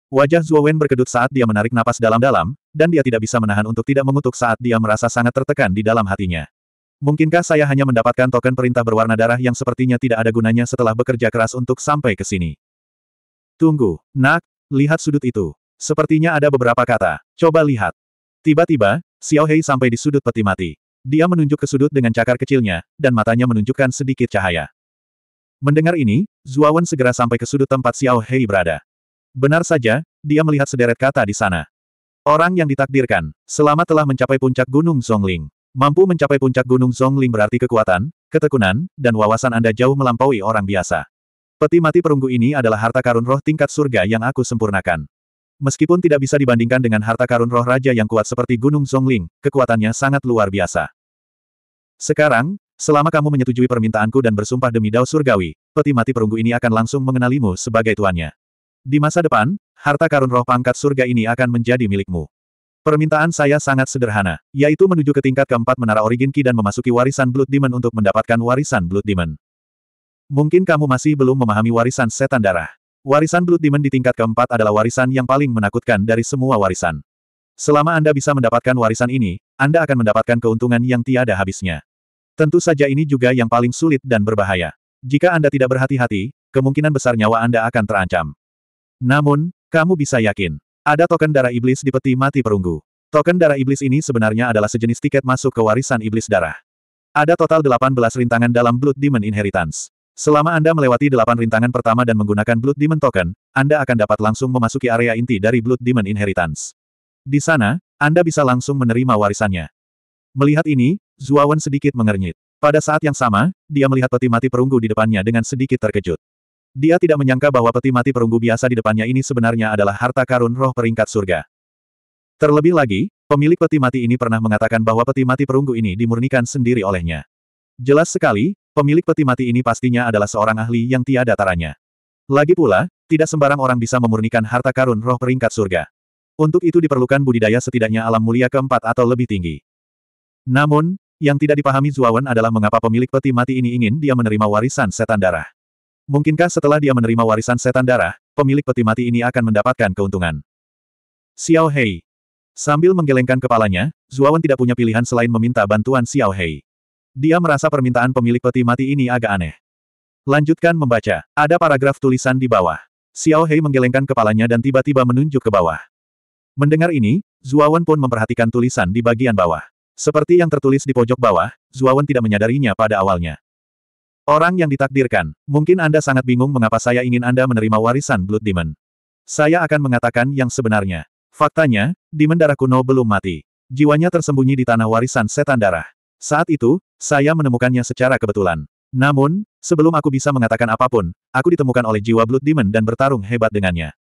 Wajah Wen berkedut saat dia menarik napas dalam-dalam, dan dia tidak bisa menahan untuk tidak mengutuk saat dia merasa sangat tertekan di dalam hatinya. Mungkinkah saya hanya mendapatkan token perintah berwarna darah yang sepertinya tidak ada gunanya setelah bekerja keras untuk sampai ke sini? Tunggu, nak, lihat sudut itu. Sepertinya ada beberapa kata. Coba lihat. Tiba-tiba, Xiao Hei sampai di sudut peti mati. Dia menunjuk ke sudut dengan cakar kecilnya, dan matanya menunjukkan sedikit cahaya. Mendengar ini, Zuawan segera sampai ke sudut tempat Xiao Hei berada. Benar saja, dia melihat sederet kata di sana. Orang yang ditakdirkan, selama telah mencapai puncak Gunung Songling, Mampu mencapai puncak Gunung Songling berarti kekuatan, ketekunan, dan wawasan Anda jauh melampaui orang biasa. Peti mati perunggu ini adalah harta karun roh tingkat surga yang aku sempurnakan. Meskipun tidak bisa dibandingkan dengan harta karun roh raja yang kuat seperti Gunung Songling, kekuatannya sangat luar biasa. Sekarang, Selama kamu menyetujui permintaanku dan bersumpah demi Dao Surgawi, peti mati perunggu ini akan langsung mengenalimu sebagai tuannya. Di masa depan, harta karun roh pangkat surga ini akan menjadi milikmu. Permintaan saya sangat sederhana, yaitu menuju ke tingkat keempat menara Origin Ki dan memasuki warisan Blood Demon untuk mendapatkan warisan Blood Demon. Mungkin kamu masih belum memahami warisan setan darah. Warisan Blood Demon di tingkat keempat adalah warisan yang paling menakutkan dari semua warisan. Selama Anda bisa mendapatkan warisan ini, Anda akan mendapatkan keuntungan yang tiada habisnya. Tentu saja ini juga yang paling sulit dan berbahaya. Jika Anda tidak berhati-hati, kemungkinan besar nyawa Anda akan terancam. Namun, kamu bisa yakin. Ada token darah iblis di peti mati perunggu. Token darah iblis ini sebenarnya adalah sejenis tiket masuk ke warisan iblis darah. Ada total 18 rintangan dalam Blood Demon Inheritance. Selama Anda melewati 8 rintangan pertama dan menggunakan Blood Demon Token, Anda akan dapat langsung memasuki area inti dari Blood Demon Inheritance. Di sana, Anda bisa langsung menerima warisannya. Melihat ini, Zuawan sedikit mengernyit. Pada saat yang sama, dia melihat peti mati perunggu di depannya dengan sedikit terkejut. Dia tidak menyangka bahwa peti mati perunggu biasa di depannya ini sebenarnya adalah harta karun roh peringkat surga. Terlebih lagi, pemilik peti mati ini pernah mengatakan bahwa peti mati perunggu ini dimurnikan sendiri olehnya. Jelas sekali, pemilik peti mati ini pastinya adalah seorang ahli yang tiada taranya. Lagi pula, tidak sembarang orang bisa memurnikan harta karun roh peringkat surga. Untuk itu diperlukan budidaya setidaknya alam mulia keempat atau lebih tinggi. Namun, yang tidak dipahami Zuawan adalah mengapa pemilik peti mati ini ingin dia menerima warisan setan darah. Mungkinkah setelah dia menerima warisan setan darah, pemilik peti mati ini akan mendapatkan keuntungan? Xiao Hei. Sambil menggelengkan kepalanya, Zuawan tidak punya pilihan selain meminta bantuan Xiao Hei. Dia merasa permintaan pemilik peti mati ini agak aneh. Lanjutkan membaca. Ada paragraf tulisan di bawah. Xiao Hei menggelengkan kepalanya dan tiba-tiba menunjuk ke bawah. Mendengar ini, Zuawan pun memperhatikan tulisan di bagian bawah. Seperti yang tertulis di pojok bawah, Zuawan tidak menyadarinya pada awalnya. Orang yang ditakdirkan, mungkin Anda sangat bingung mengapa saya ingin Anda menerima warisan Blood Demon. Saya akan mengatakan yang sebenarnya. Faktanya, Demon darah kuno belum mati. Jiwanya tersembunyi di tanah warisan setan darah. Saat itu, saya menemukannya secara kebetulan. Namun, sebelum aku bisa mengatakan apapun, aku ditemukan oleh jiwa Blood Demon dan bertarung hebat dengannya.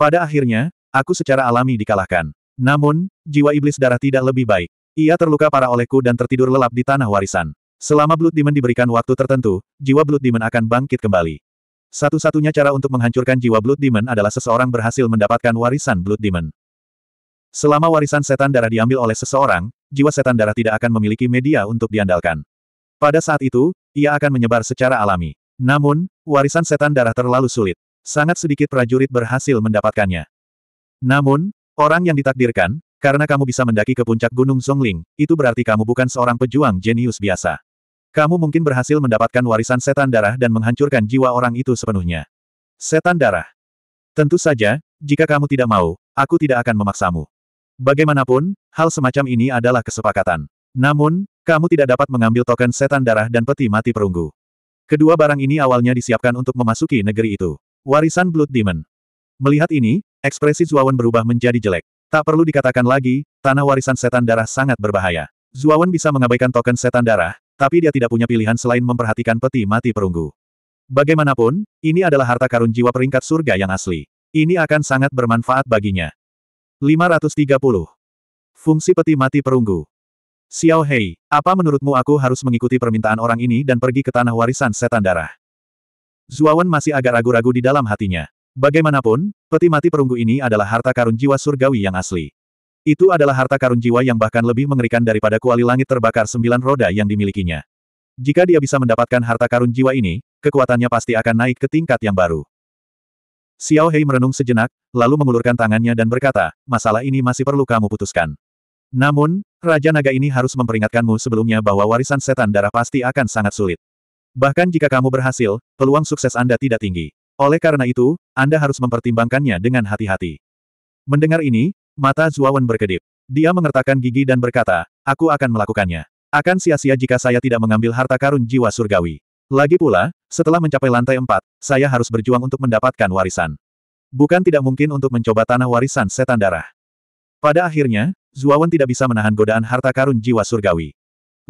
Pada akhirnya, aku secara alami dikalahkan. Namun, jiwa iblis darah tidak lebih baik. Ia terluka parah olehku dan tertidur lelap di tanah warisan. Selama Blood Demon diberikan waktu tertentu, jiwa Blood Demon akan bangkit kembali. Satu-satunya cara untuk menghancurkan jiwa Blood Demon adalah seseorang berhasil mendapatkan warisan Blood Demon. Selama warisan setan darah diambil oleh seseorang, jiwa setan darah tidak akan memiliki media untuk diandalkan. Pada saat itu, ia akan menyebar secara alami. Namun, warisan setan darah terlalu sulit. Sangat sedikit prajurit berhasil mendapatkannya. Namun, orang yang ditakdirkan, karena kamu bisa mendaki ke puncak Gunung Zhongling, itu berarti kamu bukan seorang pejuang jenius biasa. Kamu mungkin berhasil mendapatkan warisan setan darah dan menghancurkan jiwa orang itu sepenuhnya. Setan darah. Tentu saja, jika kamu tidak mau, aku tidak akan memaksamu. Bagaimanapun, hal semacam ini adalah kesepakatan. Namun, kamu tidak dapat mengambil token setan darah dan peti mati perunggu. Kedua barang ini awalnya disiapkan untuk memasuki negeri itu. Warisan Blood Demon. Melihat ini, ekspresi Zuawan berubah menjadi jelek. Tak perlu dikatakan lagi, tanah warisan setan darah sangat berbahaya. Zuawan bisa mengabaikan token setan darah, tapi dia tidak punya pilihan selain memperhatikan peti mati perunggu. Bagaimanapun, ini adalah harta karun jiwa peringkat surga yang asli. Ini akan sangat bermanfaat baginya. 530. Fungsi peti mati perunggu. Xiao Hei, apa menurutmu aku harus mengikuti permintaan orang ini dan pergi ke tanah warisan setan darah? Zuawan masih agak ragu-ragu di dalam hatinya. Bagaimanapun, peti mati perunggu ini adalah harta karun jiwa surgawi yang asli. Itu adalah harta karun jiwa yang bahkan lebih mengerikan daripada kuali langit terbakar sembilan roda yang dimilikinya. Jika dia bisa mendapatkan harta karun jiwa ini, kekuatannya pasti akan naik ke tingkat yang baru. Xiao Hei merenung sejenak, lalu mengulurkan tangannya dan berkata, masalah ini masih perlu kamu putuskan. Namun, Raja Naga ini harus memperingatkanmu sebelumnya bahwa warisan setan darah pasti akan sangat sulit. Bahkan jika kamu berhasil, peluang sukses Anda tidak tinggi. Oleh karena itu, Anda harus mempertimbangkannya dengan hati-hati. Mendengar ini, mata Zuawan berkedip. Dia mengertakkan gigi dan berkata, aku akan melakukannya. Akan sia-sia jika saya tidak mengambil harta karun jiwa surgawi. Lagi pula, setelah mencapai lantai empat, saya harus berjuang untuk mendapatkan warisan. Bukan tidak mungkin untuk mencoba tanah warisan setan darah. Pada akhirnya, Zuawan tidak bisa menahan godaan harta karun jiwa surgawi.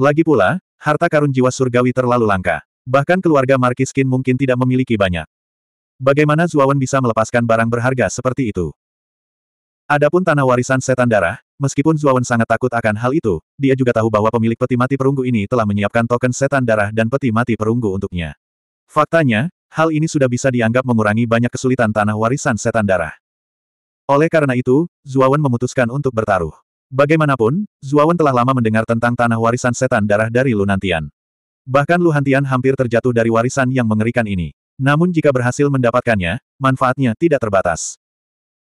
Lagi pula, harta karun jiwa surgawi terlalu langka. Bahkan keluarga Markiskin mungkin tidak memiliki banyak. Bagaimana Zuawan bisa melepaskan barang berharga seperti itu? Adapun tanah warisan setan darah, meskipun Zuawan sangat takut akan hal itu, dia juga tahu bahwa pemilik peti mati perunggu ini telah menyiapkan token setan darah dan peti mati perunggu untuknya. Faktanya, hal ini sudah bisa dianggap mengurangi banyak kesulitan tanah warisan setan darah. Oleh karena itu, Zuawan memutuskan untuk bertaruh. Bagaimanapun, Zuawan telah lama mendengar tentang tanah warisan setan darah dari Lunantian. Bahkan Luhantian hampir terjatuh dari warisan yang mengerikan ini. Namun jika berhasil mendapatkannya, manfaatnya tidak terbatas.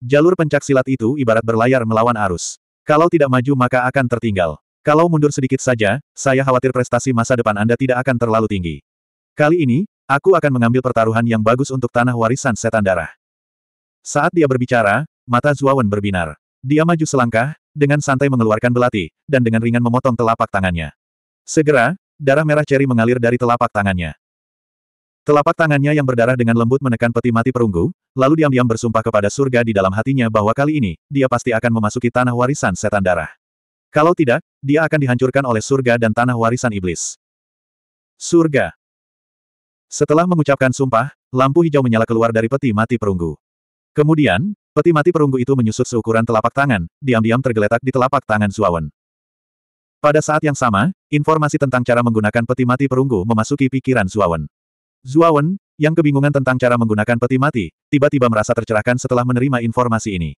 Jalur pencak silat itu ibarat berlayar melawan arus. Kalau tidak maju maka akan tertinggal. Kalau mundur sedikit saja, saya khawatir prestasi masa depan Anda tidak akan terlalu tinggi. Kali ini, aku akan mengambil pertaruhan yang bagus untuk tanah warisan setan darah. Saat dia berbicara, mata Zuawan berbinar. Dia maju selangkah, dengan santai mengeluarkan belati, dan dengan ringan memotong telapak tangannya. Segera, darah merah ceri mengalir dari telapak tangannya. Telapak tangannya yang berdarah dengan lembut menekan peti mati perunggu, lalu diam-diam bersumpah kepada surga di dalam hatinya bahwa kali ini, dia pasti akan memasuki tanah warisan setan darah. Kalau tidak, dia akan dihancurkan oleh surga dan tanah warisan iblis. Surga. Setelah mengucapkan sumpah, lampu hijau menyala keluar dari peti mati perunggu. Kemudian, peti mati perunggu itu menyusut seukuran telapak tangan, diam-diam tergeletak di telapak tangan Zuawan. Pada saat yang sama, informasi tentang cara menggunakan peti mati perunggu memasuki pikiran Zuawan. Zuawan, yang kebingungan tentang cara menggunakan peti mati, tiba-tiba merasa tercerahkan setelah menerima informasi ini.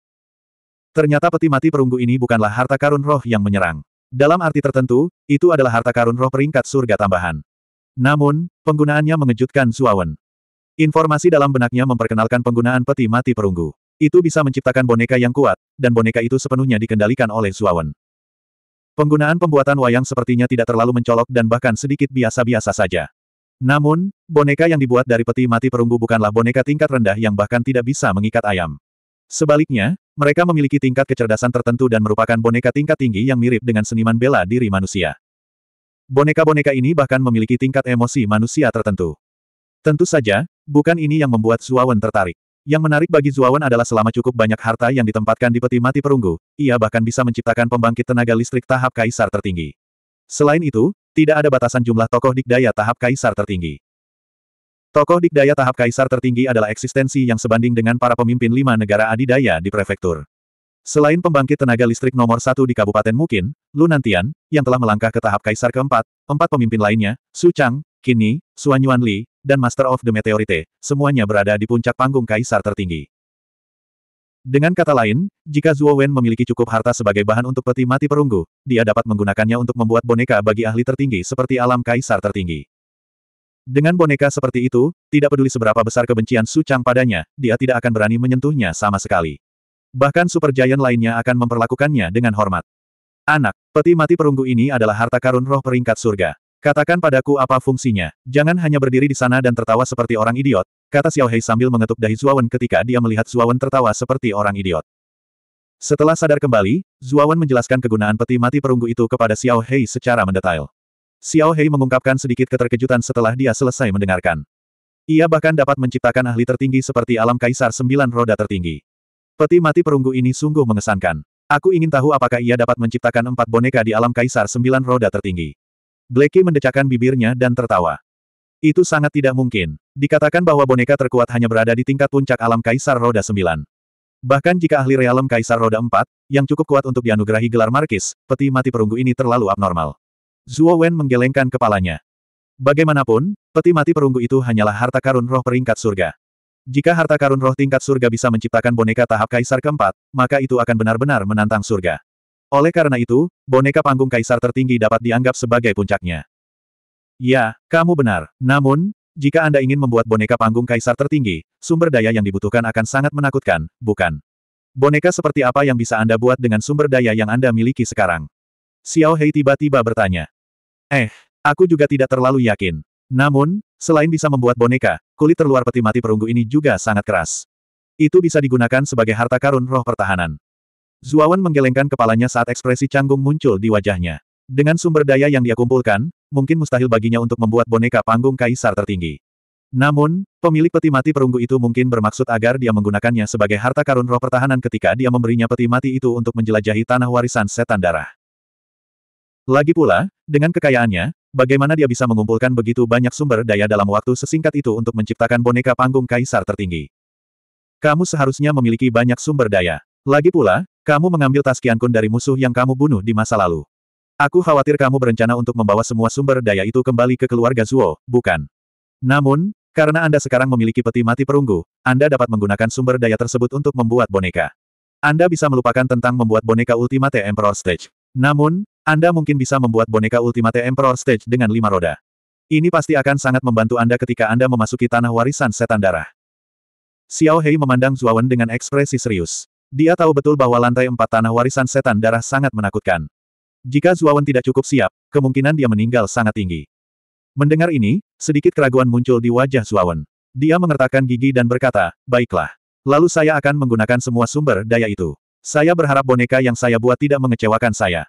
Ternyata peti mati perunggu ini bukanlah harta karun roh yang menyerang. Dalam arti tertentu, itu adalah harta karun roh peringkat surga tambahan. Namun, penggunaannya mengejutkan Zuawan. Informasi dalam benaknya memperkenalkan penggunaan peti mati perunggu. Itu bisa menciptakan boneka yang kuat, dan boneka itu sepenuhnya dikendalikan oleh Zuawan. Penggunaan pembuatan wayang sepertinya tidak terlalu mencolok dan bahkan sedikit biasa-biasa saja. Namun, boneka yang dibuat dari peti mati perunggu bukanlah boneka tingkat rendah yang bahkan tidak bisa mengikat ayam. Sebaliknya, mereka memiliki tingkat kecerdasan tertentu dan merupakan boneka tingkat tinggi yang mirip dengan seniman bela diri manusia. Boneka-boneka ini bahkan memiliki tingkat emosi manusia tertentu. Tentu saja, bukan ini yang membuat Zuawan tertarik. Yang menarik bagi Zuawan adalah selama cukup banyak harta yang ditempatkan di peti mati perunggu, ia bahkan bisa menciptakan pembangkit tenaga listrik tahap kaisar tertinggi. Selain itu, tidak ada batasan jumlah tokoh dikdaya tahap kaisar tertinggi. Tokoh dikdaya tahap kaisar tertinggi adalah eksistensi yang sebanding dengan para pemimpin lima negara adidaya di prefektur. Selain pembangkit tenaga listrik nomor satu di Kabupaten Mukin, Lunantian, yang telah melangkah ke tahap kaisar keempat, empat pemimpin lainnya, Su Chang, Kini, Suanyuan Li, dan Master of the Meteorite, semuanya berada di puncak panggung kaisar tertinggi. Dengan kata lain, jika Zuo Wen memiliki cukup harta sebagai bahan untuk peti mati perunggu, dia dapat menggunakannya untuk membuat boneka bagi ahli tertinggi seperti alam kaisar tertinggi. Dengan boneka seperti itu, tidak peduli seberapa besar kebencian Su Chang padanya, dia tidak akan berani menyentuhnya sama sekali. Bahkan super giant lainnya akan memperlakukannya dengan hormat. Anak, peti mati perunggu ini adalah harta karun roh peringkat surga. Katakan padaku apa fungsinya, jangan hanya berdiri di sana dan tertawa seperti orang idiot, Kata Xiao Hei sambil mengetuk dahi Zuawan ketika dia melihat Zuawan tertawa seperti orang idiot. Setelah sadar kembali, Zuawan menjelaskan kegunaan peti mati perunggu itu kepada Xiao Hei secara mendetail. Xiao Hei mengungkapkan sedikit keterkejutan setelah dia selesai mendengarkan. Ia bahkan dapat menciptakan ahli tertinggi seperti alam kaisar sembilan roda tertinggi. Peti mati perunggu ini sungguh mengesankan. Aku ingin tahu apakah ia dapat menciptakan empat boneka di alam kaisar sembilan roda tertinggi. Blackie mendecakkan bibirnya dan tertawa. Itu sangat tidak mungkin. Dikatakan bahwa boneka terkuat hanya berada di tingkat puncak alam Kaisar Roda 9. Bahkan jika ahli realem Kaisar Roda 4, yang cukup kuat untuk dianugerahi gelar Markis, peti mati perunggu ini terlalu abnormal. Zuo Wen menggelengkan kepalanya. Bagaimanapun, peti mati perunggu itu hanyalah harta karun roh peringkat surga. Jika harta karun roh tingkat surga bisa menciptakan boneka tahap kaisar keempat, maka itu akan benar-benar menantang surga. Oleh karena itu, boneka panggung kaisar tertinggi dapat dianggap sebagai puncaknya. Ya, kamu benar. Namun, jika Anda ingin membuat boneka panggung kaisar tertinggi, sumber daya yang dibutuhkan akan sangat menakutkan, bukan? Boneka seperti apa yang bisa Anda buat dengan sumber daya yang Anda miliki sekarang? Xiao Hei tiba-tiba bertanya. Eh, aku juga tidak terlalu yakin. Namun, selain bisa membuat boneka, kulit terluar peti mati perunggu ini juga sangat keras. Itu bisa digunakan sebagai harta karun roh pertahanan. Zuawan menggelengkan kepalanya saat ekspresi canggung muncul di wajahnya. Dengan sumber daya yang dia kumpulkan, mungkin mustahil baginya untuk membuat boneka panggung kaisar tertinggi. Namun, pemilik peti mati perunggu itu mungkin bermaksud agar dia menggunakannya sebagai harta karun roh pertahanan ketika dia memberinya peti mati itu untuk menjelajahi tanah warisan setan darah. Lagi pula, dengan kekayaannya, bagaimana dia bisa mengumpulkan begitu banyak sumber daya dalam waktu sesingkat itu untuk menciptakan boneka panggung kaisar tertinggi? Kamu seharusnya memiliki banyak sumber daya. Lagi pula, kamu mengambil tas Kun dari musuh yang kamu bunuh di masa lalu. Aku khawatir kamu berencana untuk membawa semua sumber daya itu kembali ke keluarga Zuo, bukan? Namun, karena Anda sekarang memiliki peti mati perunggu, Anda dapat menggunakan sumber daya tersebut untuk membuat boneka. Anda bisa melupakan tentang membuat boneka Ultimate Emperor Stage. Namun, Anda mungkin bisa membuat boneka Ultimate Emperor Stage dengan lima roda. Ini pasti akan sangat membantu Anda ketika Anda memasuki tanah warisan setan darah. Xiao Hei memandang Wen dengan ekspresi serius. Dia tahu betul bahwa lantai empat tanah warisan setan darah sangat menakutkan. Jika Zuawan tidak cukup siap, kemungkinan dia meninggal sangat tinggi. Mendengar ini, sedikit keraguan muncul di wajah Zuawan. Dia mengertakkan gigi dan berkata, baiklah. Lalu saya akan menggunakan semua sumber daya itu. Saya berharap boneka yang saya buat tidak mengecewakan saya.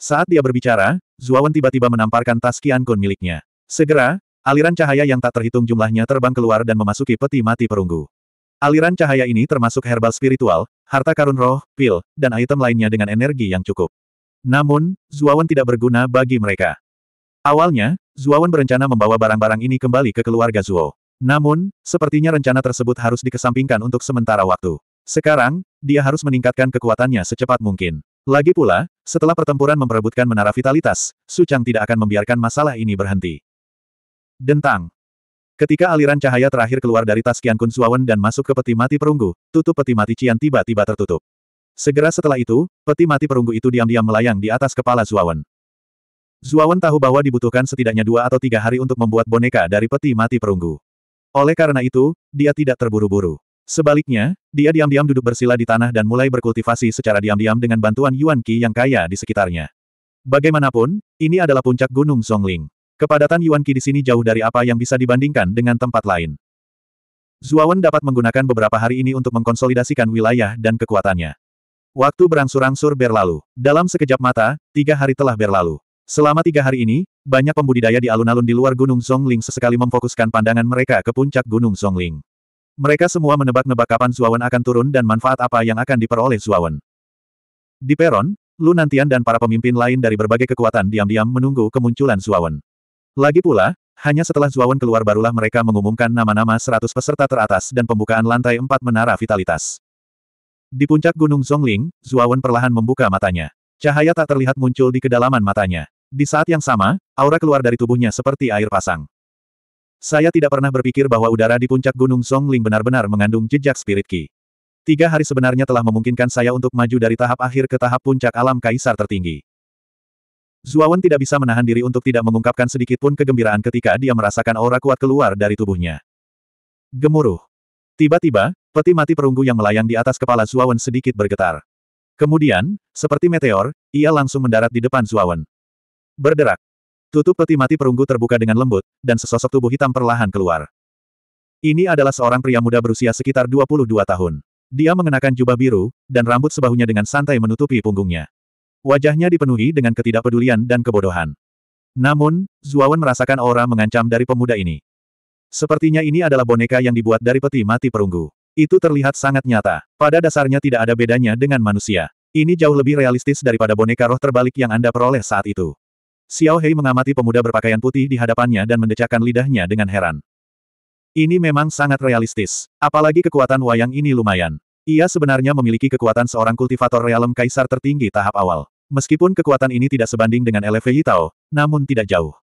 Saat dia berbicara, Zuawan tiba-tiba menamparkan tas Kian Kun miliknya. Segera, aliran cahaya yang tak terhitung jumlahnya terbang keluar dan memasuki peti mati perunggu. Aliran cahaya ini termasuk herbal spiritual, harta karun roh, pil, dan item lainnya dengan energi yang cukup. Namun, Zuawan tidak berguna bagi mereka. Awalnya, Zuawan berencana membawa barang-barang ini kembali ke keluarga Zuo. Namun, sepertinya rencana tersebut harus dikesampingkan untuk sementara waktu. Sekarang, dia harus meningkatkan kekuatannya secepat mungkin. Lagi pula, setelah pertempuran memperebutkan menara vitalitas, Su Chang tidak akan membiarkan masalah ini berhenti. Dentang. Ketika aliran cahaya terakhir keluar dari tas Kian Kun Suawen dan masuk ke peti mati perunggu, tutup peti mati Cian tiba-tiba tertutup. Segera setelah itu, peti mati perunggu itu diam-diam melayang di atas kepala Zuawan. Zuawan tahu bahwa dibutuhkan setidaknya dua atau tiga hari untuk membuat boneka dari peti mati perunggu. Oleh karena itu, dia tidak terburu-buru. Sebaliknya, dia diam-diam duduk bersila di tanah dan mulai berkultivasi secara diam-diam dengan bantuan Yuan Qi yang kaya di sekitarnya. Bagaimanapun, ini adalah puncak Gunung Zhongling. Kepadatan Yuan Qi di sini jauh dari apa yang bisa dibandingkan dengan tempat lain. Zuawan dapat menggunakan beberapa hari ini untuk mengkonsolidasikan wilayah dan kekuatannya. Waktu berangsur-angsur berlalu. Dalam sekejap mata, tiga hari telah berlalu. Selama tiga hari ini, banyak pembudidaya di alun-alun di luar Gunung Songling sesekali memfokuskan pandangan mereka ke puncak Gunung Songling. Mereka semua menebak-nebak kapan Zuawan akan turun dan manfaat apa yang akan diperoleh Zuawan. Di peron, Lu Nantian dan para pemimpin lain dari berbagai kekuatan diam-diam menunggu kemunculan Zuawan. Lagi pula, hanya setelah Zuawan keluar barulah mereka mengumumkan nama-nama 100 peserta teratas dan pembukaan lantai 4 menara vitalitas. Di puncak Gunung Zhongling, Zuawan perlahan membuka matanya. Cahaya tak terlihat muncul di kedalaman matanya. Di saat yang sama, aura keluar dari tubuhnya seperti air pasang. Saya tidak pernah berpikir bahwa udara di puncak Gunung Zhongling benar-benar mengandung jejak spirit Qi. Tiga hari sebenarnya telah memungkinkan saya untuk maju dari tahap akhir ke tahap puncak alam kaisar tertinggi. Zuawan tidak bisa menahan diri untuk tidak mengungkapkan sedikit pun kegembiraan ketika dia merasakan aura kuat keluar dari tubuhnya. Gemuruh. Tiba-tiba, Peti mati perunggu yang melayang di atas kepala Zuawan sedikit bergetar. Kemudian, seperti meteor, ia langsung mendarat di depan Zuawan. Berderak. Tutup peti mati perunggu terbuka dengan lembut, dan sesosok tubuh hitam perlahan keluar. Ini adalah seorang pria muda berusia sekitar 22 tahun. Dia mengenakan jubah biru, dan rambut sebahunya dengan santai menutupi punggungnya. Wajahnya dipenuhi dengan ketidakpedulian dan kebodohan. Namun, Zuawan merasakan aura mengancam dari pemuda ini. Sepertinya ini adalah boneka yang dibuat dari peti mati perunggu. Itu terlihat sangat nyata. Pada dasarnya tidak ada bedanya dengan manusia. Ini jauh lebih realistis daripada boneka roh terbalik yang Anda peroleh saat itu. Xiao Hei mengamati pemuda berpakaian putih di hadapannya dan mendecakkan lidahnya dengan heran. Ini memang sangat realistis. Apalagi kekuatan wayang ini lumayan. Ia sebenarnya memiliki kekuatan seorang kultivator realem kaisar tertinggi tahap awal. Meskipun kekuatan ini tidak sebanding dengan LV Tao, namun tidak jauh.